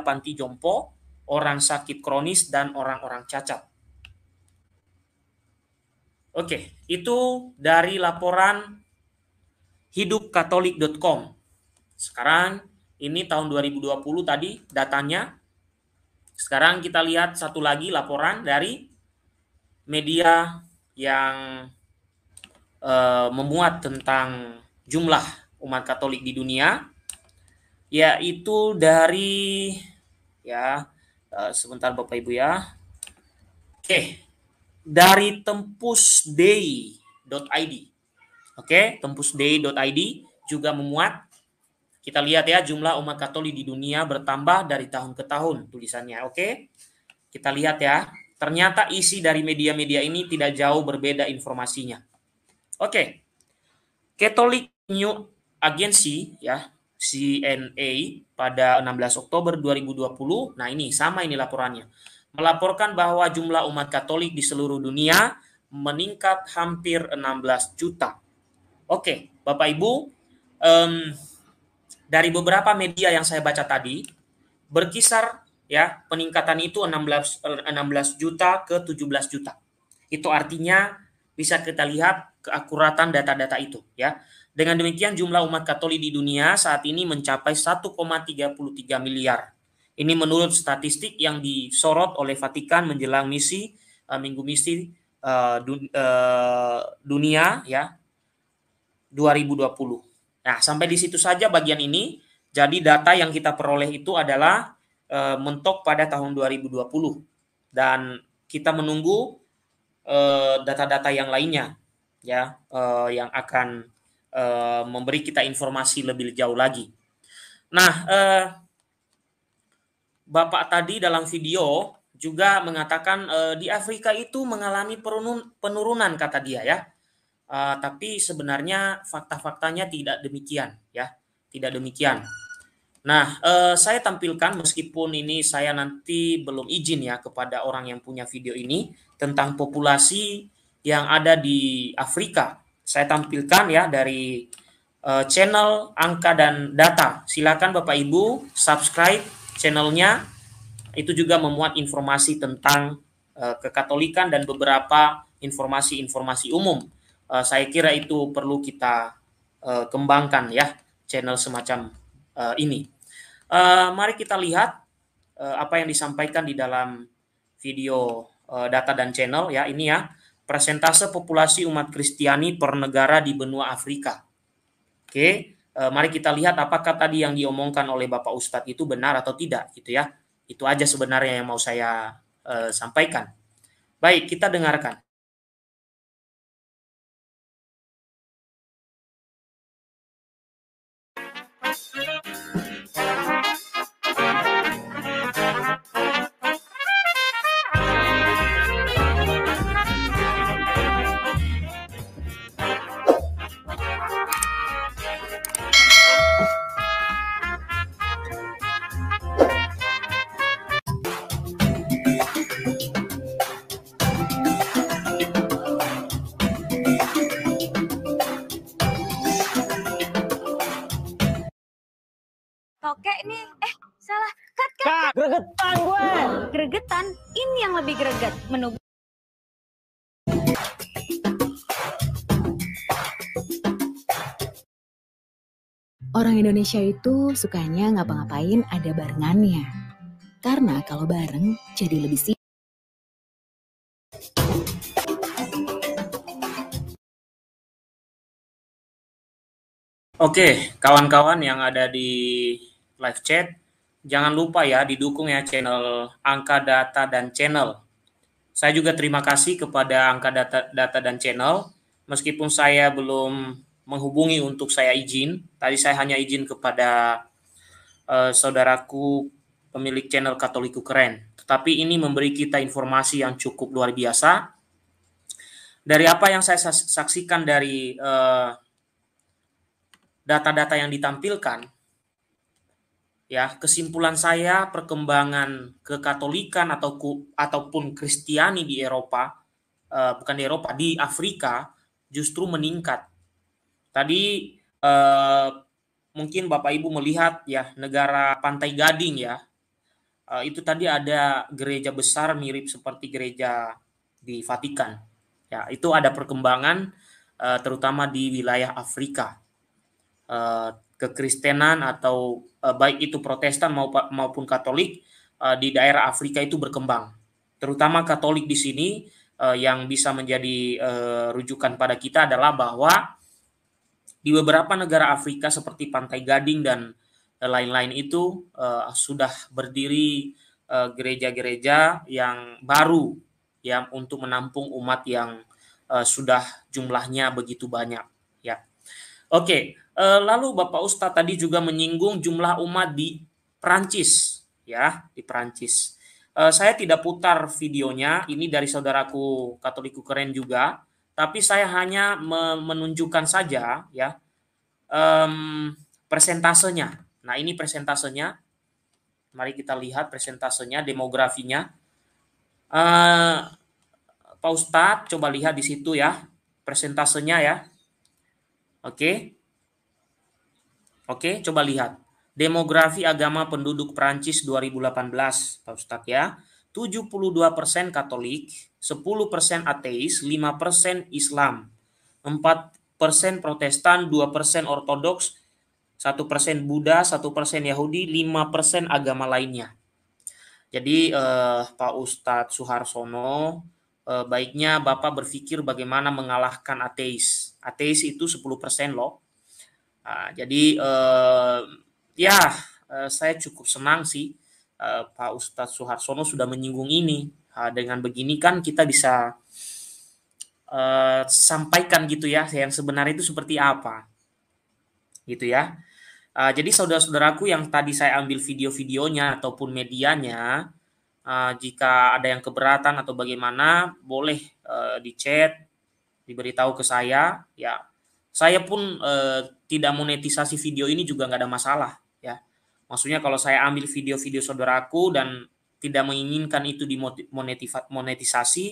panti jompo, orang sakit kronis dan orang-orang cacat. Oke, itu dari laporan hidupkatolik.com. Sekarang ini tahun 2020 tadi datanya. Sekarang kita lihat satu lagi laporan dari media yang e, memuat tentang jumlah umat Katolik di dunia yaitu dari ya eh, sebentar Bapak Ibu ya. Oke, dari tempusday.id. Oke, tempusday.id juga memuat kita lihat ya jumlah umat Katolik di dunia bertambah dari tahun ke tahun tulisannya. Oke. Kita lihat ya. Ternyata isi dari media-media ini tidak jauh berbeda informasinya. Oke. Catholic New Agency ya, CNA pada 16 Oktober 2020. Nah, ini sama ini laporannya melaporkan bahwa jumlah umat Katolik di seluruh dunia meningkat hampir 16 juta. Oke, Bapak Ibu, um, dari beberapa media yang saya baca tadi berkisar ya peningkatan itu 16 16 juta ke 17 juta. Itu artinya bisa kita lihat keakuratan data-data itu ya. Dengan demikian jumlah umat Katolik di dunia saat ini mencapai 1,33 miliar. Ini menurut statistik yang disorot oleh Vatikan menjelang misi uh, Minggu Misi uh, dun, uh, dunia ya 2020. Nah, sampai di situ saja bagian ini. Jadi data yang kita peroleh itu adalah uh, mentok pada tahun 2020 dan kita menunggu data-data uh, yang lainnya ya uh, yang akan memberi kita informasi lebih jauh lagi. Nah, Bapak tadi dalam video juga mengatakan uh, di Afrika itu mengalami penurun, penurunan kata dia ya. Uh, tapi sebenarnya fakta-faktanya tidak demikian ya, tidak demikian. Nah, eh, saya tampilkan meskipun ini saya nanti belum izin ya kepada orang yang punya video ini tentang populasi yang ada di Afrika. Saya tampilkan ya dari channel angka dan data. Silakan Bapak Ibu subscribe channelnya itu juga memuat informasi tentang uh, kekatolikan dan beberapa informasi-informasi umum. Uh, saya kira itu perlu kita uh, kembangkan ya channel semacam uh, ini. Uh, mari kita lihat uh, apa yang disampaikan di dalam video uh, data dan channel ya ini ya persentase populasi umat Kristiani per negara di benua Afrika. Oke, okay e, mari kita lihat apakah tadi yang diomongkan oleh Bapak Ustadz itu benar atau tidak gitu ya. Itu aja sebenarnya yang mau saya e, sampaikan. Baik, kita dengarkan.
greget menu Orang
Indonesia itu sukanya ngapa-ngapain ada barengannya. Karena kalau bareng
jadi lebih sih.
Oke, kawan-kawan yang ada di live chat, jangan lupa ya didukung ya channel Angka Data dan channel saya juga terima kasih kepada Angka Data, Data dan Channel. Meskipun saya belum menghubungi untuk saya izin, tadi saya hanya izin kepada uh, saudaraku pemilik channel Katoliku Keren. Tetapi ini memberi kita informasi yang cukup luar biasa. Dari apa yang saya saksikan dari eh, data-data uh, data -data yang ditampilkan, ya kesimpulan saya perkembangan kekatolikan atau ataupun Kristiani di Eropa uh, bukan di Eropa di Afrika justru meningkat tadi uh, mungkin Bapak Ibu melihat ya negara Pantai Gading ya uh, itu tadi ada gereja besar mirip seperti gereja di Vatikan ya itu ada perkembangan uh, terutama di wilayah Afrika uh, kekristenan atau uh, baik itu Protestan maupun Katolik uh, di daerah Afrika itu berkembang. Terutama Katolik di sini uh, yang bisa menjadi uh, rujukan pada kita adalah bahwa di beberapa negara Afrika seperti Pantai Gading dan lain-lain itu uh, sudah berdiri gereja-gereja uh, yang baru yang untuk menampung umat yang uh, sudah jumlahnya begitu banyak ya. Oke, Eh, lalu Bapak Ustadz tadi juga menyinggung jumlah umat di Perancis, ya di Perancis. Eh, saya tidak putar videonya, ini dari saudaraku Katoliku keren juga, tapi saya hanya menunjukkan saja ya um, persentasenya. Nah ini persentasenya, mari kita lihat persentasenya, demografinya. Uh, Pak Ustadz coba lihat di situ ya persentasenya ya. Oke. Okay. Oke, coba lihat. Demografi agama penduduk Prancis 2018, Pak Ustadz ya. 72% Katolik, 10% ateis, 5% Islam, 4% Protestan, 2% Ortodoks, 1% Buddha, 1% Yahudi, 5% agama lainnya. Jadi eh, Pak Ustadz Suharsono, eh, baiknya Bapak berpikir bagaimana mengalahkan ateis. Ateis itu 10% loh. Nah, jadi eh, ya eh, saya cukup senang sih eh, Pak Ustadz Suharsono sudah menyinggung ini. Nah, dengan begini kan kita bisa eh, sampaikan gitu ya yang sebenarnya itu seperti apa, gitu ya. Uh, jadi saudara-saudaraku yang tadi saya ambil video-videonya ataupun medianya, uh, jika ada yang keberatan atau bagaimana, boleh uh, eh, di chat, diberitahu ke saya, ya saya pun eh, tidak monetisasi video ini juga nggak ada masalah ya. Maksudnya kalau saya ambil video-video saudaraku dan tidak menginginkan itu dimonetisasi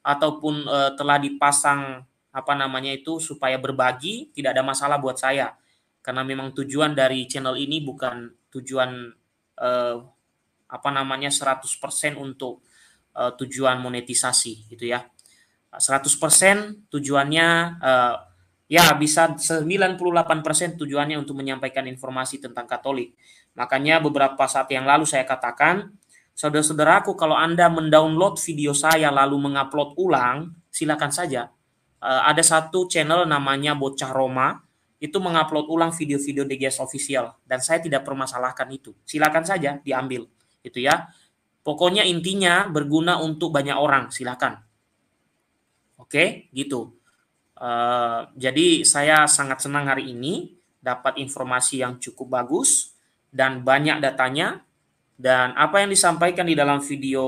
ataupun eh, telah dipasang apa namanya itu supaya berbagi tidak ada masalah buat saya karena memang tujuan dari channel ini bukan tujuan eh, apa namanya 100% untuk eh, tujuan monetisasi gitu ya. 100% tujuannya eh, Ya, bisa 98% tujuannya untuk menyampaikan informasi tentang Katolik. Makanya beberapa saat yang lalu saya katakan, saudara-saudaraku kalau Anda mendownload video saya lalu mengupload ulang, silakan saja. Eh, ada satu channel namanya Bocah Roma, itu mengupload ulang video-video DGS official dan saya tidak permasalahkan itu. Silakan saja diambil, itu ya. Pokoknya intinya berguna untuk banyak orang, silakan. Oke, gitu. Eh, jadi saya sangat senang hari ini dapat informasi yang cukup bagus dan banyak datanya dan apa yang disampaikan di dalam video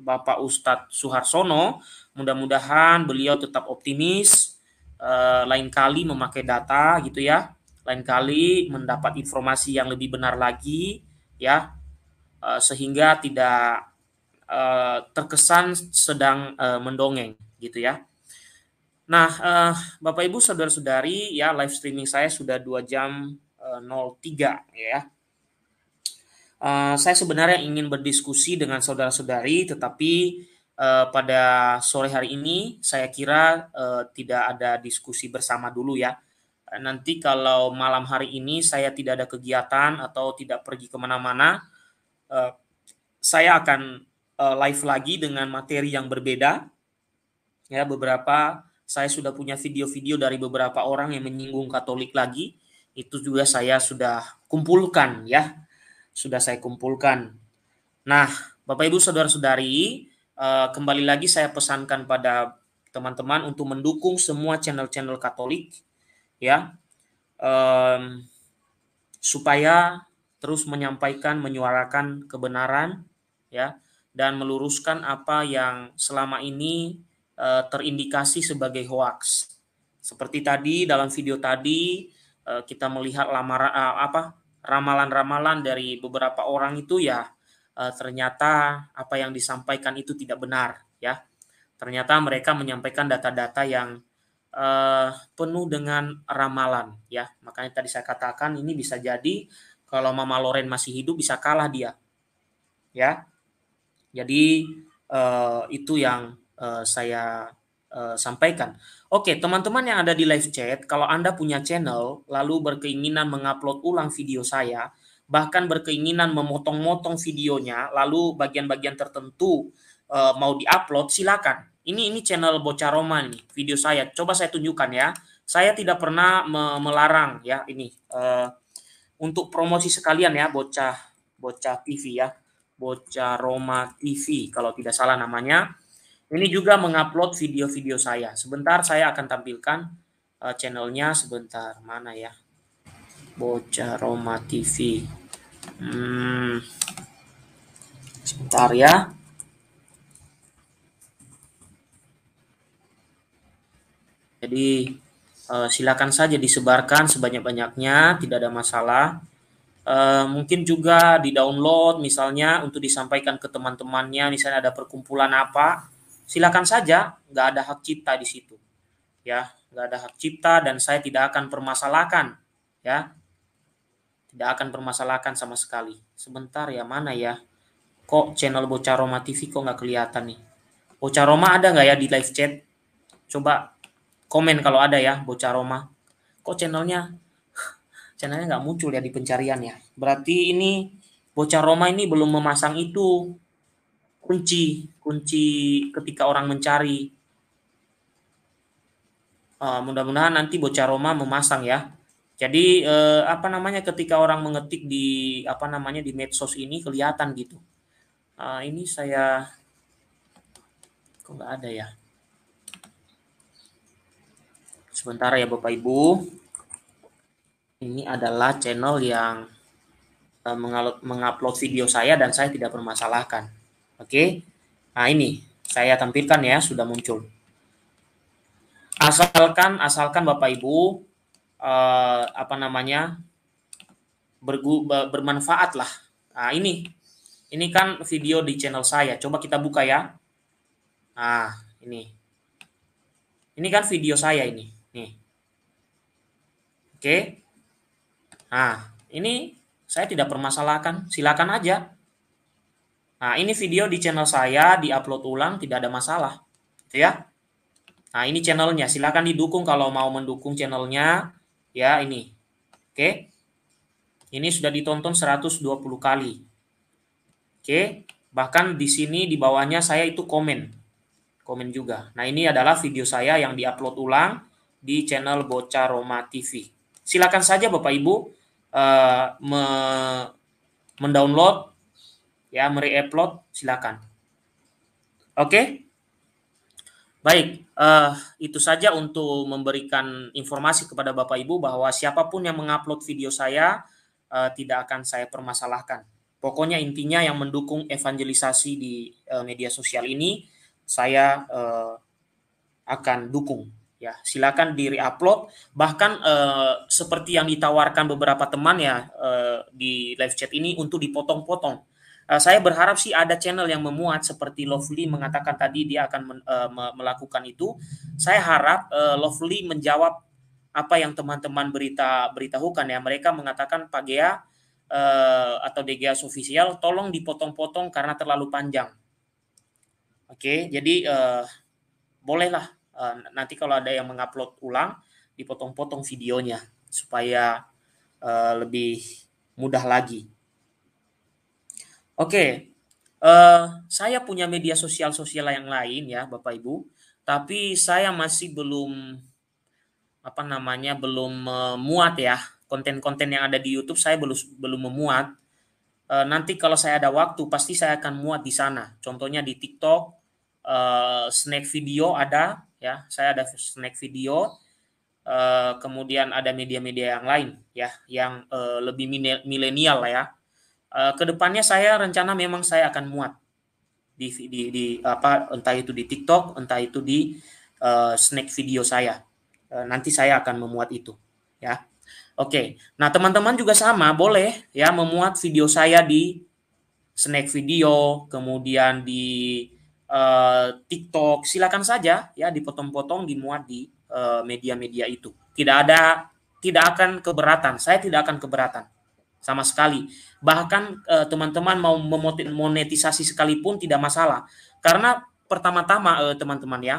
Bapak Ustadz Suharsono mudah-mudahan beliau tetap optimis uh, lain kali memakai data gitu ya lain kali mendapat informasi yang lebih benar lagi ya uh, sehingga tidak terkesan sedang mendongeng gitu ya Nah, uh, Bapak Ibu saudara-saudari, ya live streaming saya sudah 2 jam uh, eh, 03 ya. Uh, saya sebenarnya ingin berdiskusi dengan saudara-saudari tetapi uh, pada sore hari ini saya kira uh, tidak ada diskusi bersama dulu ya. nanti kalau malam hari ini saya tidak ada kegiatan atau tidak pergi kemana-mana, saya akan live lagi dengan materi yang berbeda, ya beberapa saya sudah punya video-video dari beberapa orang yang menyinggung Katolik lagi. Itu juga saya sudah kumpulkan ya. Sudah saya kumpulkan. Nah, Bapak Ibu Saudara-saudari, eh, kembali lagi saya pesankan pada teman-teman untuk mendukung semua channel-channel Katolik ya. Um, supaya terus menyampaikan, menyuarakan kebenaran ya dan meluruskan apa yang selama ini Eh, terindikasi sebagai hoax. Seperti tadi dalam video tadi eh, kita melihat lamaran eh, apa ramalan-ramalan dari beberapa orang itu ya ternyata apa yang disampaikan itu tidak benar ya. Ternyata mereka menyampaikan data-data yang uh, penuh dengan ramalan ya. Makanya tadi saya katakan ini bisa jadi kalau Mama Loren masih hidup bisa kalah dia. Ya. Jadi uh, itu yang Eh, saya uh, sampaikan. Oke, teman-teman yang ada di live chat, kalau Anda punya channel lalu berkeinginan mengupload ulang video saya, bahkan berkeinginan memotong-motong videonya, lalu bagian-bagian tertentu uh, mau diupload, silakan. Ini ini channel Bocah Roma nih, video saya. Coba saya tunjukkan ya. Saya tidak pernah me melarang ya ini uh, untuk promosi sekalian ya Bocah Bocah TV ya. Bocah Roma TV kalau tidak salah namanya ini juga mengupload video-video saya. Sebentar saya akan tampilkan uh, channelnya sebentar. Mana ya? Bocah Roma TV. Hmm. Sebentar ya. Jadi uh, silakan saja disebarkan sebanyak-banyaknya, tidak ada masalah. Uh, mungkin juga di download misalnya untuk disampaikan ke teman-temannya misalnya ada perkumpulan apa silakan saja, nggak ada hak cipta di situ. Ya, nggak ada hak cipta dan saya tidak akan permasalahkan, ya. Tidak akan permasalahkan sama sekali. Sebentar ya, mana ya? Kok channel Bocah Roma TV kok nggak kelihatan nih? Bocah Roma ada nggak ya di live chat? Coba komen kalau ada ya Bocah Roma. Kok channelnya channelnya nggak muncul ya di pencarian ya? Berarti ini Bocah Roma ini belum memasang itu kunci kunci ketika orang mencari. Uh, mudah-mudahan nanti bocah Roma memasang ya. Jadi uh, apa namanya ketika orang mengetik di apa namanya di medsos ini kelihatan gitu. Uh, ini saya kok nggak ada ya. Sebentar ya Bapak Ibu. Ini adalah channel yang mengupload video saya dan saya tidak permasalahkan. Oke. Okay? Nah ini saya tampilkan ya sudah muncul. Asalkan asalkan Bapak Ibu eh, apa namanya bergu, bermanfaat lah. Nah ini ini kan video di channel saya. Coba kita buka ya. Nah ini ini kan video saya ini nih. Oke. Nah ini saya tidak permasalahkan. Silakan aja Nah, ini video di channel saya diupload ulang tidak ada masalah. Gitu ya. Nah, ini channelnya. Silahkan didukung kalau mau mendukung channelnya. Ya, ini. Oke. Ini sudah ditonton 120 kali. Oke. Bahkan di sini di bawahnya saya itu komen. Komen juga. Nah, ini adalah video saya yang diupload ulang di channel Bocah Roma TV. Silakan saja Bapak Ibu uh, me mendownload ya mereupload silakan. Oke. Baik, uh, itu saja untuk memberikan informasi kepada Bapak Ibu bahwa siapapun yang mengupload video saya uh, tidak akan saya permasalahkan. Pokoknya intinya yang mendukung evangelisasi di uh, media sosial ini saya uh, akan dukung ya. Silakan diri upload. bahkan uh, seperti yang ditawarkan beberapa teman ya uh, di live chat ini untuk dipotong-potong Eh, saya berharap sih ada channel yang memuat seperti Lovely mengatakan tadi dia akan men, uh, melakukan itu. Saya harap uh, Lovely menjawab apa yang teman-teman berita beritahukan ya. Mereka mengatakan Pak Gea uh, atau DGA official tolong dipotong-potong karena terlalu panjang. Oke, okay, jadi uh, bolehlah uh, nanti kalau ada yang mengupload ulang dipotong-potong videonya supaya uh, lebih mudah lagi. Oke, uh, saya punya media sosial-sosial yang lain ya Bapak Ibu, tapi saya masih belum apa namanya belum memuat ya konten-konten yang ada di YouTube saya belum belum memuat. E, nanti kalau saya ada waktu pasti saya akan muat di sana. Contohnya di TikTok e, snack video ada ya, saya ada snack video. E, kemudian ada media-media yang lain ya, yang e, lebih milenial ya. Eh, kedepannya saya rencana memang saya akan muat di, di, di apa entah itu di TikTok entah itu di uh, snack video saya uh, nanti saya akan memuat itu ya oke okay. nah teman-teman juga sama boleh ya memuat video saya di snack video kemudian di uh, TikTok silakan saja ya dipotong-potong dimuat di media-media uh, itu tidak ada tidak akan keberatan saya tidak akan keberatan sama sekali. Bahkan eh, teman-teman eh, mau memonetisasi sekalipun tidak masalah. Karena pertama-tama eh, teman-teman ya,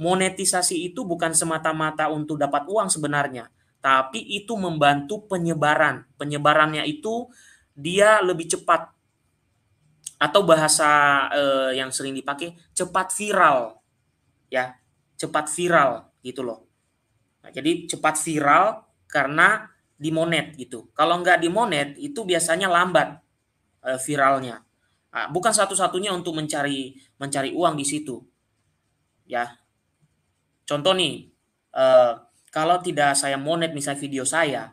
monetisasi itu bukan semata-mata untuk dapat uang sebenarnya, tapi itu membantu penyebaran. Penyebarannya itu dia lebih cepat atau bahasa eh, yang sering dipakai cepat viral ya cepat viral gitu loh nah, jadi cepat viral karena di monet gitu. Kalau nggak di monet itu biasanya lambat eh, viralnya. Ah, bukan satu-satunya untuk mencari mencari uang di situ. Ya. Contoh nih, eh, kalau tidak saya monet misalnya video saya,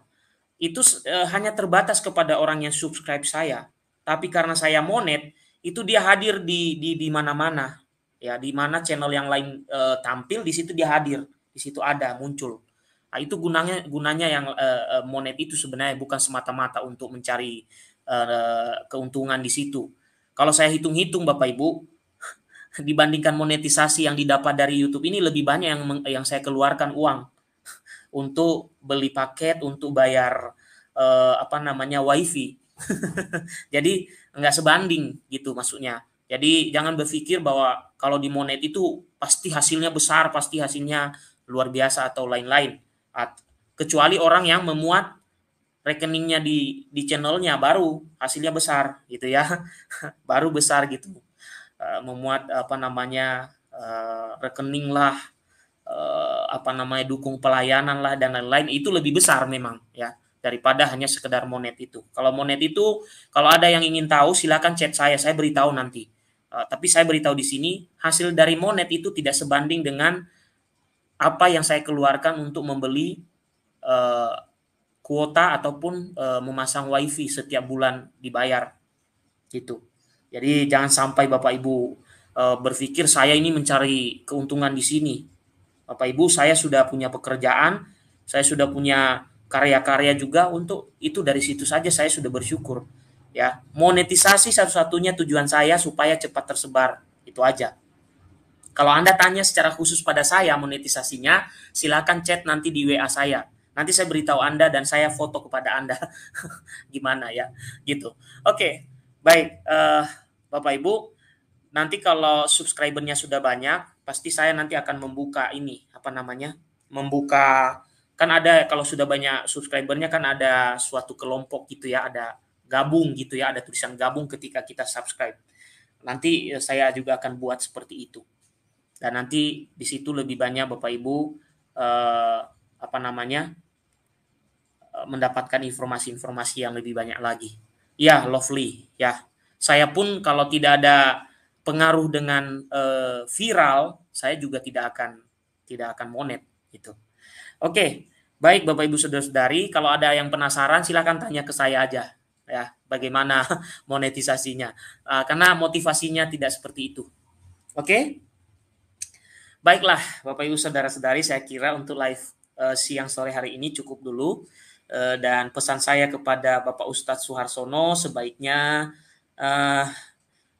itu eh, hanya terbatas kepada orang yang subscribe saya. Tapi karena saya monet, itu dia hadir di di di mana-mana. Ya, di mana channel yang lain tampil di situ dia hadir. Di situ ada muncul. Nah, itu gunanya gunanya yang uh, monet itu sebenarnya bukan semata-mata untuk mencari uh, keuntungan di situ. Kalau saya hitung-hitung Bapak Ibu, dibandingkan monetisasi yang didapat dari YouTube ini lebih banyak yang yang saya keluarkan uang untuk beli paket, untuk bayar uh, apa namanya WiFi. Jadi nggak sebanding gitu maksudnya. Jadi jangan berpikir bahwa kalau di monet itu pasti hasilnya besar, pasti hasilnya luar biasa atau lain-lain kecuali orang yang memuat rekeningnya di di channelnya baru hasilnya besar gitu ya baru besar gitu eh, memuat apa namanya eh, rekening lah eh, apa namanya dukung pelayanan lah dan lain-lain itu lebih besar memang ya daripada hanya sekedar monet itu kalau monet itu kalau ada yang ingin tahu silakan chat saya saya beritahu nanti tapi saya beritahu di sini hasil dari monet itu tidak sebanding dengan apa yang saya keluarkan untuk membeli uh, kuota ataupun uh, memasang wifi setiap bulan dibayar gitu jadi jangan sampai bapak ibu uh, berpikir saya ini mencari keuntungan di sini bapak ibu saya sudah punya pekerjaan saya sudah punya karya-karya juga untuk itu dari situ saja saya sudah bersyukur ya monetisasi satu-satunya tujuan saya supaya cepat tersebar itu aja kalau Anda tanya secara khusus pada saya monetisasinya, silakan chat nanti di WA saya. Nanti saya beritahu Anda dan saya foto kepada Anda. Gimana ya? Gitu. Oke, baik. Uh, Bapak Ibu, nanti kalau subscribernya sudah banyak, pasti saya nanti akan membuka ini, apa namanya? Membuka kan ada kalau sudah banyak subscribernya kan ada suatu kelompok gitu ya, ada gabung gitu ya, ada tulisan gabung ketika kita subscribe. Nanti eh, saya juga akan buat seperti itu dan nanti di situ lebih banyak Bapak Ibu eh, apa namanya eh, mendapatkan informasi-informasi yang lebih banyak lagi. Ya, lovely, ya. Saya pun kalau tidak ada pengaruh dengan eh, viral, saya juga tidak akan tidak akan monet itu. Oke, baik Bapak Ibu Saudara-saudari, kalau ada yang penasaran silahkan tanya ke saya aja ya, bagaimana monetisasinya. eh, karena motivasinya tidak seperti itu. Oke? Okay? Baiklah, Bapak Ibu saudara-saudari, saya kira untuk live uh, siang sore hari ini cukup dulu. Uh, dan pesan saya kepada Bapak Ustadz Suharsono sebaiknya uh,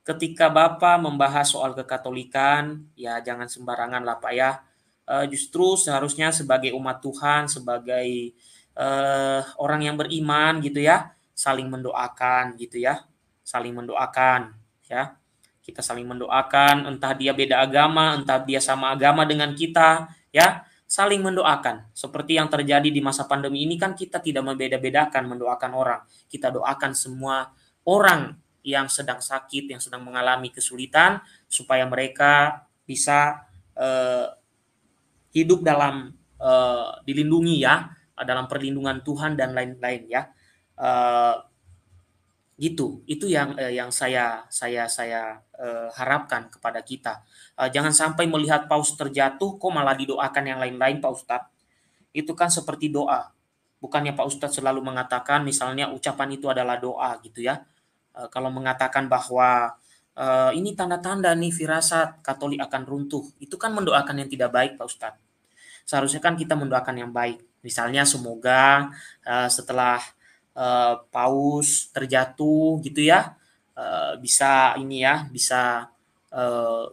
ketika Bapak membahas soal kekatolikan, ya jangan sembarangan lah Pak ya. Uh, justru seharusnya sebagai umat Tuhan, sebagai uh, orang yang beriman gitu ya, saling mendoakan gitu ya, saling mendoakan ya kita saling mendoakan, entah dia beda agama, entah dia sama agama dengan kita, ya, saling mendoakan. Seperti yang terjadi di masa pandemi ini kan kita tidak membeda-bedakan mendoakan orang. Kita doakan semua orang yang sedang sakit, yang sedang mengalami kesulitan supaya mereka bisa eh, hidup dalam eh, dilindungi ya, dalam perlindungan Tuhan dan lain-lain ya. Eh, gitu itu yang eh, yang saya saya saya Eh, harapkan kepada kita. Eh, jangan sampai melihat paus terjatuh, kok malah didoakan yang lain-lain Pak Ustadz. Itu kan seperti doa. Bukannya Pak Ustadz selalu mengatakan misalnya ucapan itu adalah doa gitu ya. Eh, kalau mengatakan bahwa ini tanda-tanda nih firasat Katolik akan runtuh, itu kan mendoakan yang tidak baik Pak Ustadz. Seharusnya kan kita mendoakan yang baik. Misalnya semoga setelah paus terjatuh gitu ya, Eh, bisa ini ya bisa uh,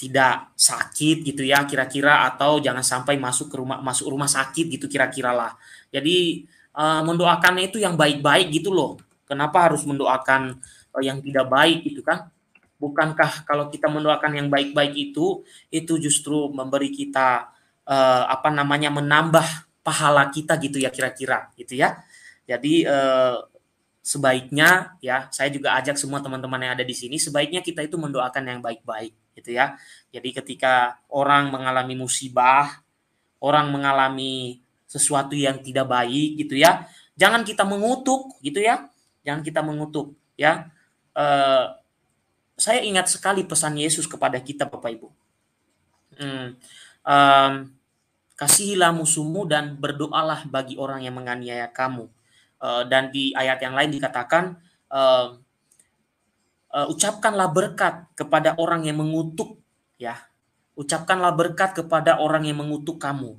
tidak sakit gitu ya kira-kira atau jangan sampai masuk ke rumah masuk rumah sakit gitu kira-kira lah jadi uh, eh, mendoakannya itu yang baik-baik gitu loh kenapa harus mendoakan uh, yang tidak baik gitu kan bukankah kalau kita mendoakan yang baik-baik itu itu justru memberi kita uh, apa namanya menambah pahala kita gitu ya kira-kira gitu ya jadi uh, sebaiknya ya saya juga ajak semua teman-teman yang ada di sini sebaiknya kita itu mendoakan yang baik-baik gitu ya. Jadi ketika orang mengalami musibah, orang mengalami sesuatu yang tidak baik gitu ya, jangan kita mengutuk gitu ya. Jangan kita mengutuk ya. e, saya ingat sekali pesan Yesus kepada kita Bapak Ibu. Hmm, e, kasihilah musuhmu dan berdoalah bagi orang yang menganiaya kamu Eh, dan di ayat yang lain dikatakan uh, uh, ucapkanlah berkat kepada orang yang mengutuk ya. Ucapkanlah berkat kepada orang yang mengutuk kamu.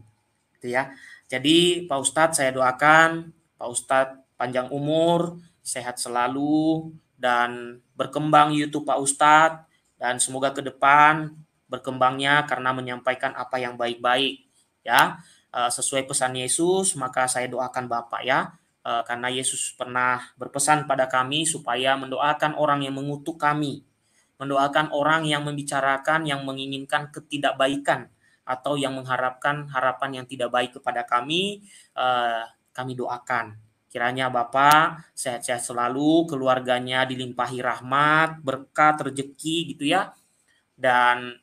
Gitu ya. Jadi Pak Ustadz saya doakan Pak Ustadz panjang umur, sehat selalu dan berkembang YouTube Pak Ustadz dan semoga ke depan berkembangnya karena menyampaikan apa yang baik-baik ya sesuai pesan Yesus maka saya doakan Bapak ya Eh, karena Yesus pernah berpesan pada kami supaya mendoakan orang yang mengutuk kami, mendoakan orang yang membicarakan, yang menginginkan ketidakbaikan, atau yang mengharapkan harapan yang tidak baik kepada kami, eh, kami doakan. Kiranya Bapak sehat-sehat selalu, keluarganya dilimpahi rahmat, berkat, rejeki gitu ya, dan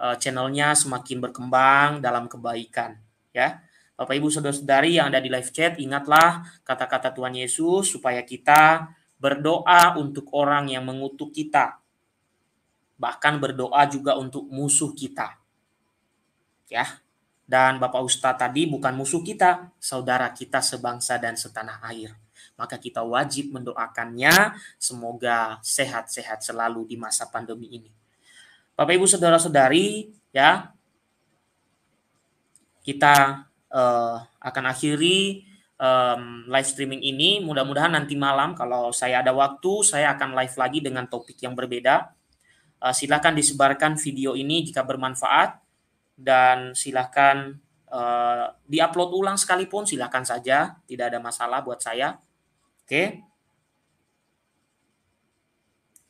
eh, channelnya semakin berkembang dalam kebaikan ya. Bapak Ibu Saudara-saudari yang ada di live chat, ingatlah kata-kata Tuhan Yesus supaya kita berdoa untuk orang yang mengutuk kita. Bahkan berdoa juga untuk musuh kita. Ya. Dan Bapak Ustadz tadi bukan musuh kita, saudara kita sebangsa dan setanah air. Maka kita wajib mendoakannya semoga sehat-sehat selalu di masa pandemi ini. Bapak Ibu Saudara-saudari, ya. Kita uh, akan akhiri um, live streaming ini. Mudah-mudahan nanti malam kalau saya ada waktu, saya akan live lagi dengan topik yang berbeda. Uh, eh, silahkan disebarkan video ini jika bermanfaat dan silahkan uh, eh, diupload ulang sekalipun silahkan saja, tidak ada masalah buat saya. Oke. Okay.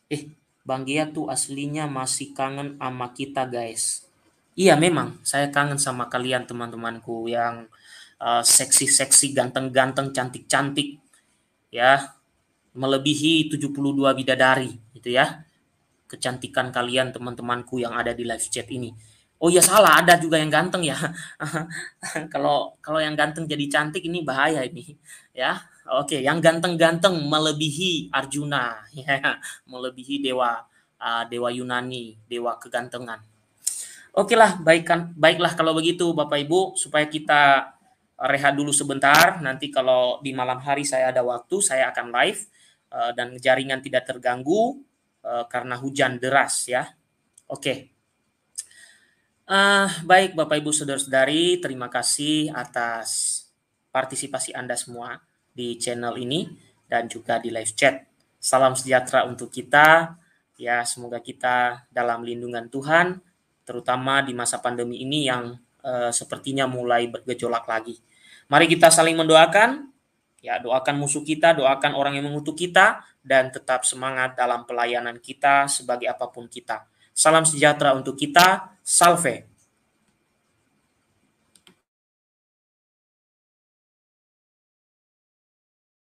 Eh, Bang Gia tuh aslinya masih kangen sama kita guys. Iya memang, saya kangen sama kalian teman-temanku yang eh, seksi-seksi, uh, seksi -seksi, ganteng-ganteng, cantik-cantik. Ya, melebihi 72 bidadari gitu ya. Kecantikan kalian teman-temanku yang ada di live chat ini. Oh ya salah, ada juga yang ganteng ya. kalau kalau yang ganteng jadi cantik ini bahaya ini, ya. Oke, yang ganteng-ganteng melebihi Arjuna, ya, melebihi dewa uh, dewa Yunani, dewa kegantengan. Oke lah, baikkan, baiklah kalau begitu Bapak Ibu, supaya kita rehat dulu sebentar. Nanti kalau di malam hari saya ada waktu, saya akan live eh, dan jaringan tidak terganggu eh, karena hujan deras ya. Oke. Uh, baik Bapak Ibu Saudara-saudari, terima kasih atas partisipasi Anda semua di channel ini dan juga di live chat. Salam sejahtera untuk kita. Ya, semoga kita dalam lindungan Tuhan terutama di masa pandemi ini yang eh, sepertinya mulai bergejolak lagi. Mari kita saling mendoakan, ya doakan musuh kita, doakan orang yang mengutuk kita, dan tetap semangat dalam pelayanan kita sebagai apapun kita. Salam sejahtera untuk kita, salve.